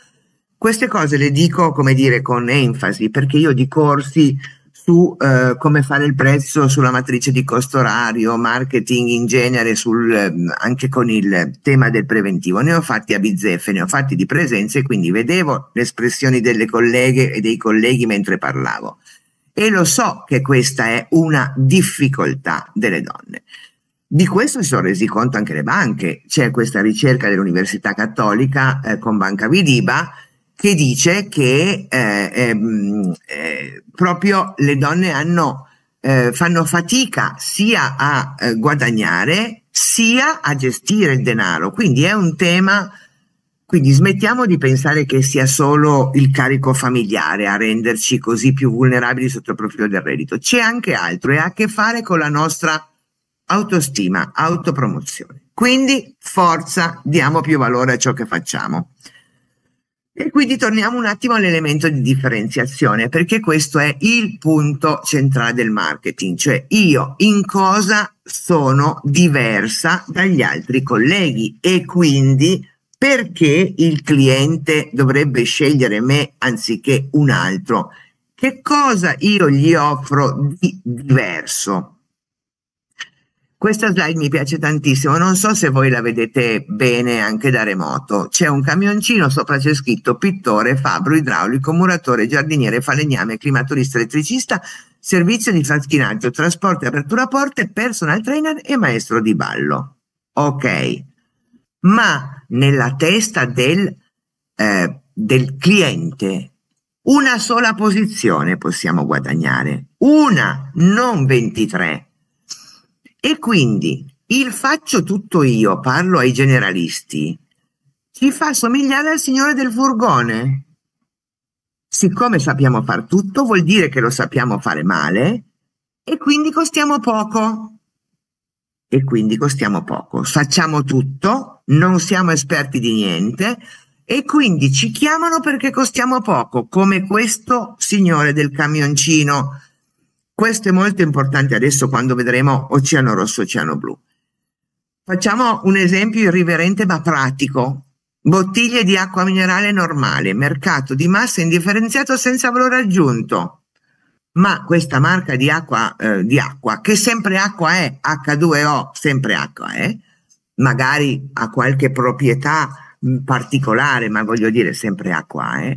Queste cose le dico, come dire, con enfasi, perché io di corsi su eh, come fare il prezzo sulla matrice di costo orario, marketing in genere, sul, ehm, anche con il tema del preventivo. Ne ho fatti a bizzeffe, ne ho fatti di presenza e quindi vedevo le espressioni delle colleghe e dei colleghi mentre parlavo. E lo so che questa è una difficoltà delle donne. Di questo si sono resi conto anche le banche. C'è questa ricerca dell'Università Cattolica eh, con Banca Vidiba che dice che eh, ehm, eh, proprio le donne hanno, eh, fanno fatica sia a eh, guadagnare sia a gestire il denaro. Quindi è un tema, quindi smettiamo di pensare che sia solo il carico familiare a renderci così più vulnerabili sotto il profilo del reddito. C'è anche altro e ha a che fare con la nostra autostima, autopromozione. Quindi forza, diamo più valore a ciò che facciamo. E quindi torniamo un attimo all'elemento di differenziazione, perché questo è il punto centrale del marketing, cioè io in cosa sono diversa dagli altri colleghi e quindi perché il cliente dovrebbe scegliere me anziché un altro? Che cosa io gli offro di diverso? Questa slide mi piace tantissimo, non so se voi la vedete bene anche da remoto. C'è un camioncino, sopra c'è scritto pittore, fabbro, idraulico, muratore, giardiniere, falegname, climaturista, elettricista, servizio di franchinaggio, trasporto e apertura porte, personal trainer e maestro di ballo. Ok, ma nella testa del, eh, del cliente una sola posizione possiamo guadagnare, una, non 23 e quindi il faccio tutto io, parlo ai generalisti, ci fa somigliare al signore del furgone. Siccome sappiamo far tutto, vuol dire che lo sappiamo fare male e quindi costiamo poco. E quindi costiamo poco. Facciamo tutto, non siamo esperti di niente e quindi ci chiamano perché costiamo poco, come questo signore del camioncino questo è molto importante adesso quando vedremo Oceano Rosso, Oceano Blu. Facciamo un esempio irriverente ma pratico. Bottiglie di acqua minerale normale, mercato di massa indifferenziato senza valore aggiunto. Ma questa marca di acqua, eh, di acqua che sempre acqua è, H2O, sempre acqua è, magari ha qualche proprietà mm, particolare, ma voglio dire sempre acqua è,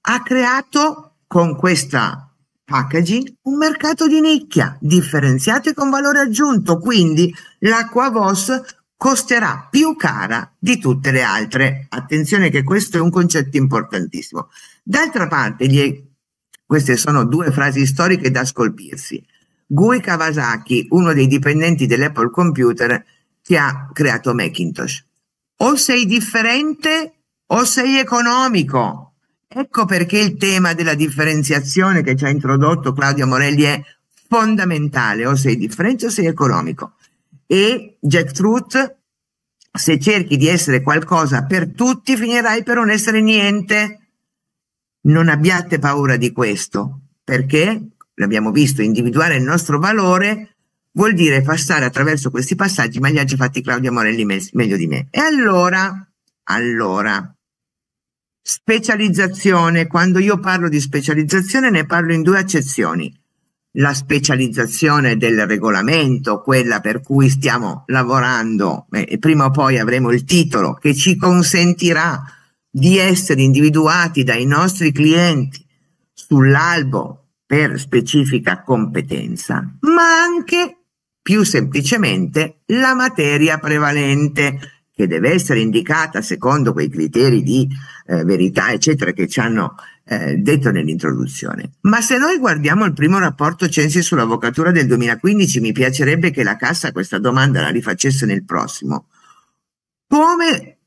ha creato con questa packaging un mercato di nicchia differenziato e con valore aggiunto, quindi l'acqua VOS costerà più cara di tutte le altre. Attenzione che questo è un concetto importantissimo. D'altra parte, gli, queste sono due frasi storiche da scolpirsi. Gui Kawasaki, uno dei dipendenti dell'Apple Computer, che ha creato Macintosh. O sei differente o sei economico, Ecco perché il tema della differenziazione che ci ha introdotto Claudio Morelli è fondamentale, o sei differente o sei economico. E Jackfruit, se cerchi di essere qualcosa per tutti, finirai per non essere niente. Non abbiate paura di questo, perché, l'abbiamo visto, individuare il nostro valore vuol dire passare attraverso questi passaggi, ma li ha già fatti Claudio Morelli me meglio di me. E allora, allora, Specializzazione, quando io parlo di specializzazione ne parlo in due accezioni. La specializzazione del regolamento, quella per cui stiamo lavorando eh, e prima o poi avremo il titolo che ci consentirà di essere individuati dai nostri clienti sull'albo per specifica competenza, ma anche più semplicemente la materia prevalente che deve essere indicata secondo quei criteri di eh, verità, eccetera, che ci hanno eh, detto nell'introduzione. Ma se noi guardiamo il primo rapporto Censi sull'avvocatura del 2015, mi piacerebbe che la Cassa questa domanda la rifacesse nel prossimo. Come,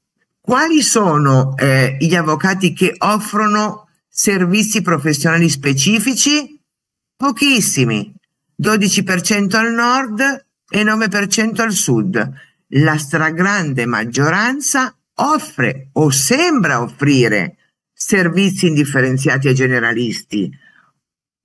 quali sono eh, gli avvocati che offrono servizi professionali specifici? Pochissimi, 12% al nord e 9% al sud la stragrande maggioranza offre o sembra offrire servizi indifferenziati e generalisti.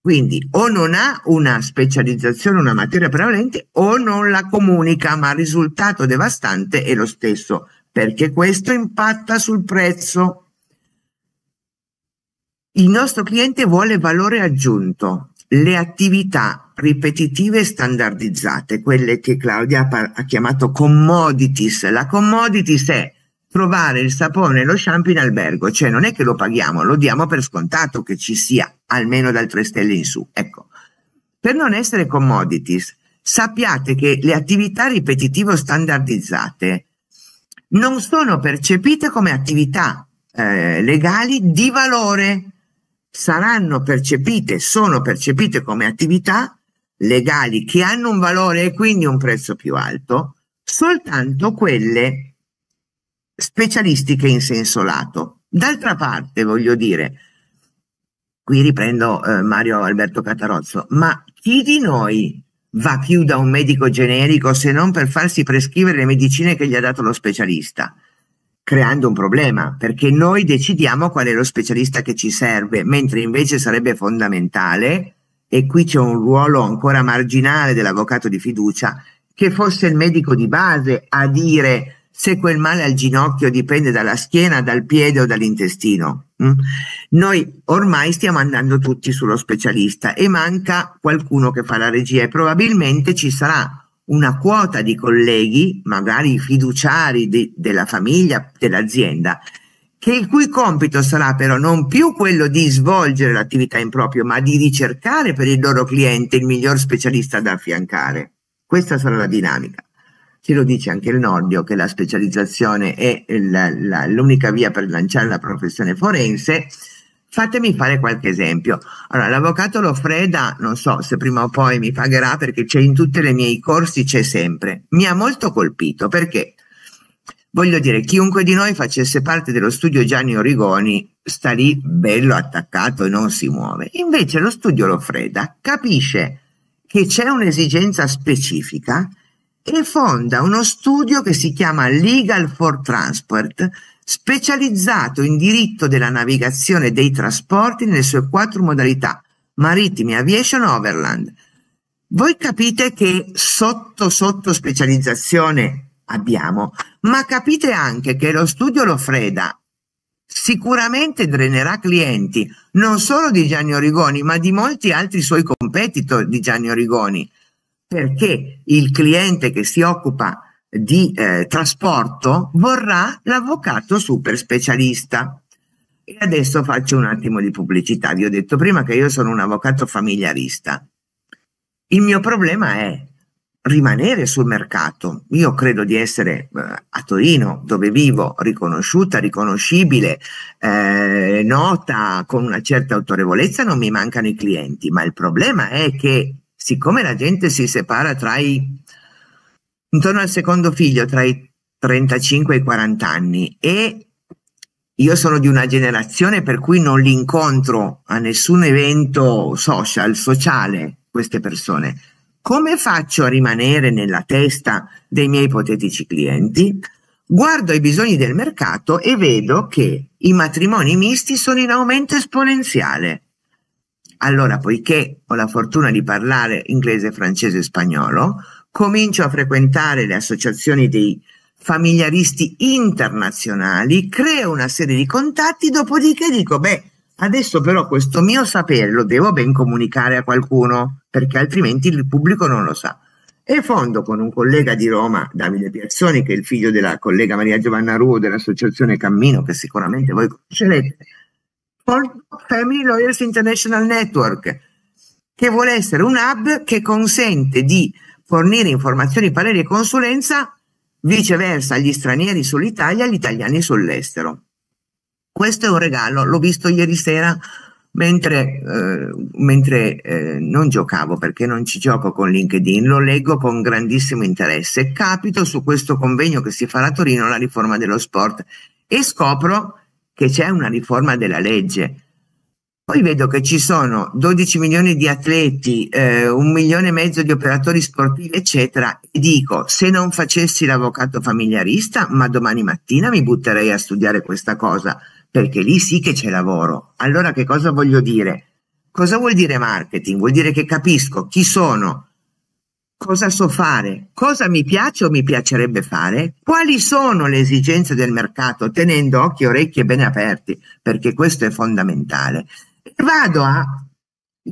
Quindi o non ha una specializzazione, una materia prevalente o non la comunica, ma il risultato devastante è lo stesso, perché questo impatta sul prezzo. Il nostro cliente vuole valore aggiunto, le attività ripetitive e standardizzate, quelle che Claudia ha chiamato commodities. La commodities è trovare il sapone e lo shampoo in albergo, cioè non è che lo paghiamo, lo diamo per scontato che ci sia, almeno dal 3 stelle in su. Ecco, per non essere commodities, sappiate che le attività ripetitivo standardizzate non sono percepite come attività eh, legali di valore, saranno percepite, sono percepite come attività legali che hanno un valore e quindi un prezzo più alto, soltanto quelle specialistiche in senso lato. D'altra parte, voglio dire, qui riprendo eh, Mario Alberto Catarozzo, ma chi di noi va più da un medico generico se non per farsi prescrivere le medicine che gli ha dato lo specialista? creando un problema, perché noi decidiamo qual è lo specialista che ci serve, mentre invece sarebbe fondamentale e qui c'è un ruolo ancora marginale dell'avvocato di fiducia, che fosse il medico di base a dire se quel male al ginocchio dipende dalla schiena, dal piede o dall'intestino. Mm? Noi ormai stiamo andando tutti sullo specialista e manca qualcuno che fa la regia e probabilmente ci sarà una quota di colleghi, magari fiduciari di, della famiglia, dell'azienda, che il cui compito sarà però non più quello di svolgere l'attività in proprio, ma di ricercare per il loro cliente il miglior specialista da affiancare. Questa sarà la dinamica. Ce lo dice anche il Nordio che la specializzazione è la, la, l'unica via per lanciare la professione forense. Fatemi fare qualche esempio. Allora, l'avvocato Lofreda, non so se prima o poi mi pagherà perché c'è in tutti i miei corsi, c'è sempre. Mi ha molto colpito perché Voglio dire, chiunque di noi facesse parte dello studio Gianni Origoni sta lì bello attaccato e non si muove. Invece lo studio Lofreda capisce che c'è un'esigenza specifica e fonda uno studio che si chiama Legal for Transport, specializzato in diritto della navigazione dei trasporti nelle sue quattro modalità, marittimi, aviation, overland. Voi capite che sotto sotto specializzazione abbiamo, ma capite anche che lo studio Lofreda sicuramente drenerà clienti non solo di Gianni Origoni, ma di molti altri suoi competitor di Gianni Origoni, perché il cliente che si occupa di eh, trasporto vorrà l'avvocato super specialista. E adesso faccio un attimo di pubblicità. Vi ho detto prima che io sono un avvocato familiarista. Il mio problema è rimanere sul mercato. Io credo di essere eh, a Torino, dove vivo, riconosciuta, riconoscibile, eh, nota con una certa autorevolezza, non mi mancano i clienti, ma il problema è che siccome la gente si separa tra i intorno al secondo figlio, tra i 35 e i 40 anni e io sono di una generazione per cui non li incontro a nessun evento social, sociale, queste persone come faccio a rimanere nella testa dei miei ipotetici clienti? Guardo i bisogni del mercato e vedo che i matrimoni misti sono in aumento esponenziale. Allora, poiché ho la fortuna di parlare inglese, francese e spagnolo, comincio a frequentare le associazioni dei familiaristi internazionali, creo una serie di contatti, dopodiché dico, beh, Adesso però questo mio sapere lo devo ben comunicare a qualcuno, perché altrimenti il pubblico non lo sa. E fondo con un collega di Roma, Davide Piazzoni, che è il figlio della collega Maria Giovanna Ruo dell'associazione Cammino, che sicuramente voi conoscerete, Family Lawyers International Network, che vuole essere un hub che consente di fornire informazioni, pareri e consulenza viceversa agli stranieri sull'Italia e agli italiani sull'estero. Questo è un regalo, l'ho visto ieri sera mentre, eh, mentre eh, non giocavo perché non ci gioco con LinkedIn, lo leggo con grandissimo interesse. Capito su questo convegno che si farà a Torino, la riforma dello sport, e scopro che c'è una riforma della legge. Poi vedo che ci sono 12 milioni di atleti, eh, un milione e mezzo di operatori sportivi, eccetera, e dico, se non facessi l'avvocato familiarista, ma domani mattina mi butterei a studiare questa cosa perché lì sì che c'è lavoro. Allora che cosa voglio dire? Cosa vuol dire marketing? Vuol dire che capisco chi sono, cosa so fare, cosa mi piace o mi piacerebbe fare, quali sono le esigenze del mercato, tenendo occhi e orecchie bene aperti, perché questo è fondamentale. E vado a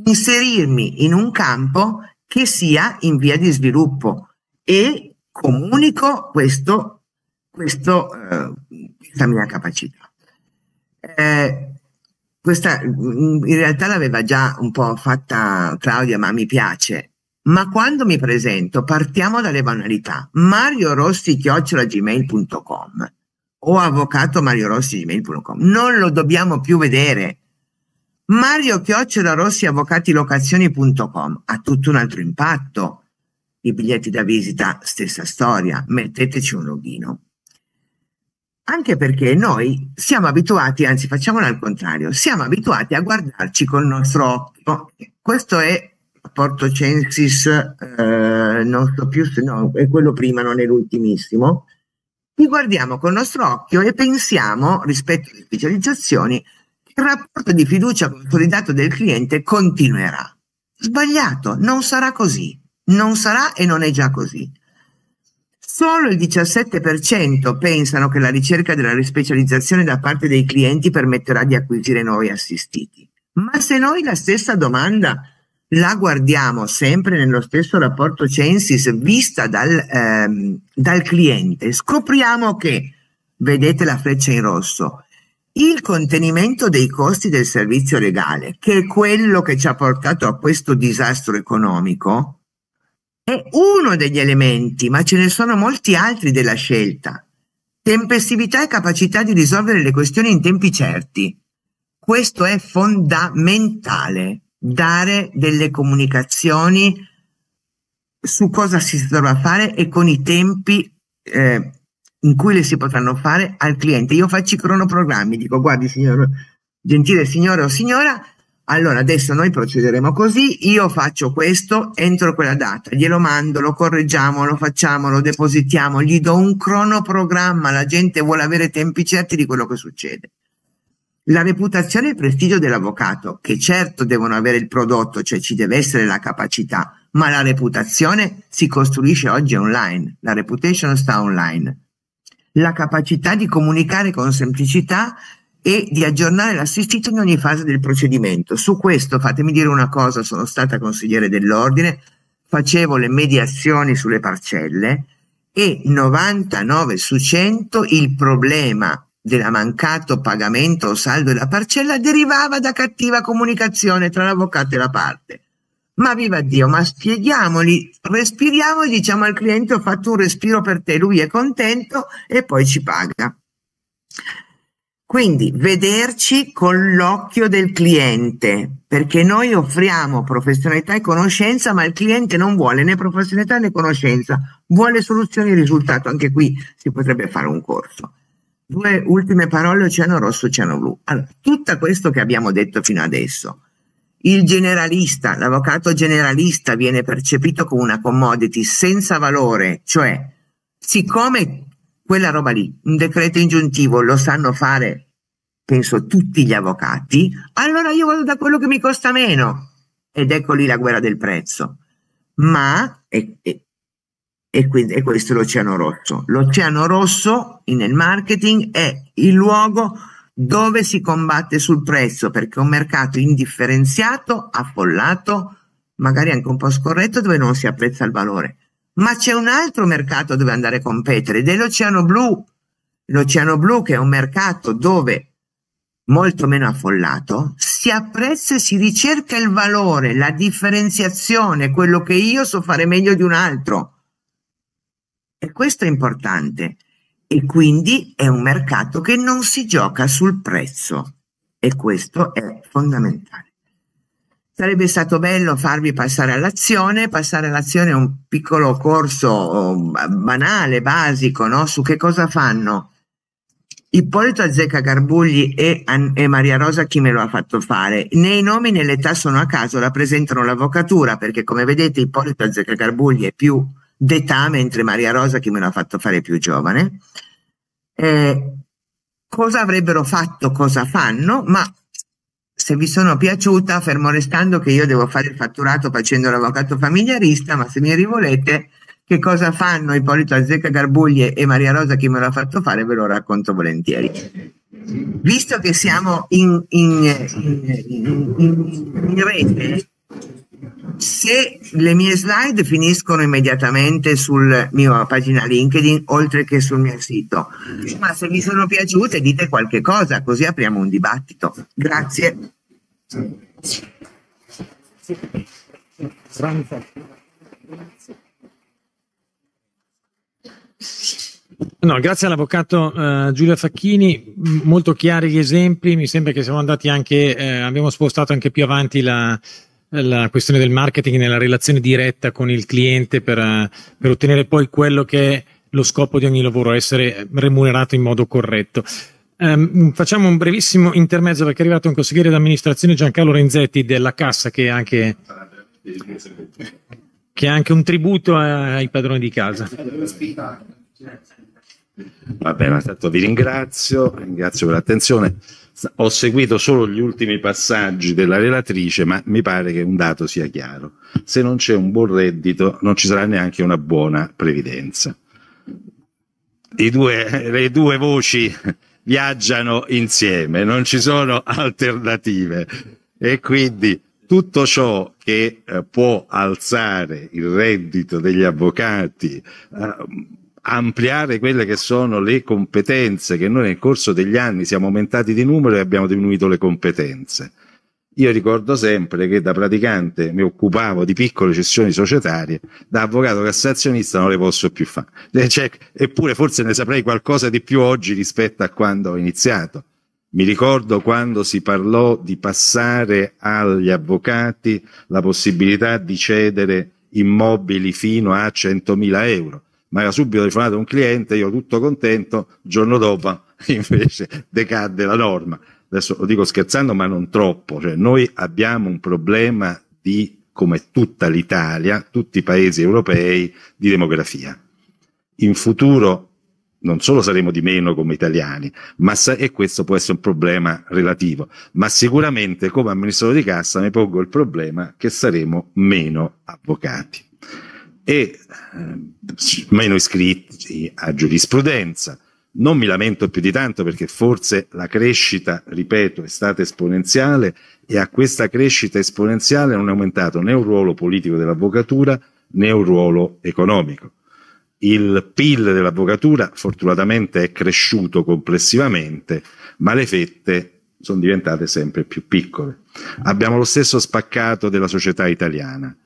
inserirmi in un campo che sia in via di sviluppo e comunico questo, questo, eh, questa mia capacità eh, questa mm, in realtà l'aveva già un po' fatta Claudia, ma mi piace. Ma quando mi presento, partiamo dalle banalità. Mario Rossi gmail.com o avvocato Mario Rossi gmail.com. Non lo dobbiamo più vedere. Mario Chiocciola Rossi avvocatilocazioni.com ha tutto un altro impatto. I biglietti da visita, stessa storia, metteteci un loghino. Anche perché noi siamo abituati, anzi facciamolo al contrario, siamo abituati a guardarci col nostro occhio. Questo è rapporto Censis, eh, non so più, se no, è quello prima, non è l'ultimissimo. Li guardiamo col nostro occhio e pensiamo, rispetto alle specializzazioni, che il rapporto di fiducia consolidato del cliente continuerà. Sbagliato, non sarà così, non sarà e non è già così. Solo il 17% pensano che la ricerca della rispecializzazione da parte dei clienti permetterà di acquisire nuovi assistiti. Ma se noi la stessa domanda la guardiamo sempre nello stesso rapporto Censis vista dal, ehm, dal cliente, scopriamo che, vedete la freccia in rosso, il contenimento dei costi del servizio legale, che è quello che ci ha portato a questo disastro economico, è uno degli elementi, ma ce ne sono molti altri della scelta. Tempestività e capacità di risolvere le questioni in tempi certi. Questo è fondamentale, dare delle comunicazioni su cosa si dovrà fare e con i tempi eh, in cui le si potranno fare al cliente. Io faccio i cronoprogrammi, dico guardi signor, gentile signore o signora, allora adesso noi procederemo così, io faccio questo entro quella data, glielo mando, lo correggiamo, lo facciamo, lo depositiamo, gli do un cronoprogramma, la gente vuole avere tempi certi di quello che succede. La reputazione e il prestigio dell'avvocato, che certo devono avere il prodotto, cioè ci deve essere la capacità, ma la reputazione si costruisce oggi online, la reputation sta online. La capacità di comunicare con semplicità e di aggiornare l'assistito in ogni fase del procedimento. Su questo fatemi dire una cosa, sono stata consigliere dell'ordine, facevo le mediazioni sulle parcelle e 99 su 100 il problema della mancato pagamento o saldo della parcella derivava da cattiva comunicazione tra l'avvocato e la parte. Ma viva Dio, ma spieghiamoli, respiriamo e diciamo al cliente ho fatto un respiro per te, lui è contento e poi ci paga. Quindi vederci con l'occhio del cliente, perché noi offriamo professionalità e conoscenza, ma il cliente non vuole né professionalità né conoscenza, vuole soluzioni e risultato. Anche qui si potrebbe fare un corso. Due ultime parole, oceano rosso, oceano blu. Allora, tutto questo che abbiamo detto fino adesso, il generalista, l'avvocato generalista viene percepito come una commodity senza valore, cioè siccome quella roba lì, un decreto ingiuntivo, lo sanno fare penso tutti gli avvocati, allora io vado da quello che mi costa meno. Ed ecco lì la guerra del prezzo. Ma, e, e, e, quindi, e questo è l'Oceano Rosso. L'Oceano Rosso nel marketing è il luogo dove si combatte sul prezzo, perché è un mercato indifferenziato, affollato, magari anche un po' scorretto, dove non si apprezza il valore. Ma c'è un altro mercato dove andare a competere ed è l'Oceano Blu. L'Oceano Blu che è un mercato dove molto meno affollato, si apprezza e si ricerca il valore, la differenziazione, quello che io so fare meglio di un altro. E questo è importante. E quindi è un mercato che non si gioca sul prezzo. E questo è fondamentale. Sarebbe stato bello farvi passare all'azione, passare all'azione è un piccolo corso um, banale, basico, no? su che cosa fanno Ippolito Azzecca Garbugli e, e Maria Rosa chi me lo ha fatto fare. Né i nomi né l'età sono a caso, rappresentano l'avvocatura perché come vedete Ippolito Azzecca Garbugli è più d'età mentre Maria Rosa chi me lo ha fatto fare è più giovane. Eh, cosa avrebbero fatto, cosa fanno, ma se vi sono piaciuta, fermo restando che io devo fare il fatturato facendo l'avvocato familiarista, ma se mi rivolete che cosa fanno Ippolito Azzecca Garbuglie e Maria Rosa? Chi me l'ha fatto fare? Ve lo racconto volentieri. Visto che siamo in, in, in, in rete, se le mie slide finiscono immediatamente sulla mia pagina LinkedIn oltre che sul mio sito, ma se vi sono piaciute dite qualche cosa così apriamo un dibattito. Grazie. Grazie. No, grazie all'avvocato eh, Giulio Facchini, molto chiari gli esempi, mi sembra che siamo andati anche, eh, abbiamo spostato anche più avanti la, la, questione del marketing nella relazione diretta con il cliente per, eh, per, ottenere poi quello che è lo scopo di ogni lavoro, essere remunerato in modo corretto. Um, facciamo un brevissimo intermezzo perché è arrivato un consigliere d'amministrazione Giancarlo Renzetti della Cassa che è anche che è anche un tributo ai padroni di casa. Va bene, intanto vi ringrazio, ringrazio per l'attenzione. Ho seguito solo gli ultimi passaggi della relatrice, ma mi pare che un dato sia chiaro. Se non c'è un buon reddito, non ci sarà neanche una buona previdenza. Due, le due voci viaggiano insieme, non ci sono alternative. E quindi tutto ciò che eh, può alzare il reddito degli avvocati, eh, ampliare quelle che sono le competenze, che noi nel corso degli anni siamo aumentati di numero e abbiamo diminuito le competenze. Io ricordo sempre che da praticante mi occupavo di piccole cessioni societarie, da avvocato cassazionista non le posso più fare. Cioè, eppure forse ne saprei qualcosa di più oggi rispetto a quando ho iniziato mi ricordo quando si parlò di passare agli avvocati la possibilità di cedere immobili fino a 100.000 euro. Ma era subito telefonato un cliente, io tutto contento, il giorno dopo invece decadde la norma. Adesso lo dico scherzando, ma non troppo. Cioè, noi abbiamo un problema di, come tutta l'Italia, tutti i paesi europei, di demografia. In futuro non solo saremo di meno come italiani, ma sa- e questo può essere un problema relativo, ma sicuramente come amministratore di cassa mi pongo il problema che saremo meno avvocati e eh, meno iscritti a giurisprudenza. Non mi lamento più di tanto perché forse la crescita, ripeto, è stata esponenziale e a questa crescita esponenziale non è aumentato né un ruolo politico dell'avvocatura né un ruolo economico il PIL dell'avvocatura fortunatamente è cresciuto complessivamente, ma le fette sono diventate sempre più piccole. Abbiamo lo stesso spaccato della società italiana,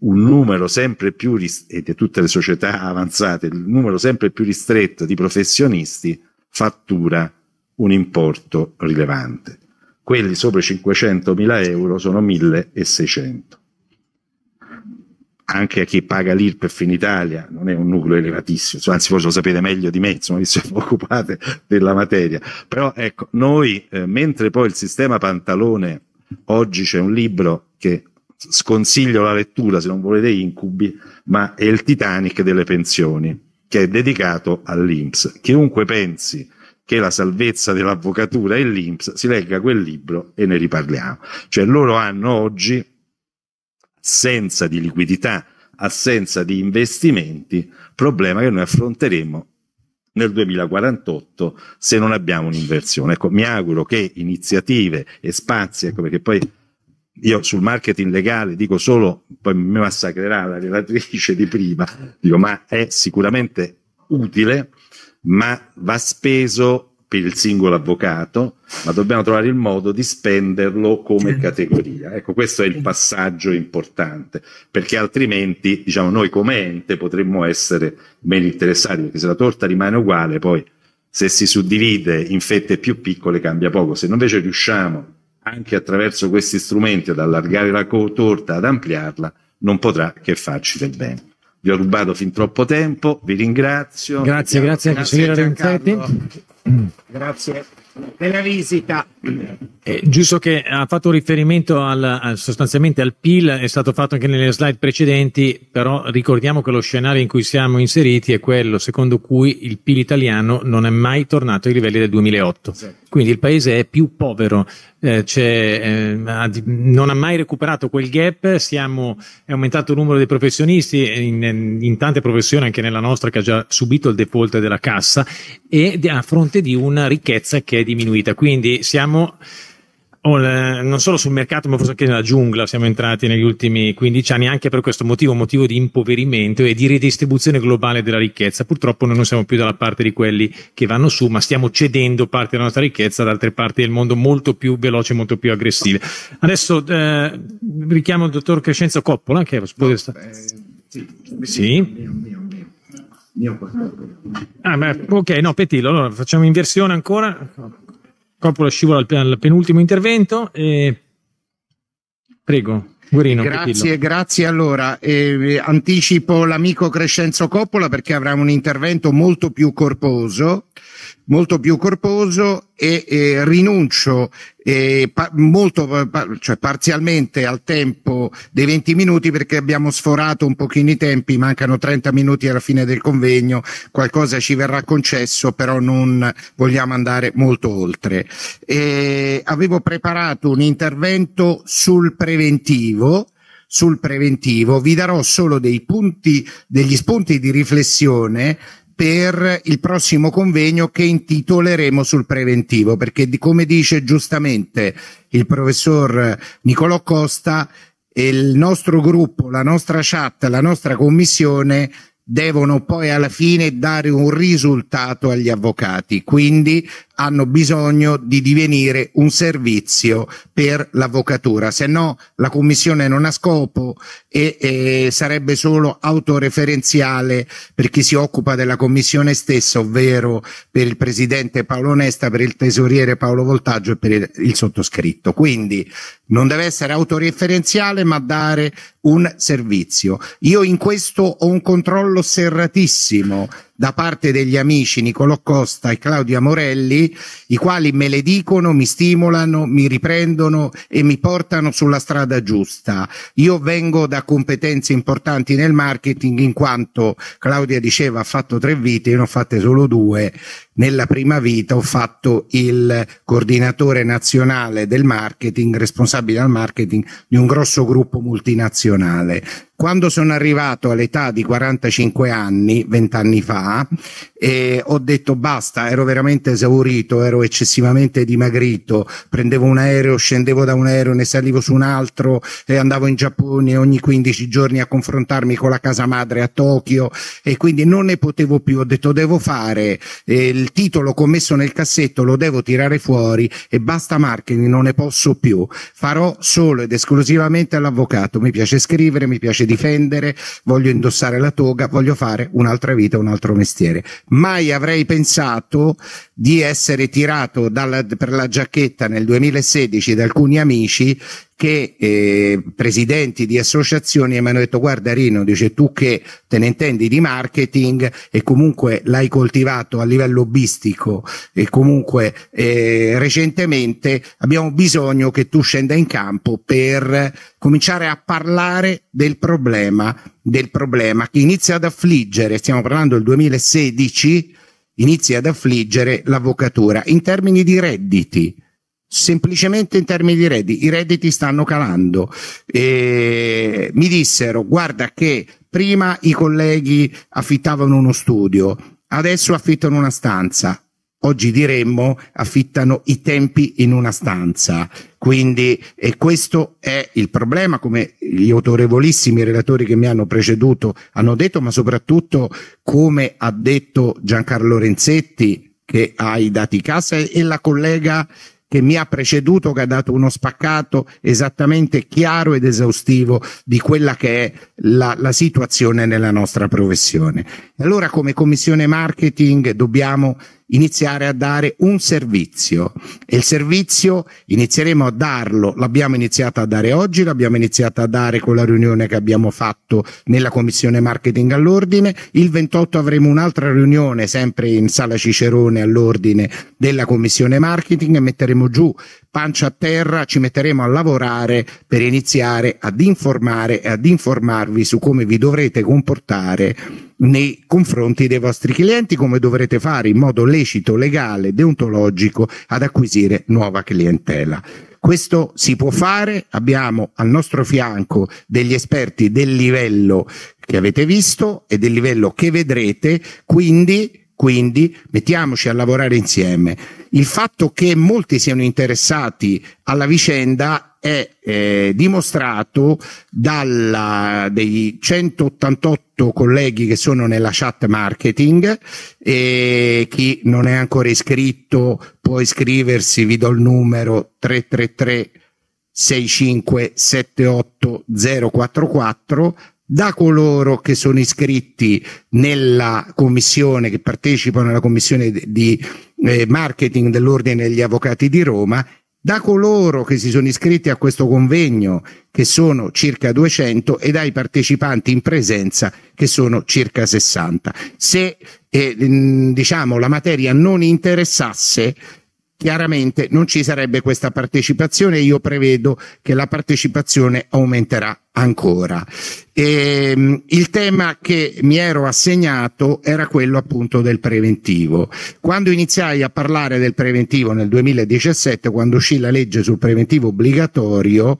un numero sempre più e di tutte le società avanzate, un numero sempre più ristretto di professionisti fattura un importo rilevante. Quelli sopra i 500.000 euro sono 1.600 anche a chi paga l'IRPEF in Italia, non è un nucleo elevatissimo, anzi voi lo sapete meglio di me, insomma, vi siete vi occupate della materia. Però ecco, noi, eh, mentre poi il sistema pantalone, oggi c'è un libro che sconsiglio la lettura se non volete incubi, ma è il Titanic delle pensioni, che è dedicato all'Inps. Chiunque pensi che la salvezza dell'avvocatura è l'Inps, si legga quel libro e ne riparliamo. Cioè loro hanno oggi assenza di liquidità, assenza di investimenti, problema che noi affronteremo nel 2048 se non abbiamo un'inversione. Ecco, mi auguro che iniziative e spazi, ecco perché poi io sul marketing legale dico solo, poi mi massacrerà la relatrice di prima, dico ma è sicuramente utile, ma va speso per il singolo avvocato, ma dobbiamo trovare il modo di spenderlo come certo. categoria. Ecco, questo è il passaggio importante, perché altrimenti, diciamo, noi come ente potremmo essere meno interessati, perché se la torta rimane uguale, poi se si suddivide in fette più piccole cambia poco. Se invece riusciamo anche attraverso questi strumenti ad allargare la torta, ad ampliarla, non potrà che farci del bene. Vi ho rubato fin troppo tempo, vi ringrazio. Grazie, vi grazie, grazie, grazie Renzetti. Grazie della visita. Eh, giusto che ha fatto riferimento al, al, sostanzialmente al PIL, è stato fatto anche nelle slide precedenti, però ricordiamo che lo scenario in cui siamo inseriti è quello secondo cui il PIL italiano non è mai tornato ai livelli del 2008. Esatto. Quindi il paese è più povero, eh, eh, non ha mai recuperato quel gap, siamo, è aumentato il numero dei professionisti eh, in, in tante professioni, anche nella nostra che ha già subito il default della cassa, e a fronte di una ricchezza che è diminuita. Quindi siamo oh, non solo sul mercato, ma forse anche nella giungla siamo entrati negli ultimi 15 anni, anche per questo motivo, motivo di impoverimento e di redistribuzione globale della ricchezza. Purtroppo noi non siamo più dalla parte di quelli che vanno su, ma stiamo cedendo parte della nostra ricchezza ad altre parti del mondo molto più veloci, molto più aggressive. Adesso eh, richiamo il dottor Crescenzo Coppola, che è lo no, eh, sì, sì. Mio, mio. Mio ah. ah, beh, ok, no, Petillo, allora facciamo inversione ancora. Coppola scivola al, al penultimo intervento. E... Prego. Guerino, grazie, Petillo. grazie. Allora, eh, anticipo l'amico Crescenzo Coppola perché avrà un intervento molto più corposo molto più corposo e, e rinuncio eh, pa- molto, pa- cioè parzialmente al tempo dei 20 minuti perché abbiamo sforato un pochino i tempi, mancano 30 minuti alla fine del convegno, qualcosa ci verrà concesso, però non vogliamo andare molto oltre. E avevo preparato un intervento sul preventivo, sul preventivo, vi darò solo dei punti, degli spunti di riflessione per il prossimo convegno che intitoleremo sul preventivo, perché di, come dice giustamente il professor Nicolò Costa, il nostro gruppo, la nostra chat, la nostra commissione devono poi alla fine dare un risultato agli avvocati. Quindi hanno bisogno di divenire un servizio per l'avvocatura, se no la commissione non ha scopo e, e sarebbe solo autoreferenziale per chi si occupa della commissione stessa, ovvero per il presidente Paolo Nesta, per il tesoriere Paolo Voltaggio e per il, il sottoscritto. Quindi non deve essere autoreferenziale ma dare un servizio. Io in questo ho un controllo serratissimo da parte degli amici Nicolò Costa e Claudia Morelli, i quali me le dicono, mi stimolano, mi riprendono e mi portano sulla strada giusta. Io vengo da competenze importanti nel marketing in quanto Claudia diceva ha fatto tre vite, io ne ho fatte solo due nella prima vita ho fatto il coordinatore nazionale del marketing, responsabile al marketing di un grosso gruppo multinazionale. Quando sono arrivato all'età di 45 anni, 20 anni fa, eh, ho detto basta, ero veramente esaurito, ero eccessivamente dimagrito, prendevo un aereo, scendevo da un aereo, ne salivo su un altro, e andavo in Giappone ogni 15 giorni a confrontarmi con la casa madre a Tokyo e quindi non ne potevo più, ho detto devo fare eh, il il titolo commesso nel cassetto lo devo tirare fuori e basta marketing, non ne posso più. Farò solo ed esclusivamente all'avvocato. Mi piace scrivere, mi piace difendere, voglio indossare la toga, voglio fare un'altra vita, un altro mestiere. Mai avrei pensato di essere tirato dalla, per la giacchetta nel 2016 da alcuni amici che eh, presidenti di associazioni mi hanno detto guarda Rino, dice tu che te ne intendi di marketing e comunque l'hai coltivato a livello lobbistico e comunque eh, recentemente abbiamo bisogno che tu scenda in campo per cominciare a parlare del problema, del problema che inizia ad affliggere, stiamo parlando del 2016, inizia ad affliggere l'avvocatura in termini di redditi semplicemente in termini di redditi. I redditi stanno calando. E mi dissero, guarda che prima i colleghi affittavano uno studio, adesso affittano una stanza. Oggi diremmo affittano i tempi in una stanza. Quindi e questo è il problema, come gli autorevolissimi relatori che mi hanno preceduto hanno detto, ma soprattutto come ha detto Giancarlo Renzetti, che ha i dati casa, e la collega che mi ha preceduto, che ha dato uno spaccato esattamente chiaro ed esaustivo di quella che è la, la situazione nella nostra professione. Allora come Commissione Marketing dobbiamo iniziare a dare un servizio e il servizio inizieremo a darlo, l'abbiamo iniziato a dare oggi, l'abbiamo iniziato a dare con la riunione che abbiamo fatto nella commissione marketing all'ordine, il 28 avremo un'altra riunione sempre in sala Cicerone all'ordine della commissione marketing e metteremo giù pancia a terra ci metteremo a lavorare per iniziare ad informare e ad informarvi su come vi dovrete comportare nei confronti dei vostri clienti, come dovrete fare in modo lecito, legale, deontologico ad acquisire nuova clientela. Questo si può fare, abbiamo al nostro fianco degli esperti del livello che avete visto e del livello che vedrete, quindi quindi mettiamoci a lavorare insieme. Il fatto che molti siano interessati alla vicenda è eh, dimostrato dei 188 colleghi che sono nella chat marketing e chi non è ancora iscritto può iscriversi, vi do il numero 333 65 78 044 da coloro che sono iscritti nella commissione, che partecipano alla commissione di eh, marketing dell'Ordine degli Avvocati di Roma, da coloro che si sono iscritti a questo convegno, che sono circa 200, e dai partecipanti in presenza, che sono circa 60. Se eh, diciamo, la materia non interessasse, chiaramente non ci sarebbe questa partecipazione e io prevedo che la partecipazione aumenterà ancora. E, ehm, il tema che mi ero assegnato era quello appunto del preventivo. Quando iniziai a parlare del preventivo nel 2017, quando uscì la legge sul preventivo obbligatorio,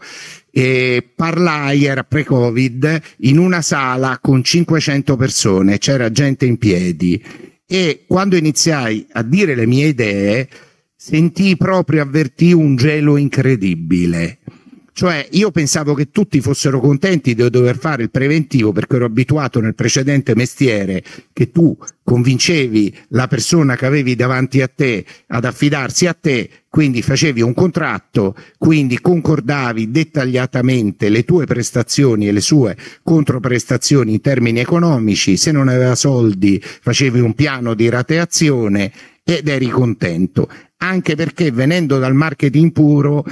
eh, parlai, era pre-Covid, in una sala con 500 persone, c'era gente in piedi e quando iniziai a dire le mie idee, sentì proprio, avvertì un gelo incredibile. Cioè, io pensavo che tutti fossero contenti di dover fare il preventivo perché ero abituato nel precedente mestiere che tu convincevi la persona che avevi davanti a te ad affidarsi a te, quindi facevi un contratto, quindi concordavi dettagliatamente le tue prestazioni e le sue controprestazioni in termini economici, se non aveva soldi facevi un piano di rateazione ed eri contento, anche perché venendo dal marketing puro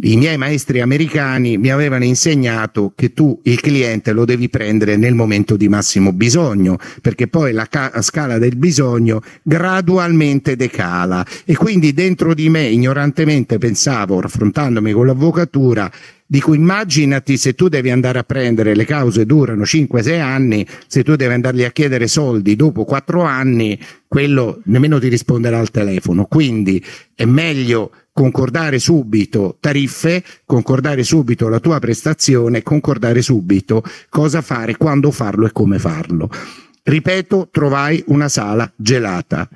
i miei maestri americani mi avevano insegnato che tu il cliente lo devi prendere nel momento di massimo bisogno, perché poi la ca- scala del bisogno gradualmente decala e quindi dentro di me ignorantemente pensavo, raffrontandomi con l'avvocatura, di cui immaginati se tu devi andare a prendere, le cause durano 5-6 anni, se tu devi andargli a chiedere soldi dopo 4 anni, quello nemmeno ti risponderà al telefono. Quindi è meglio concordare subito tariffe, concordare subito la tua prestazione, concordare subito cosa fare, quando farlo e come farlo. Ripeto, trovai una sala gelata.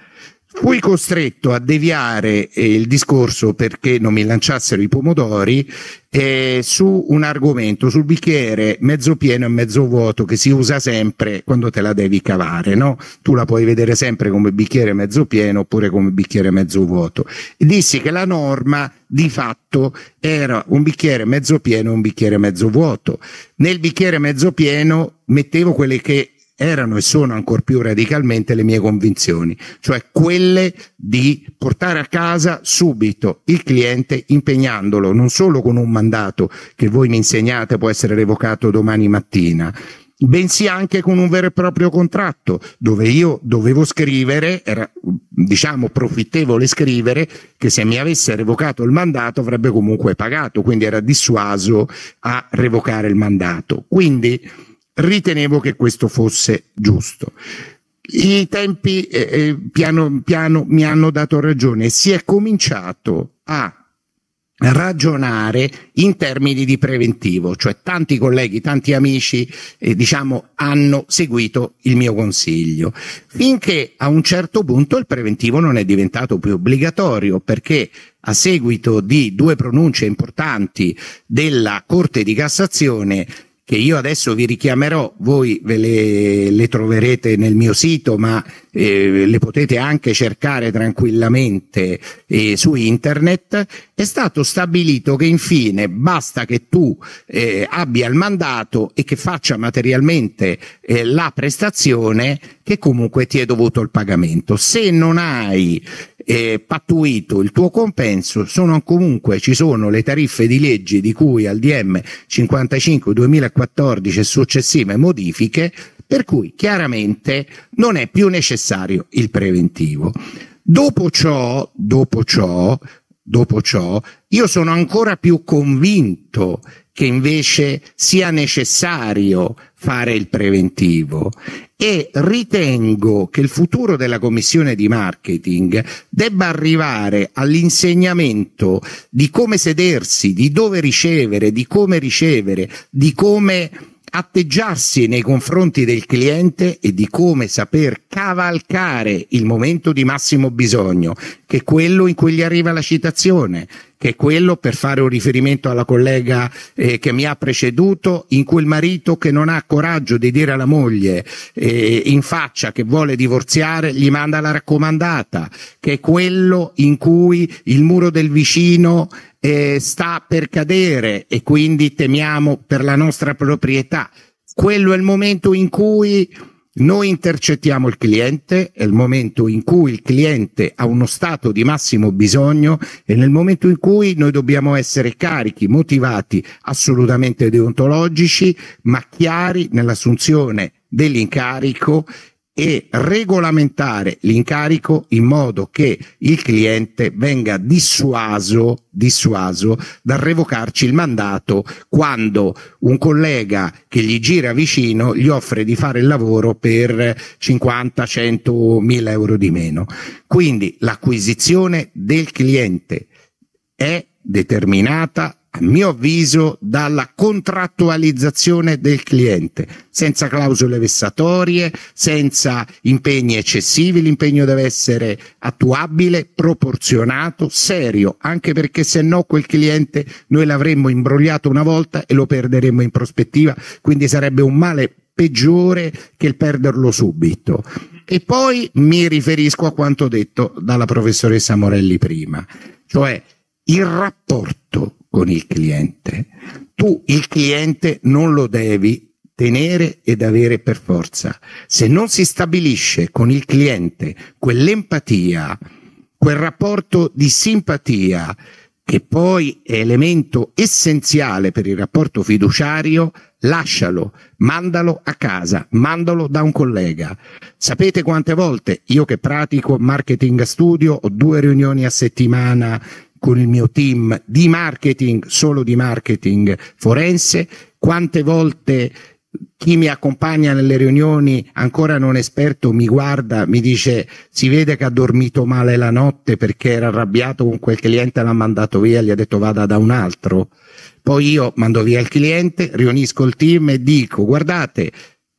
Fui costretto a deviare eh, il discorso perché non mi lanciassero i pomodori eh, su un argomento, sul bicchiere mezzo pieno e mezzo vuoto che si usa sempre quando te la devi cavare, no? Tu la puoi vedere sempre come bicchiere mezzo pieno oppure come bicchiere mezzo vuoto. dissi che la norma di fatto era un bicchiere mezzo pieno e un bicchiere mezzo vuoto. Nel bicchiere mezzo pieno mettevo quelle che erano e sono ancora più radicalmente le mie convinzioni, cioè quelle di portare a casa subito il cliente impegnandolo non solo con un mandato che voi mi insegnate può essere revocato domani mattina, bensì anche con un vero e proprio contratto dove io dovevo scrivere, era diciamo profittevole scrivere che se mi avesse revocato il mandato avrebbe comunque pagato, quindi era dissuaso a revocare il mandato. Quindi ritenevo che questo fosse giusto. I tempi eh, eh, piano piano mi hanno dato ragione, si è cominciato a ragionare in termini di preventivo, cioè tanti colleghi, tanti amici, eh, diciamo, hanno seguito il mio consiglio, finché a un certo punto il preventivo non è diventato più obbligatorio, perché a seguito di due pronunce importanti della Corte di Cassazione che io adesso vi richiamerò, voi ve le, le troverete nel mio sito, ma eh, le potete anche cercare tranquillamente eh, su internet, è stato stabilito che infine basta che tu eh, abbia il mandato e che faccia materialmente eh, la prestazione che comunque ti è dovuto il pagamento. Se non hai eh, pattuito il tuo compenso, sono comunque ci sono le tariffe di legge di cui al DM 55 2014 e successive modifiche, per cui chiaramente non è più necessario il preventivo. Dopo ciò, dopo ciò Dopo ciò, io sono ancora più convinto che invece sia necessario fare il preventivo e ritengo che il futuro della commissione di marketing debba arrivare all'insegnamento di come sedersi, di dove ricevere, di come ricevere, di come atteggiarsi nei confronti del cliente e di come saper cavalcare il momento di massimo bisogno, che è quello in cui gli arriva la citazione, che è quello, per fare un riferimento alla collega eh, che mi ha preceduto, in cui il marito che non ha coraggio di dire alla moglie eh, in faccia che vuole divorziare, gli manda la raccomandata, che è quello in cui il muro del vicino eh, sta per cadere e quindi temiamo per la nostra proprietà. Quello è il momento in cui noi intercettiamo il cliente, è il momento in cui il cliente ha uno stato di massimo bisogno e nel momento in cui noi dobbiamo essere carichi, motivati, assolutamente deontologici, ma chiari nell'assunzione dell'incarico e regolamentare l'incarico in modo che il cliente venga dissuaso, dissuaso dal revocarci il mandato quando un collega che gli gira vicino gli offre di fare il lavoro per 50, 100 1000 euro di meno. Quindi l'acquisizione del cliente è determinata a mio avviso, dalla contrattualizzazione del cliente, senza clausole vessatorie, senza impegni eccessivi. L'impegno deve essere attuabile, proporzionato, serio, anche perché se no quel cliente noi l'avremmo imbrogliato una volta e lo perderemmo in prospettiva, quindi sarebbe un male peggiore che il perderlo subito. E poi mi riferisco a quanto detto dalla professoressa Morelli prima, cioè il rapporto con il cliente. Tu il cliente non lo devi tenere ed avere per forza. Se non si stabilisce con il cliente quell'empatia, quel rapporto di simpatia, che poi è elemento essenziale per il rapporto fiduciario, lascialo, mandalo a casa, mandalo da un collega. Sapete quante volte io che pratico marketing a studio ho due riunioni a settimana con il mio team di marketing, solo di marketing forense, quante volte chi mi accompagna nelle riunioni ancora non esperto mi guarda, mi dice si vede che ha dormito male la notte perché era arrabbiato con quel cliente, l'ha mandato via, gli ha detto vada da un altro. Poi io mando via il cliente, riunisco il team e dico guardate,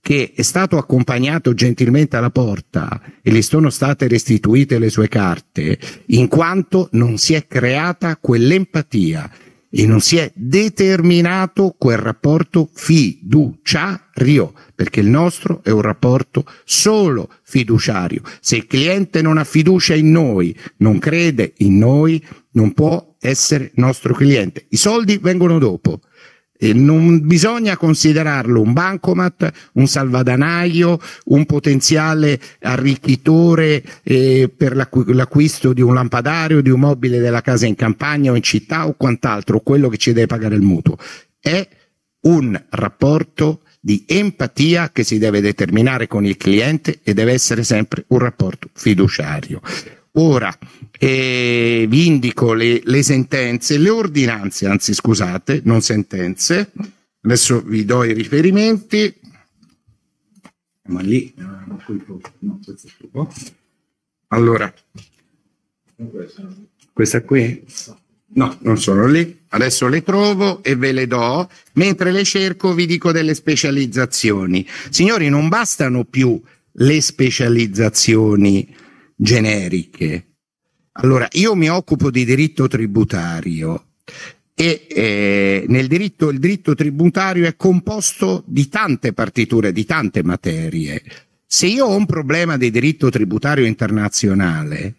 che è stato accompagnato gentilmente alla porta e gli sono state restituite le sue carte, in quanto non si è creata quell'empatia e non si è determinato quel rapporto fiduciario, perché il nostro è un rapporto solo fiduciario. Se il cliente non ha fiducia in noi, non crede in noi, non può essere nostro cliente. I soldi vengono dopo non bisogna considerarlo un bancomat, un salvadanaio, un potenziale arricchitore eh, per l'acquisto di un lampadario, di un mobile della casa in campagna o in città o quant'altro, quello che ci deve pagare il mutuo. È un rapporto di empatia che si deve determinare con il cliente e deve essere sempre un rapporto fiduciario. Ora eh, vi indico le, le, sentenze, le ordinanze, anzi scusate, non sentenze. Adesso vi do i riferimenti. Ma lì, ah, Allora, questa qui? No, non sono lì. Adesso le trovo e ve le do. Mentre le cerco vi dico delle specializzazioni. Signori, non bastano più le specializzazioni generiche. Allora, io mi occupo di diritto tributario e eh, nel diritto il diritto tributario è composto di tante partiture, di tante materie. Se io ho un problema di diritto tributario internazionale,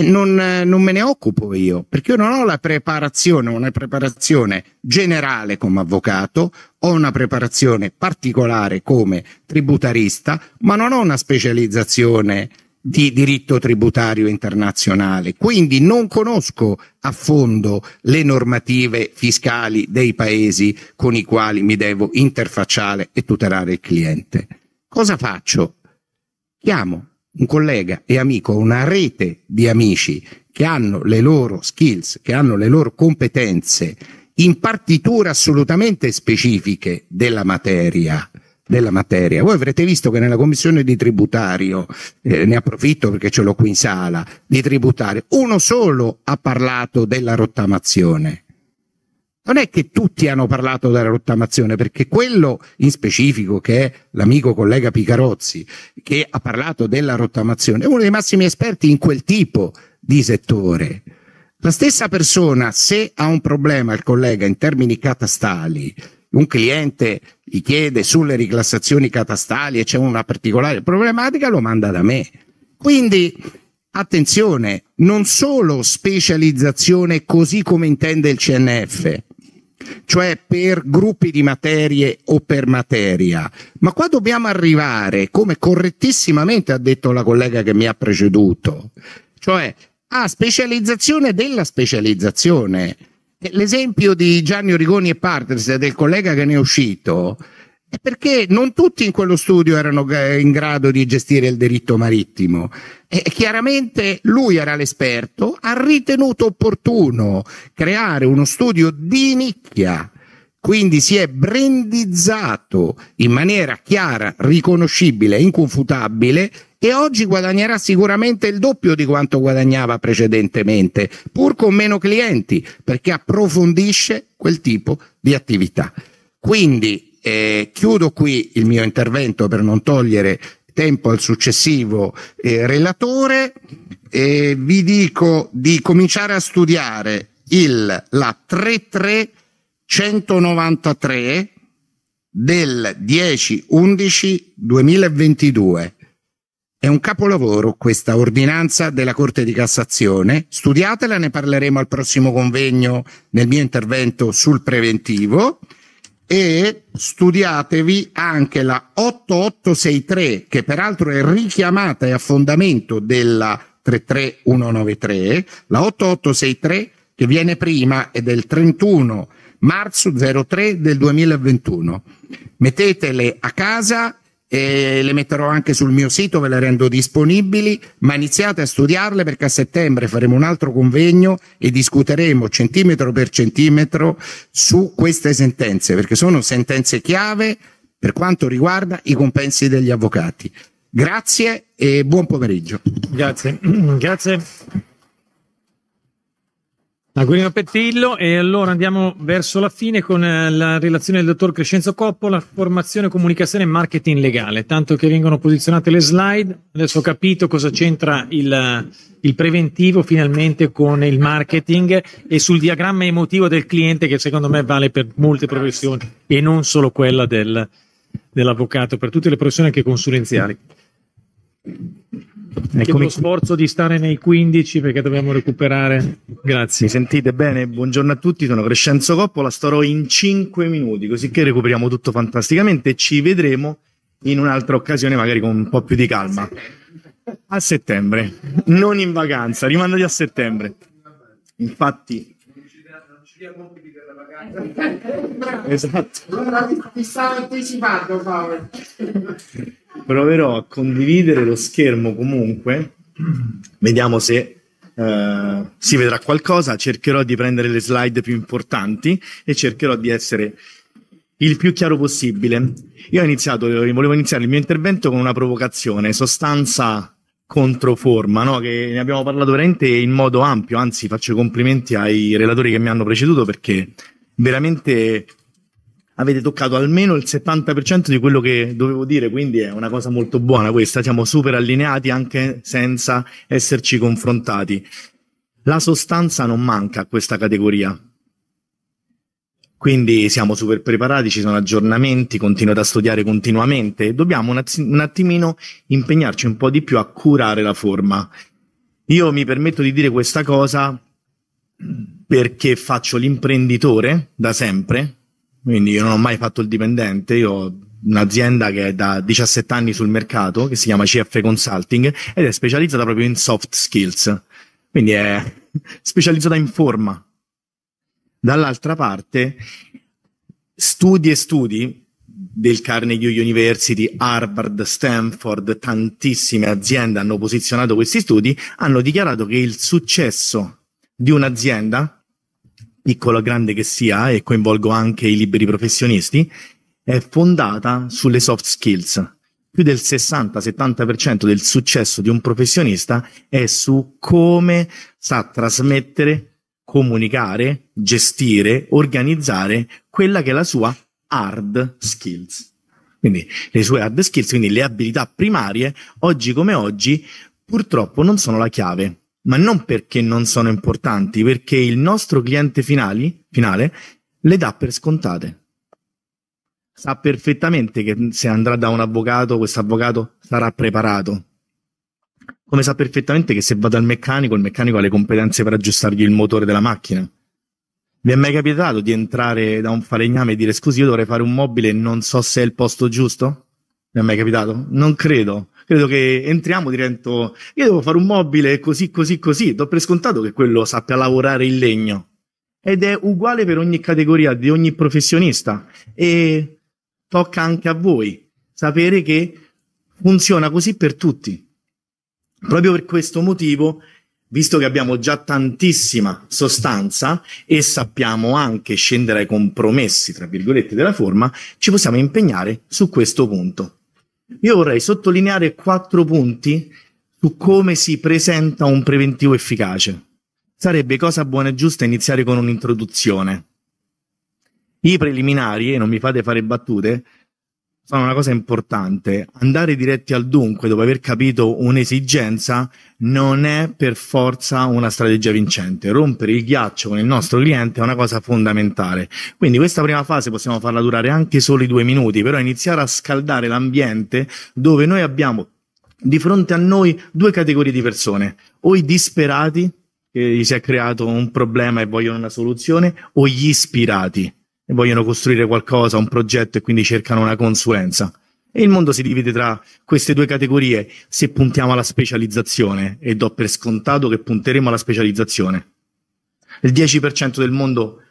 non, non, me ne occupo io, perché io non ho la preparazione, una preparazione generale come avvocato, ho una preparazione particolare come tributarista, ma non ho una specializzazione di diritto tributario internazionale, quindi non conosco a fondo le normative fiscali dei paesi con i quali mi devo interfacciare e tutelare il cliente. Cosa faccio? Chiamo un collega e amico, una rete di amici che hanno le loro skills, che hanno le loro competenze in partitura assolutamente specifiche della materia della materia. Voi avrete visto che nella commissione di tributario, eh, ne approfitto perché ce l'ho qui in sala, di tributario, uno solo ha parlato della rottamazione. Non è che tutti hanno parlato della rottamazione, perché quello in specifico, che è l'amico collega Picarozzi, che ha parlato della rottamazione, è uno dei massimi esperti in quel tipo di settore. La stessa persona, se ha un problema il collega in termini catastali, un cliente gli chiede sulle riclassazioni catastali e c'è una particolare problematica, lo manda da me. Quindi attenzione, non solo specializzazione così come intende il CNF, cioè per gruppi di materie o per materia, ma qua dobbiamo arrivare, come correttissimamente ha detto la collega che mi ha preceduto, cioè a specializzazione della specializzazione l'esempio di Gianni Origoni e Partners, del collega che ne è uscito, è perché non tutti in quello studio erano in grado di gestire il diritto marittimo. E chiaramente lui era l'esperto, ha ritenuto opportuno creare uno studio di nicchia quindi si è brandizzato in maniera chiara, riconoscibile, inconfutabile e oggi guadagnerà sicuramente il doppio di quanto guadagnava precedentemente, pur con meno clienti, perché approfondisce quel tipo di attività. Quindi eh, chiudo qui il mio intervento per non togliere tempo al successivo eh, relatore. e vi dico di cominciare a studiare il, la 3-3 193 del 10-11-2022. È un capolavoro questa ordinanza della Corte di Cassazione. Studiatela, ne parleremo al prossimo convegno nel mio intervento sul preventivo. E studiatevi anche la 8863, che peraltro è richiamata e a fondamento della 33193. La 8863 che viene prima è del 31 marzo 03 del 2021. Mettetele a casa e le metterò anche sul mio sito, ve le rendo disponibili, ma iniziate a studiarle perché a settembre faremo un altro convegno e discuteremo centimetro per centimetro su queste sentenze, perché sono sentenze chiave per quanto riguarda i compensi degli avvocati. Grazie e buon pomeriggio. Grazie. Grazie. Agurino Pettillo e allora andiamo verso la fine con eh, la relazione del dottor Crescenzo Coppola, formazione, comunicazione e marketing legale, tanto che vengono posizionate le slide, adesso ho capito cosa c'entra il, eh, il preventivo finalmente con il marketing e sul diagramma emotivo del cliente che secondo me vale per molte professioni e non solo quella del, dell'avvocato, per tutte le professioni anche consulenziali. È come... lo sforzo di stare nei 15 perché dobbiamo recuperare. Grazie. Mi sentite bene? Buongiorno a tutti, sono Crescenzo Coppola, starò in 5 minuti, così che recuperiamo tutto fantasticamente e ci vedremo in un'altra occasione, magari con un po' più di calma. A settembre, non in vacanza, rimandati a settembre. Infatti, non ci diamo più di esatto. Ti stavo anticipando Paolo. Proverò a condividere lo schermo comunque. Vediamo se Uh, si vedrà qualcosa, cercherò di prendere le slide più importanti e cercherò di essere il più chiaro possibile. Io ho iniziato, volevo iniziare il mio intervento con una provocazione, sostanza contro forma, no? che ne abbiamo parlato veramente in modo ampio, anzi faccio i complimenti ai relatori che mi hanno preceduto perché veramente avete toccato almeno il 70% di quello che dovevo dire, quindi è una cosa molto buona questa, siamo super allineati anche senza esserci confrontati. La sostanza non manca a questa categoria. Quindi siamo super preparati, ci sono aggiornamenti, continuo da studiare continuamente dobbiamo un attimino impegnarci un po' di più a curare la forma. Io mi permetto di dire questa cosa perché faccio l'imprenditore da sempre, quindi io non ho mai fatto il dipendente, io ho un'azienda che è da 17 anni sul mercato, che si chiama CF Consulting, ed è specializzata proprio in soft skills, quindi è specializzata in forma. Dall'altra parte, studi e studi del Carnegie University, Harvard, Stanford, tantissime aziende hanno posizionato questi studi, hanno dichiarato che il successo di un'azienda piccolo o grande che sia, e coinvolgo anche i liberi professionisti, è fondata sulle soft skills. Più del 60-70% del successo di un professionista è su come sa trasmettere, comunicare, gestire, organizzare quella che è la sua hard skills. Quindi le sue hard skills, quindi le abilità primarie, oggi come oggi, purtroppo non sono la chiave ma non perché non sono importanti, perché il nostro cliente finali, finale le dà per scontate. Sa perfettamente che se andrà da un avvocato, questo avvocato sarà preparato. Come sa perfettamente che se va dal meccanico, il meccanico ha le competenze per aggiustargli il motore della macchina. Vi è mai capitato di entrare da un falegname e dire scusi, io dovrei fare un mobile e non so se è il posto giusto? Vi è mai capitato? Non credo credo che entriamo divento, io devo fare un mobile così, così, così, do per scontato che quello sappia lavorare in legno. Ed è uguale per ogni categoria, di ogni professionista. E tocca anche a voi sapere che funziona così per tutti. Proprio per questo motivo, visto che abbiamo già tantissima sostanza e sappiamo anche scendere ai compromessi, tra virgolette, della forma, ci possiamo impegnare su questo punto. Io vorrei sottolineare quattro punti su come si presenta un preventivo efficace. Sarebbe cosa buona e giusta iniziare con un'introduzione. I preliminari, e non mi fate fare battute, fanno una cosa importante, andare diretti al dunque dopo aver capito un'esigenza non è per forza una strategia vincente, rompere il ghiaccio con il nostro cliente è una cosa fondamentale, quindi questa prima fase possiamo farla durare anche solo i due minuti, però iniziare a scaldare l'ambiente dove noi abbiamo di fronte a noi due categorie di persone, o i disperati che gli si è creato un problema e vogliono una soluzione, o gli ispirati vogliono costruire qualcosa, un progetto e quindi cercano una consulenza. E il mondo si divide tra queste due categorie se puntiamo alla specializzazione e do per scontato che punteremo alla specializzazione. Il 10% del mondo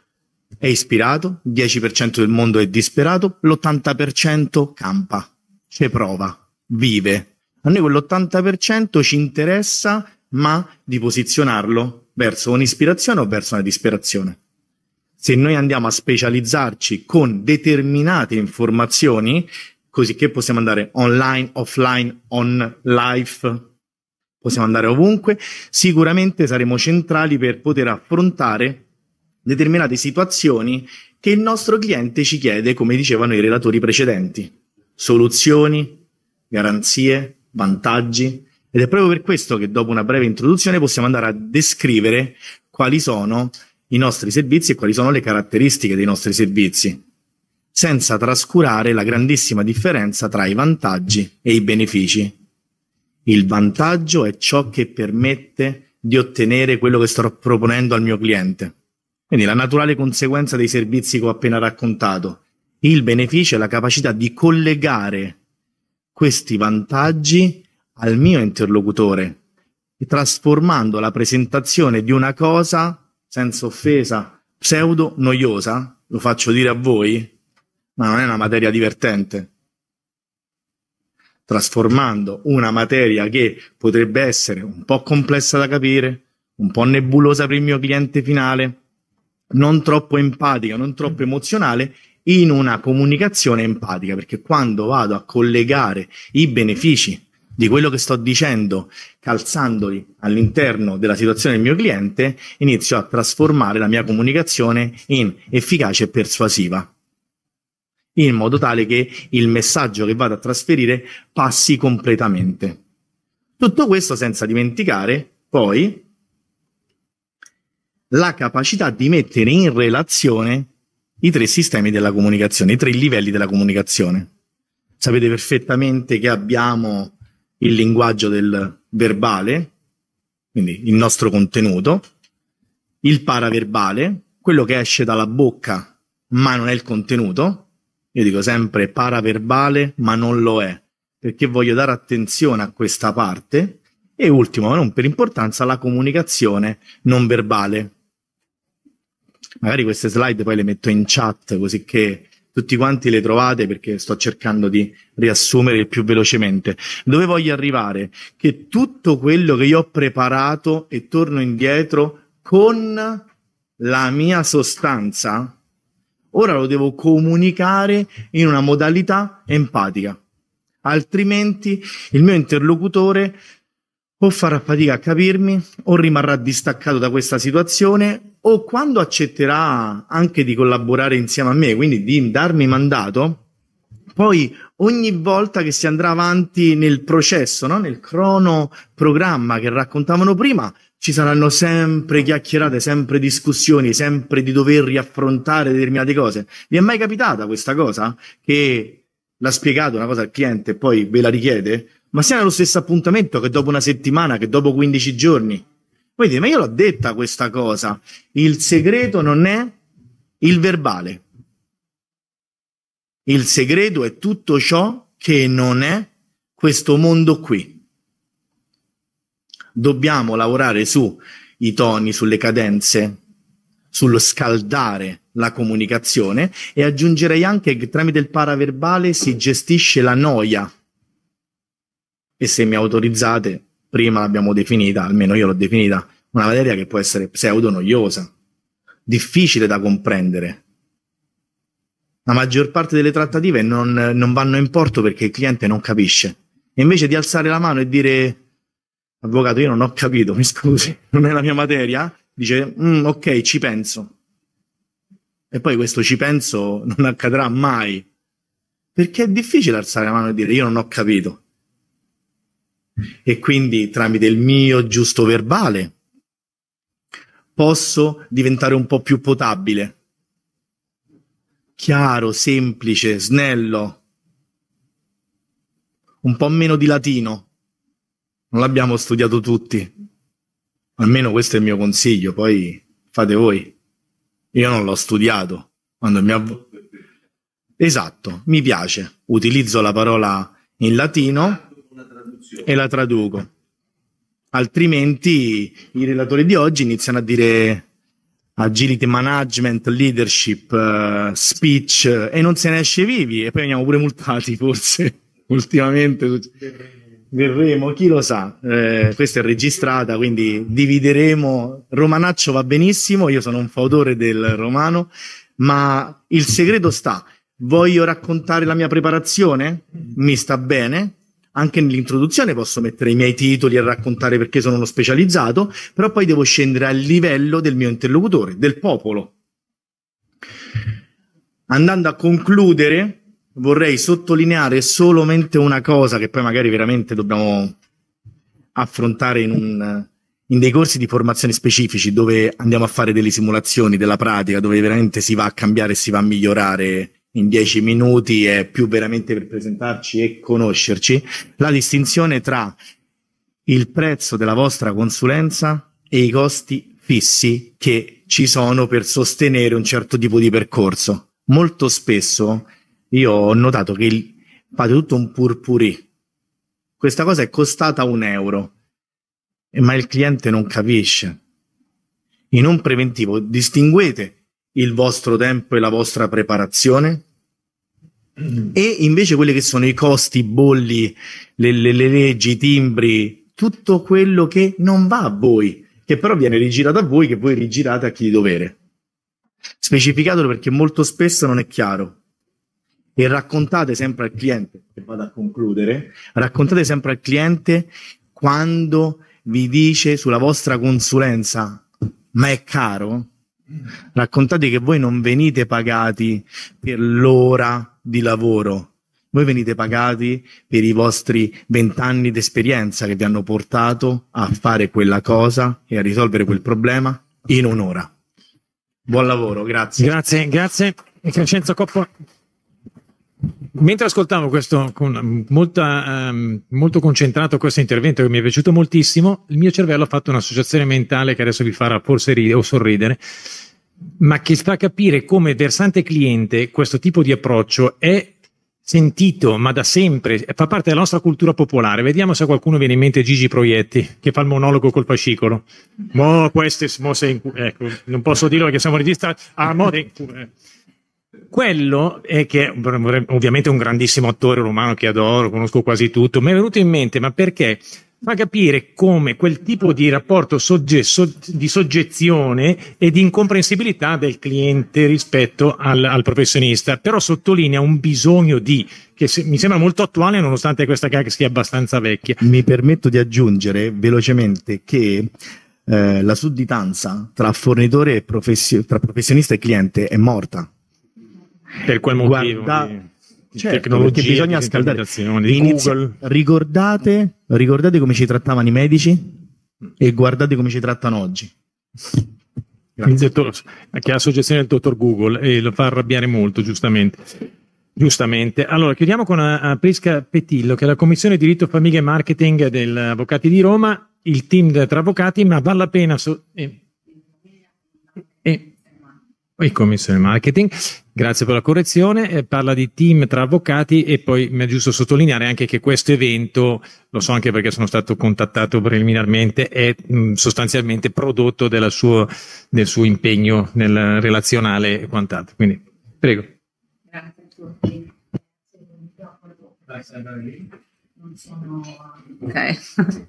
è ispirato, il 10% del mondo è disperato, l'80% campa, ci prova, vive. A noi quell'80% ci interessa, ma di posizionarlo verso un'ispirazione o verso una disperazione se noi andiamo a specializzarci con determinate informazioni, così che possiamo andare online, offline, on life, possiamo andare ovunque, sicuramente saremo centrali per poter affrontare determinate situazioni che il nostro cliente ci chiede, come dicevano i relatori precedenti. Soluzioni, garanzie, vantaggi. Ed è proprio per questo che dopo una breve introduzione possiamo andare a descrivere quali sono i nostri servizi e quali sono le caratteristiche dei nostri servizi, senza trascurare la grandissima differenza tra i vantaggi e i benefici. Il vantaggio è ciò che permette di ottenere quello che sto proponendo al mio cliente. Quindi la naturale conseguenza dei servizi che ho appena raccontato. Il beneficio è la capacità di collegare questi vantaggi al mio interlocutore, trasformando la presentazione di una cosa senza offesa, pseudo noiosa, lo faccio dire a voi, ma non è una materia divertente. Trasformando una materia che potrebbe essere un po' complessa da capire, un po' nebulosa per il mio cliente finale, non troppo empatica, non troppo emozionale, in una comunicazione empatica, perché quando vado a collegare i benefici di quello che sto dicendo, calzandoli all'interno della situazione del mio cliente, inizio a trasformare la mia comunicazione in efficace e persuasiva, in modo tale che il messaggio che vado a trasferire passi completamente. Tutto questo senza dimenticare poi la capacità di mettere in relazione i tre sistemi della comunicazione, i tre livelli della comunicazione. Sapete perfettamente che abbiamo il linguaggio del verbale, quindi il nostro contenuto, il paraverbale, quello che esce dalla bocca ma non è il contenuto, io dico sempre paraverbale ma non lo è, perché voglio dare attenzione a questa parte, e ultimo ma non per importanza la comunicazione non verbale. Magari queste slide poi le metto in chat così che tutti quanti le trovate perché sto cercando di riassumere il più velocemente. Dove voglio arrivare? Che tutto quello che io ho preparato e torno indietro con la mia sostanza, ora lo devo comunicare in una modalità empatica. Altrimenti il mio interlocutore o farà fatica a capirmi, o rimarrà distaccato da questa situazione, o quando accetterà anche di collaborare insieme a me, quindi di darmi mandato, poi ogni volta che si andrà avanti nel processo, no? nel cronoprogramma che raccontavano prima, ci saranno sempre chiacchierate, sempre discussioni, sempre di dover riaffrontare determinate cose. Vi è mai capitata questa cosa? Che l'ha spiegato una cosa al cliente e poi ve la richiede? Ma sia nello stesso appuntamento che dopo una settimana, che dopo 15 giorni. Voi dite, ma io l'ho detta questa cosa. Il segreto non è il verbale. Il segreto è tutto ciò che non è questo mondo qui. Dobbiamo lavorare sui toni, sulle cadenze, sullo scaldare la comunicazione e aggiungerei anche che tramite il paraverbale si gestisce la noia e se mi autorizzate, prima l'abbiamo definita, almeno io l'ho definita, una materia che può essere pseudo noiosa, difficile da comprendere. La maggior parte delle trattative non, non vanno in porto perché il cliente non capisce. E invece di alzare la mano e dire, avvocato, io non ho capito, mi scusi, non è la mia materia, dice, mm, ok, ci penso. E poi questo ci penso non accadrà mai. Perché è difficile alzare la mano e dire, io non ho capito e quindi tramite il mio giusto verbale posso diventare un po' più potabile, chiaro, semplice, snello, un po' meno di latino. Non l'abbiamo studiato tutti. Almeno questo è il mio consiglio, poi fate voi. Io non l'ho studiato. Quando mi av- esatto, mi piace. Utilizzo la parola in latino e la traduco. Altrimenti i relatori di oggi iniziano a dire agility management, leadership, uh, speech eh, e non se ne esce vivi e poi veniamo pure multati forse ultimamente verremo, chi lo sa eh, questa è registrata quindi divideremo Romanaccio va benissimo, io sono un fautore del romano ma il segreto sta voglio raccontare la mia preparazione? mi sta bene anche nell'introduzione posso mettere i miei titoli e raccontare perché sono uno specializzato, però poi devo scendere al livello del mio interlocutore, del popolo. Andando a concludere, vorrei sottolineare solamente una cosa che poi magari veramente dobbiamo affrontare in, un, in dei corsi di formazione specifici dove andiamo a fare delle simulazioni della pratica, dove veramente si va a cambiare e si va a migliorare in dieci minuti è più veramente per presentarci e conoscerci, la distinzione tra il prezzo della vostra consulenza e i costi fissi che ci sono per sostenere un certo tipo di percorso. Molto spesso io ho notato che fate tutto un purpurì. Questa cosa è costata un euro, ma il cliente non capisce. In un preventivo distinguete il vostro tempo e la vostra preparazione e invece quelli che sono i costi, i bolli, le, le, le, leggi, i timbri, tutto quello che non va a voi, che però viene rigirato a voi, che voi rigirate a chi di dovere. Specificatelo perché molto spesso non è chiaro. E raccontate sempre al cliente, che vado a concludere, raccontate sempre al cliente quando vi dice sulla vostra consulenza, ma è caro? Raccontate che voi non venite pagati per l'ora di lavoro, voi venite pagati per i vostri vent'anni di esperienza che vi hanno portato a fare quella cosa e a risolvere quel problema in un'ora. Buon lavoro, grazie. Grazie, grazie. Crescenzo Coppola. Mentre ascoltavo questo, con molta, ehm, molto concentrato questo intervento che mi è piaciuto moltissimo, il mio cervello ha fatto un'associazione mentale che adesso vi farà forse ridere o sorridere, ma che fa capire come versante cliente questo tipo di approccio è sentito, ma da sempre, fa parte della nostra cultura popolare. Vediamo se a qualcuno viene in mente Gigi Proietti, che fa il monologo col fascicolo. Mo, queste, mo sei in cu- ecco, non posso dirlo perché siamo registrati. Ah, mo, de- eh. Quello è che ovviamente è un grandissimo attore romano che adoro, conosco quasi tutto, mi è venuto in mente, ma perché fa capire come quel tipo di rapporto sogge- so- di soggezione e di incomprensibilità del cliente rispetto al, al professionista, però sottolinea un bisogno di, che se- mi sembra molto attuale nonostante questa cacca sia abbastanza vecchia. Mi permetto di aggiungere velocemente che eh, la sudditanza tra fornitore e professi- tra professionista e cliente è morta per quel motivo. Guarda, di, certo, perché bisogna scaldare. Inizia, ricordate, ricordate come ci trattavano i medici e guardate come ci trattano oggi. Dottor, che è la suggestione del dottor Google e lo fa arrabbiare molto, giustamente. Giustamente. Allora, chiudiamo con a, eh, eh, Prisca Petillo, che è la Commissione Diritto, Famiglia e Marketing dell'Avvocati di Roma, il team tra avvocati, ma vale la pena... So- eh, eh, e commissione marketing, Grazie per la correzione, eh, parla di team tra avvocati e poi mi è giusto sottolineare anche che questo evento, lo so anche perché sono stato contattato preliminarmente, è mm, sostanzialmente prodotto suo, del suo impegno nel relazionale e quant'altro. Quindi prego. Grazie a tutti. Okay.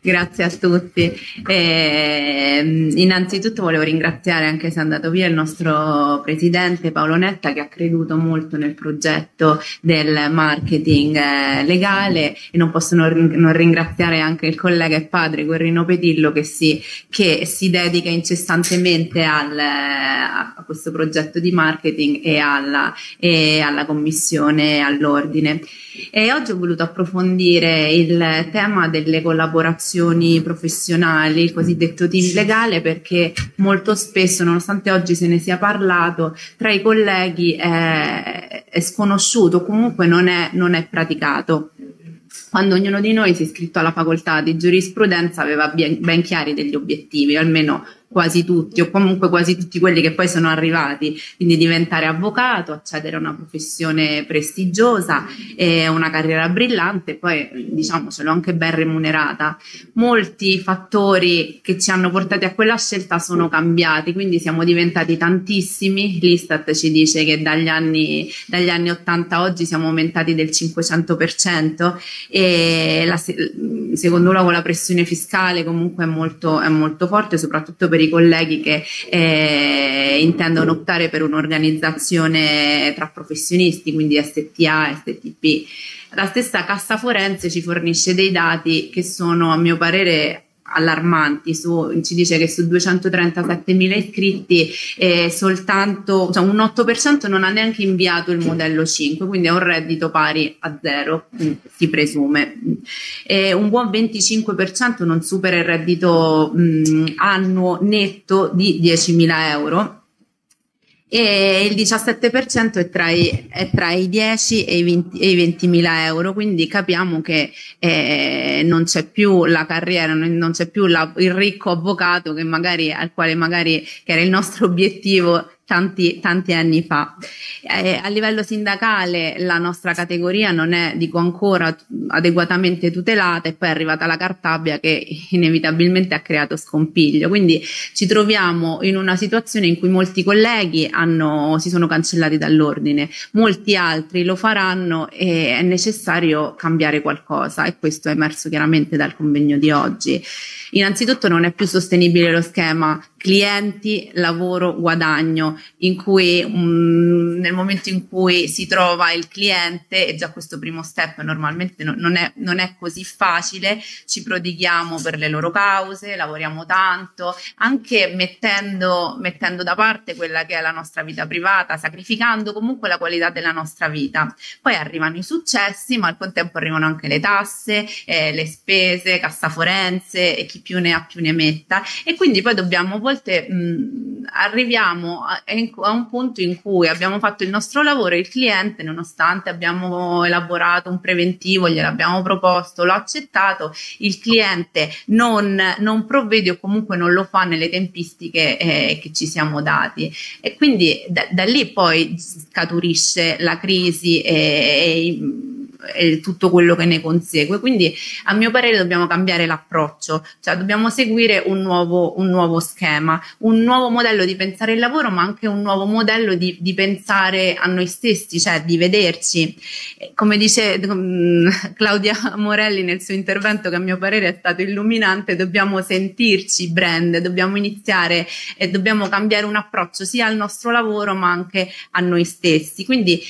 Grazie a tutti. Eh, innanzitutto volevo ringraziare, anche se è andato via, il nostro presidente Paolo Netta che ha creduto molto nel progetto del marketing eh, legale e non posso non, ringraziare anche il collega e padre Guerrino Petillo che si, che si dedica incessantemente al, eh, a questo progetto di marketing e alla, e alla commissione all'ordine. E oggi ho voluto approfondire il tema delle collaborazioni professionali, il cosiddetto team legale, perché molto spesso, nonostante oggi se ne sia parlato, tra i colleghi è, è sconosciuto, comunque non è, non è praticato quando ognuno di noi si è iscritto alla facoltà di giurisprudenza aveva ben, chiari degli obiettivi, almeno quasi tutti o comunque quasi tutti quelli che poi sono arrivati, quindi diventare avvocato, accedere a una professione prestigiosa, eh, una carriera brillante, e poi diciamocelo anche ben remunerata. Molti fattori che ci hanno portati a quella scelta sono cambiati, quindi siamo diventati tantissimi, l'Istat ci dice che dagli anni, dagli anni 80 a oggi siamo aumentati del 500% e la, secondo loro la pressione fiscale comunque è molto, è molto forte, soprattutto per i piccoli colleghi che eh, intendono optare per un'organizzazione tra professionisti, quindi STA, STP. La stessa Cassa Forense ci fornisce dei dati che sono, a mio parere, allarmanti, su, ci dice che su 237.000 iscritti eh, soltanto cioè un 8% non ha neanche inviato il modello 5, quindi è un reddito pari a zero, mm, si presume. E un buon 25% non supera il reddito mh, mm, annuo netto di 10.000 euro e il 17% è tra i, è tra i 10 e i, 20, e i 20.000 euro, quindi capiamo che eh, non c'è più la carriera, non c'è più la, il ricco avvocato che magari, al quale magari che era il nostro obiettivo Tanti, tanti, anni fa. Eh, a livello sindacale la nostra categoria non è, dico ancora, adeguatamente tutelata e poi è arrivata la cartabbia che inevitabilmente ha creato scompiglio. Quindi ci troviamo in una situazione in cui molti colleghi hanno, si sono cancellati dall'ordine, molti altri lo faranno e è necessario cambiare qualcosa e questo è emerso chiaramente dal convegno di oggi. Innanzitutto non è più sostenibile lo schema clienti, lavoro, guadagno, in cui um, nel momento in cui si trova il cliente, e già questo primo step normalmente no, non, è, non, è, così facile, ci prodighiamo per le loro cause, lavoriamo tanto, anche mettendo, mettendo da parte quella che è la nostra vita privata, sacrificando comunque la qualità della nostra vita. Poi arrivano i successi, ma al contempo arrivano anche le tasse, eh, le spese, cassaforense e chi più ne ha più ne metta e quindi poi dobbiamo voltare volte mh, mm, arriviamo a, a, un punto in cui abbiamo fatto il nostro lavoro e il cliente, nonostante abbiamo elaborato un preventivo, gliel'abbiamo proposto, l'ho accettato, il cliente non, non provvede o comunque non lo fa nelle tempistiche eh, che ci siamo dati. E quindi da, da lì poi scaturisce la crisi e, e e tutto quello che ne consegue. Quindi a mio parere dobbiamo cambiare l'approccio, cioè dobbiamo seguire un nuovo, un nuovo schema, un nuovo modello di pensare il lavoro, ma anche un nuovo modello di, di pensare a noi stessi, cioè di vederci. Eh, come dice mm, Claudia Morelli nel suo intervento, che a mio parere è stato illuminante, dobbiamo sentirci brand, dobbiamo iniziare e eh, dobbiamo cambiare un approccio sia al nostro lavoro ma anche a noi stessi. Quindi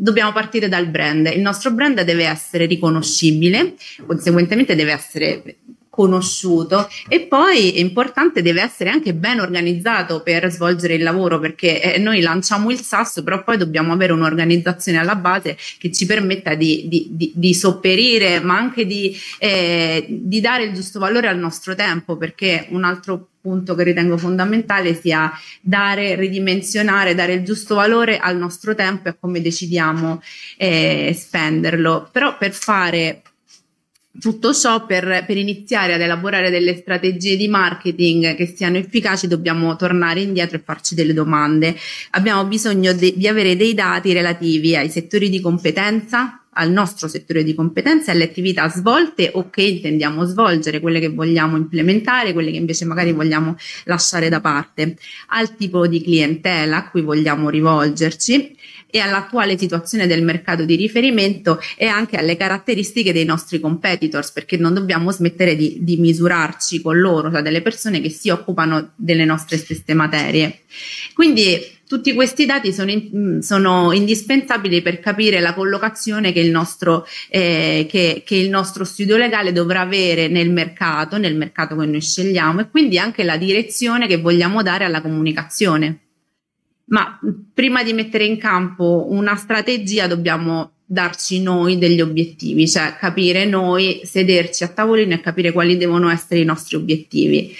dobbiamo partire dal brand. Il nostro brand deve essere riconoscibile, conseguentemente deve essere conosciuto e poi è importante deve essere anche ben organizzato per svolgere il lavoro perché eh, noi lanciamo il sasso però poi dobbiamo avere un'organizzazione alla base che ci permetta di, di, di, di sopperire ma anche di, eh, di dare il giusto valore al nostro tempo perché un altro punto che ritengo fondamentale sia dare, ridimensionare, dare il giusto valore al nostro tempo e a come decidiamo eh, spenderlo. Però per fare tutto ciò per, per, iniziare ad elaborare delle strategie di marketing che siano efficaci dobbiamo tornare indietro e farci delle domande. Abbiamo bisogno de, di avere dei dati relativi ai settori di competenza, al nostro settore di competenze, alle attività svolte o che intendiamo svolgere, quelle che vogliamo implementare, quelle che invece magari vogliamo lasciare da parte, al tipo di clientela a cui vogliamo rivolgerci e all'attuale situazione del mercato di riferimento e anche alle caratteristiche dei nostri competitors, perché non dobbiamo smettere di, di misurarci con loro, cioè delle persone che si occupano delle nostre stesse materie. Quindi tutti questi dati sono, in, mm, sono indispensabili per capire la collocazione che il, nostro, eh, che, che il nostro studio legale dovrà avere nel mercato, nel mercato che noi scegliamo e quindi anche la direzione che vogliamo dare alla comunicazione. Ma mm, prima di mettere in campo una strategia dobbiamo darci noi degli obiettivi, cioè capire noi, sederci a tavolino e capire quali devono essere i nostri obiettivi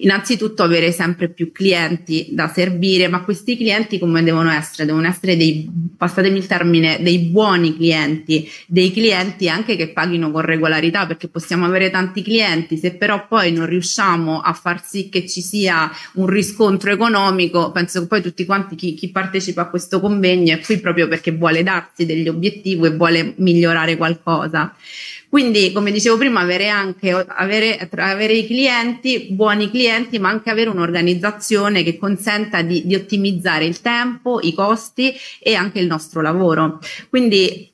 innanzitutto avere sempre più clienti da servire, ma questi clienti come devono essere? Devono essere dei, passatemi il termine, dei buoni clienti, dei clienti anche che paghino con regolarità, perché possiamo avere tanti clienti, se però poi non riusciamo a far sì che ci sia un riscontro economico, penso che poi tutti quanti chi, chi partecipa a questo convegno è qui proprio perché vuole darsi degli obiettivi e vuole migliorare qualcosa. Quindi, come dicevo prima, avere anche avere, avere i clienti, buoni clienti, ma anche avere un'organizzazione che consenta di, di ottimizzare il tempo, i costi e anche il nostro lavoro. Quindi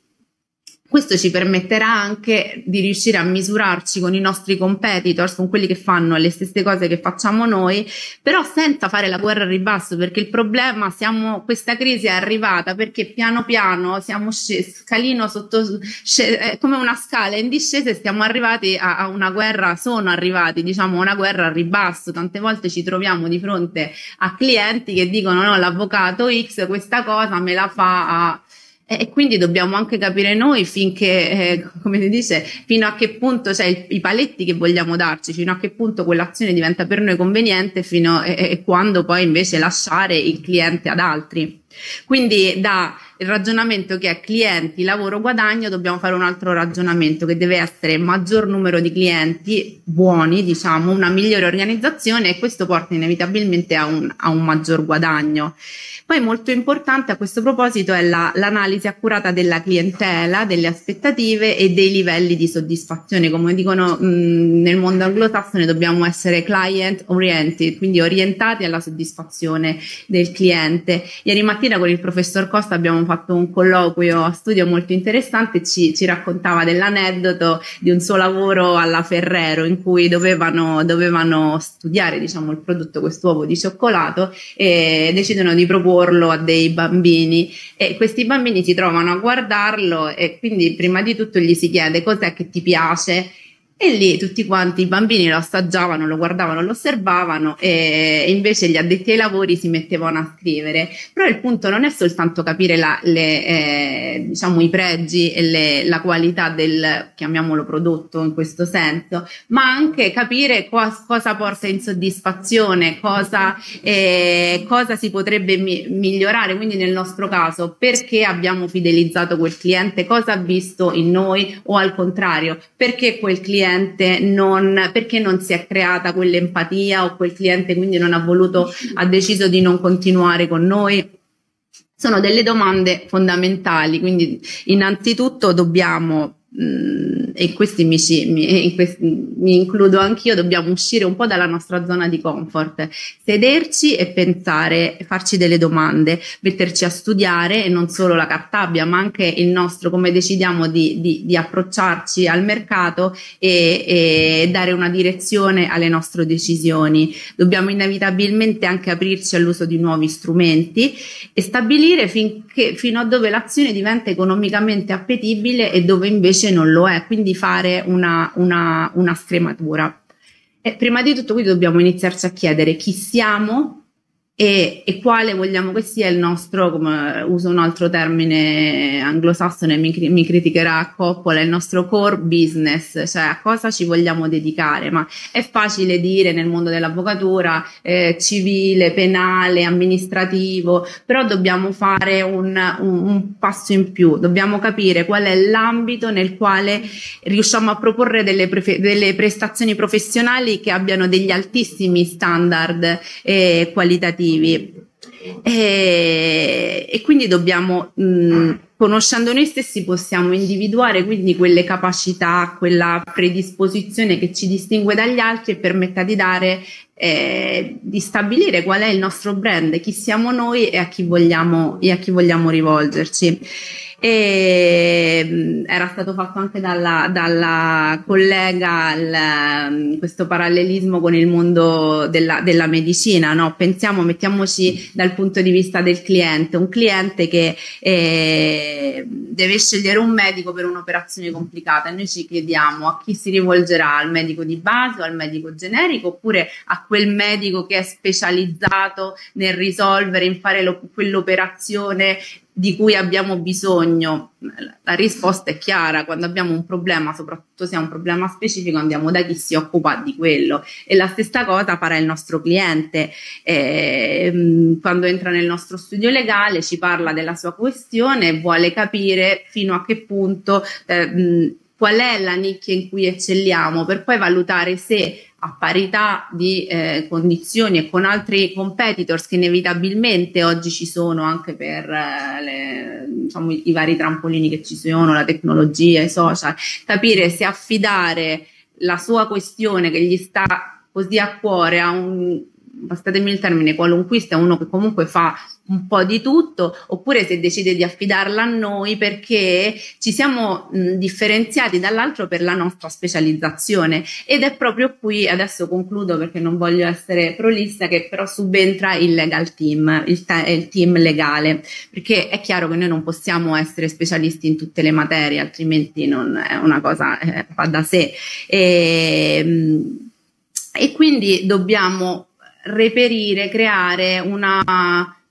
questo ci permetterà anche di riuscire a misurarci con i nostri competitors, con quelli che fanno le stesse cose che facciamo noi, però senza fare la guerra al ribasso, perché il problema siamo, questa crisi è arrivata perché piano piano siamo scesi, scalino sotto, sc- eh, come una scala in discesa e siamo arrivati a, a, una guerra, sono arrivati diciamo a una guerra al ribasso, tante volte ci troviamo di fronte a clienti che dicono no, l'avvocato X questa cosa me la fa a e quindi dobbiamo anche capire noi finché, eh, come si dice, fino a che punto cioè, i paletti che vogliamo darci, fino a che punto quell'azione diventa per noi conveniente fino, e, e quando poi invece lasciare il cliente ad altri. Quindi da il ragionamento che è clienti, lavoro, guadagno, dobbiamo fare un altro ragionamento che deve essere maggior numero di clienti buoni, diciamo, una migliore organizzazione e questo porta inevitabilmente a un, a un maggior guadagno. Poi molto importante a questo proposito è la, l'analisi accurata della clientela, delle aspettative e dei livelli di soddisfazione. Come dicono mh, nel mondo anglosassone dobbiamo essere client oriented, quindi orientati alla soddisfazione del cliente. Ieri mattina mattina con il professor Costa abbiamo fatto un colloquio a studio molto interessante, ci, ci raccontava dell'aneddoto di un suo lavoro alla Ferrero in cui dovevano, dovevano studiare diciamo, il prodotto, uovo di cioccolato e decidono di proporlo a dei bambini e questi bambini si trovano a guardarlo e quindi prima di tutto gli si chiede cos'è che ti piace e lì tutti quanti i bambini lo assaggiavano, lo guardavano, lo osservavano e invece gli addetti ai lavori si mettevano a scrivere. Però il punto non è soltanto capire la, le, eh, diciamo, i pregi e le, la qualità del, chiamiamolo prodotto in questo senso, ma anche capire co- cosa porta insoddisfazione, cosa, eh, cosa si potrebbe mi- migliorare. Quindi nel nostro caso, perché abbiamo fidelizzato quel cliente, cosa ha visto in noi o al contrario, perché quel cliente cliente non, perché non si è creata quell'empatia o quel cliente quindi non ha voluto, ha deciso di non continuare con noi. Sono delle domande fondamentali, quindi innanzitutto dobbiamo Mm, e questi mi, mi, in questi mi, includo anch'io, dobbiamo uscire un po' dalla nostra zona di comfort, sederci e pensare, farci delle domande, metterci a studiare e non solo la cartabbia, ma anche il nostro, come decidiamo di, di, di approcciarci al mercato e, e, dare una direzione alle nostre decisioni. Dobbiamo inevitabilmente anche aprirci all'uso di nuovi strumenti e stabilire finché, fino a dove l'azione diventa economicamente appetibile e dove invece invece non lo è, quindi fare una, una, una scrematura. E prima di tutto, quindi dobbiamo iniziarci a chiedere chi siamo, e, e, quale vogliamo che sia il nostro, come uso un altro termine anglosassone, mi, mi criticherà a coppola, il nostro core business, cioè a cosa ci vogliamo dedicare. Ma è facile dire nel mondo dell'avvocatura eh, civile, penale, amministrativo, però dobbiamo fare un, un, un passo in più, dobbiamo capire qual è l'ambito nel quale riusciamo a proporre delle, prefe- delle prestazioni professionali che abbiano degli altissimi standard e eh, qualitativi negativi. E, e quindi dobbiamo, mh, conoscendo noi stessi, possiamo individuare quindi quelle capacità, quella predisposizione che ci distingue dagli altri e permetta di dare, eh, di stabilire qual è il nostro brand, chi siamo noi e a chi vogliamo, e a chi vogliamo rivolgerci e mm, era stato fatto anche dalla, dalla collega il, mm, questo parallelismo con il mondo della, della medicina, no? pensiamo, mettiamoci dal punto di vista del cliente, un cliente che eh, deve scegliere un medico per un'operazione complicata e noi ci chiediamo a chi si rivolgerà, al medico di base o al medico generico oppure a quel medico che è specializzato nel risolvere, in fare lo, quell'operazione di cui abbiamo bisogno? La risposta è chiara, quando abbiamo un problema, soprattutto se è un problema specifico, andiamo da chi si occupa di quello e la stessa cosa farà il nostro cliente. Eh, quando entra nel nostro studio legale ci parla della sua questione e vuole capire fino a che punto... Eh, qual è la nicchia in cui eccelliamo per poi valutare se a parità di eh, condizioni e con altri competitors che inevitabilmente oggi ci sono anche per eh, le, diciamo, i vari trampolini che ci sono, la tecnologia, i social, capire se affidare la sua questione che gli sta così a cuore a un, passatemi il termine, qualunquista, uno che comunque fa un po' di tutto, oppure se decide di affidarla a noi perché ci siamo mh, differenziati dall'altro per la nostra specializzazione ed è proprio qui, adesso concludo perché non voglio essere prolista, che però subentra il legal team, il, ta- il team legale, perché è chiaro che noi non possiamo essere specialisti in tutte le materie, altrimenti non è una cosa eh, fa da sé. E, ehm, mh, e quindi dobbiamo reperire, creare una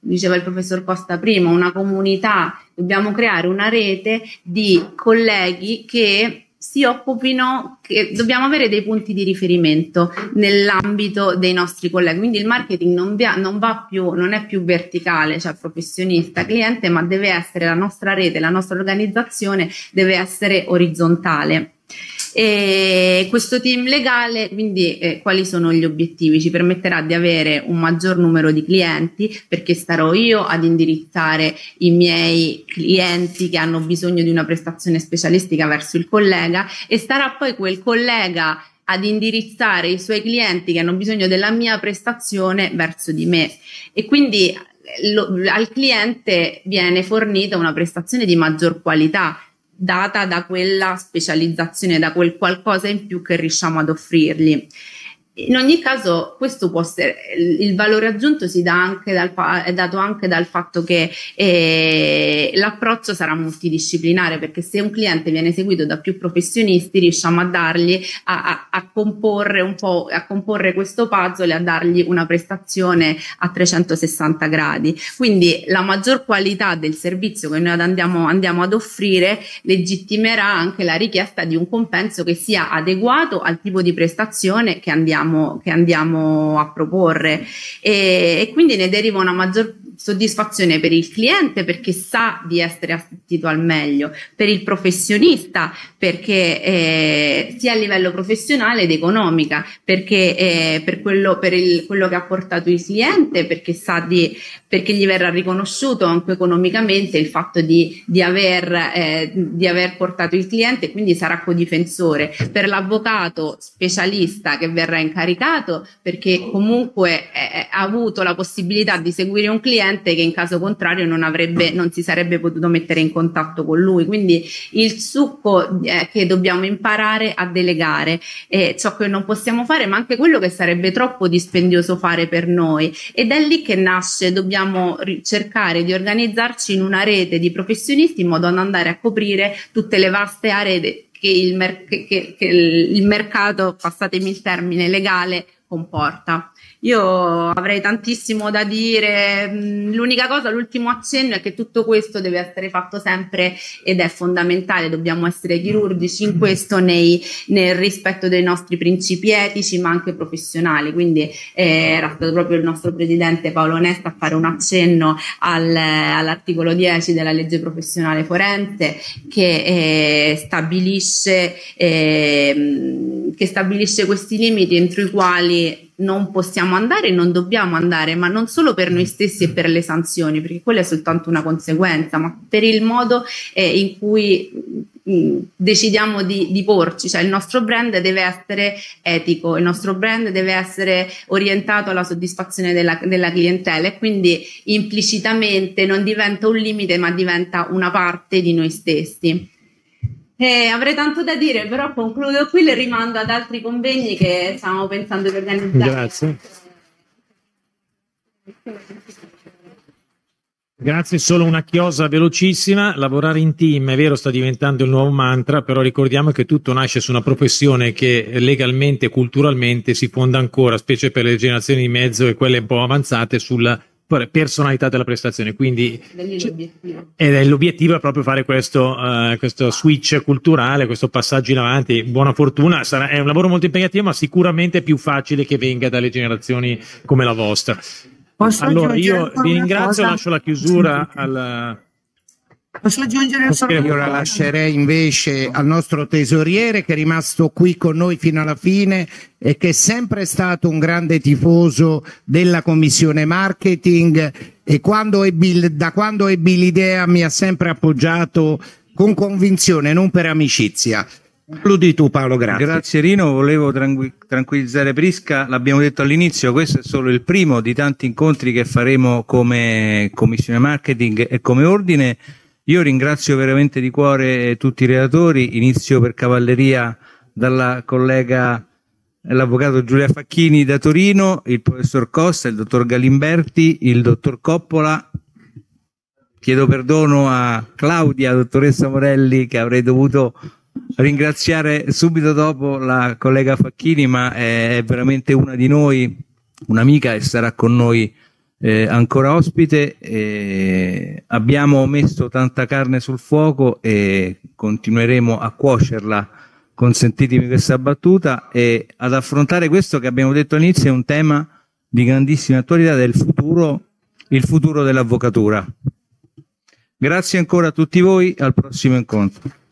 diceva il professor Costa prima, una comunità, dobbiamo creare una rete di colleghi che si occupino, che dobbiamo avere dei punti di riferimento nell'ambito dei nostri colleghi. Quindi il marketing non, via, non, va più, non è più verticale, cioè professionista, cliente, ma deve essere la nostra rete, la nostra organizzazione deve essere orizzontale. E questo team legale, quindi eh, quali sono gli obiettivi? Ci permetterà di avere un maggior numero di clienti perché starò io ad indirizzare i miei clienti che hanno bisogno di una prestazione specialistica verso il collega e starà poi quel collega ad indirizzare i suoi clienti che hanno bisogno della mia prestazione verso di me. E quindi eh, lo, al cliente viene fornita una prestazione di maggior qualità data da quella specializzazione, da quel qualcosa in più che riusciamo ad offrirgli. In ogni caso, questo può essere il valore aggiunto si dà anche dal, è dato anche dal fatto che eh, l'approccio sarà multidisciplinare, perché se un cliente viene seguito da più professionisti, riusciamo a dargli a, a, a comporre un po' a comporre questo puzzle e a dargli una prestazione a 360 gradi. Quindi la maggior qualità del servizio che noi andiamo, andiamo ad offrire legittimerà anche la richiesta di un compenso che sia adeguato al tipo di prestazione che andiamo andiamo, che andiamo a proporre e, e quindi ne deriva una maggior soddisfazione per il cliente perché sa di essere assistito al meglio, per il professionista perché eh, sia a livello professionale ed economica, perché eh, per, quello, per il, quello, che ha portato il cliente, perché sa di, perché gli verrà riconosciuto anche economicamente il fatto di, di, aver, eh, di aver portato il cliente, quindi sarà codifensore, per l'avvocato specialista che verrà incaricato perché comunque eh, eh, ha avuto la possibilità di seguire un cliente paziente che in caso contrario non, avrebbe, non si sarebbe potuto mettere in contatto con lui. Quindi il succo è eh, che dobbiamo imparare a delegare eh, ciò che non possiamo fare, ma anche quello che sarebbe troppo dispendioso fare per noi. Ed è lì che nasce, dobbiamo cercare di organizzarci in una rete di professionisti in modo da andare a coprire tutte le vaste aree de- che, il mer- che, che, che il mercato, passatemi il termine, legale comporta. Io avrei tantissimo da dire, l'unica cosa, l'ultimo accenno è che tutto questo deve essere fatto sempre ed è fondamentale, dobbiamo essere chirurgici in mm. questo nei, nel rispetto dei nostri principi etici ma anche professionali, quindi eh, era stato proprio il nostro presidente Paolo Onesta a fare un accenno al, all'articolo 10 della legge professionale forense che eh, stabilisce, eh, che stabilisce questi limiti entro i quali non possiamo andare, e non dobbiamo andare, ma non solo per noi stessi e per le sanzioni, perché quella è soltanto una conseguenza, ma per il modo eh, in cui mm, mm, decidiamo di, di, porci, cioè il nostro brand deve essere etico, il nostro brand deve essere orientato alla soddisfazione della, della clientela e quindi implicitamente non diventa un limite ma diventa una parte di noi stessi. Eh, avrei tanto da dire, però concludo qui e rimando ad altri convegni che stiamo pensando di organizzare. Grazie. Grazie, solo una chiosa velocissima. Lavorare in team è vero, sta diventando il nuovo mantra, però ricordiamo che tutto nasce su una professione che legalmente e culturalmente si fonda ancora, specie per le generazioni di mezzo e quelle un po' avanzate, sulla personalità della prestazione. Quindi, ed è l'obiettivo è proprio fare questo, uh, questo, switch culturale, questo passaggio in avanti. Buona fortuna, sarà, è un lavoro molto impegnativo, ma sicuramente più facile che venga dalle generazioni come la vostra. Posso allora, io vi ringrazio, cosa? lascio la chiusura al Posso aggiungere solo Io la lascerei invece al nostro tesoriere che è rimasto qui con noi fino alla fine e che è sempre stato un grande tifoso della commissione marketing e quando ebbi, da quando ebbi l'idea mi ha sempre appoggiato con convinzione, non per amicizia. Concludi tu Paolo, grazie. Grazie Rino, volevo tranquillizzare Prisca, l'abbiamo detto all'inizio, questo è solo il primo di tanti incontri che faremo come commissione marketing e come ordine io ringrazio veramente di cuore eh, tutti i relatori, inizio per cavalleria dalla collega eh, l'avvocato Giulia Facchini da Torino, il professor Costa, il dottor Galimberti, il dottor Coppola. Chiedo perdono a Claudia, dottoressa Morelli, che avrei dovuto ringraziare subito dopo la collega Facchini, ma è veramente una di noi, un'amica e sarà con noi eh, ancora ospite. Eh, abbiamo messo tanta carne sul fuoco e continueremo a cuocerla. Consentitemi questa battuta e ad affrontare questo che abbiamo detto all'inizio è un tema di grandissima attualità del futuro, il futuro dell'avvocatura. Grazie ancora a tutti voi, al prossimo incontro.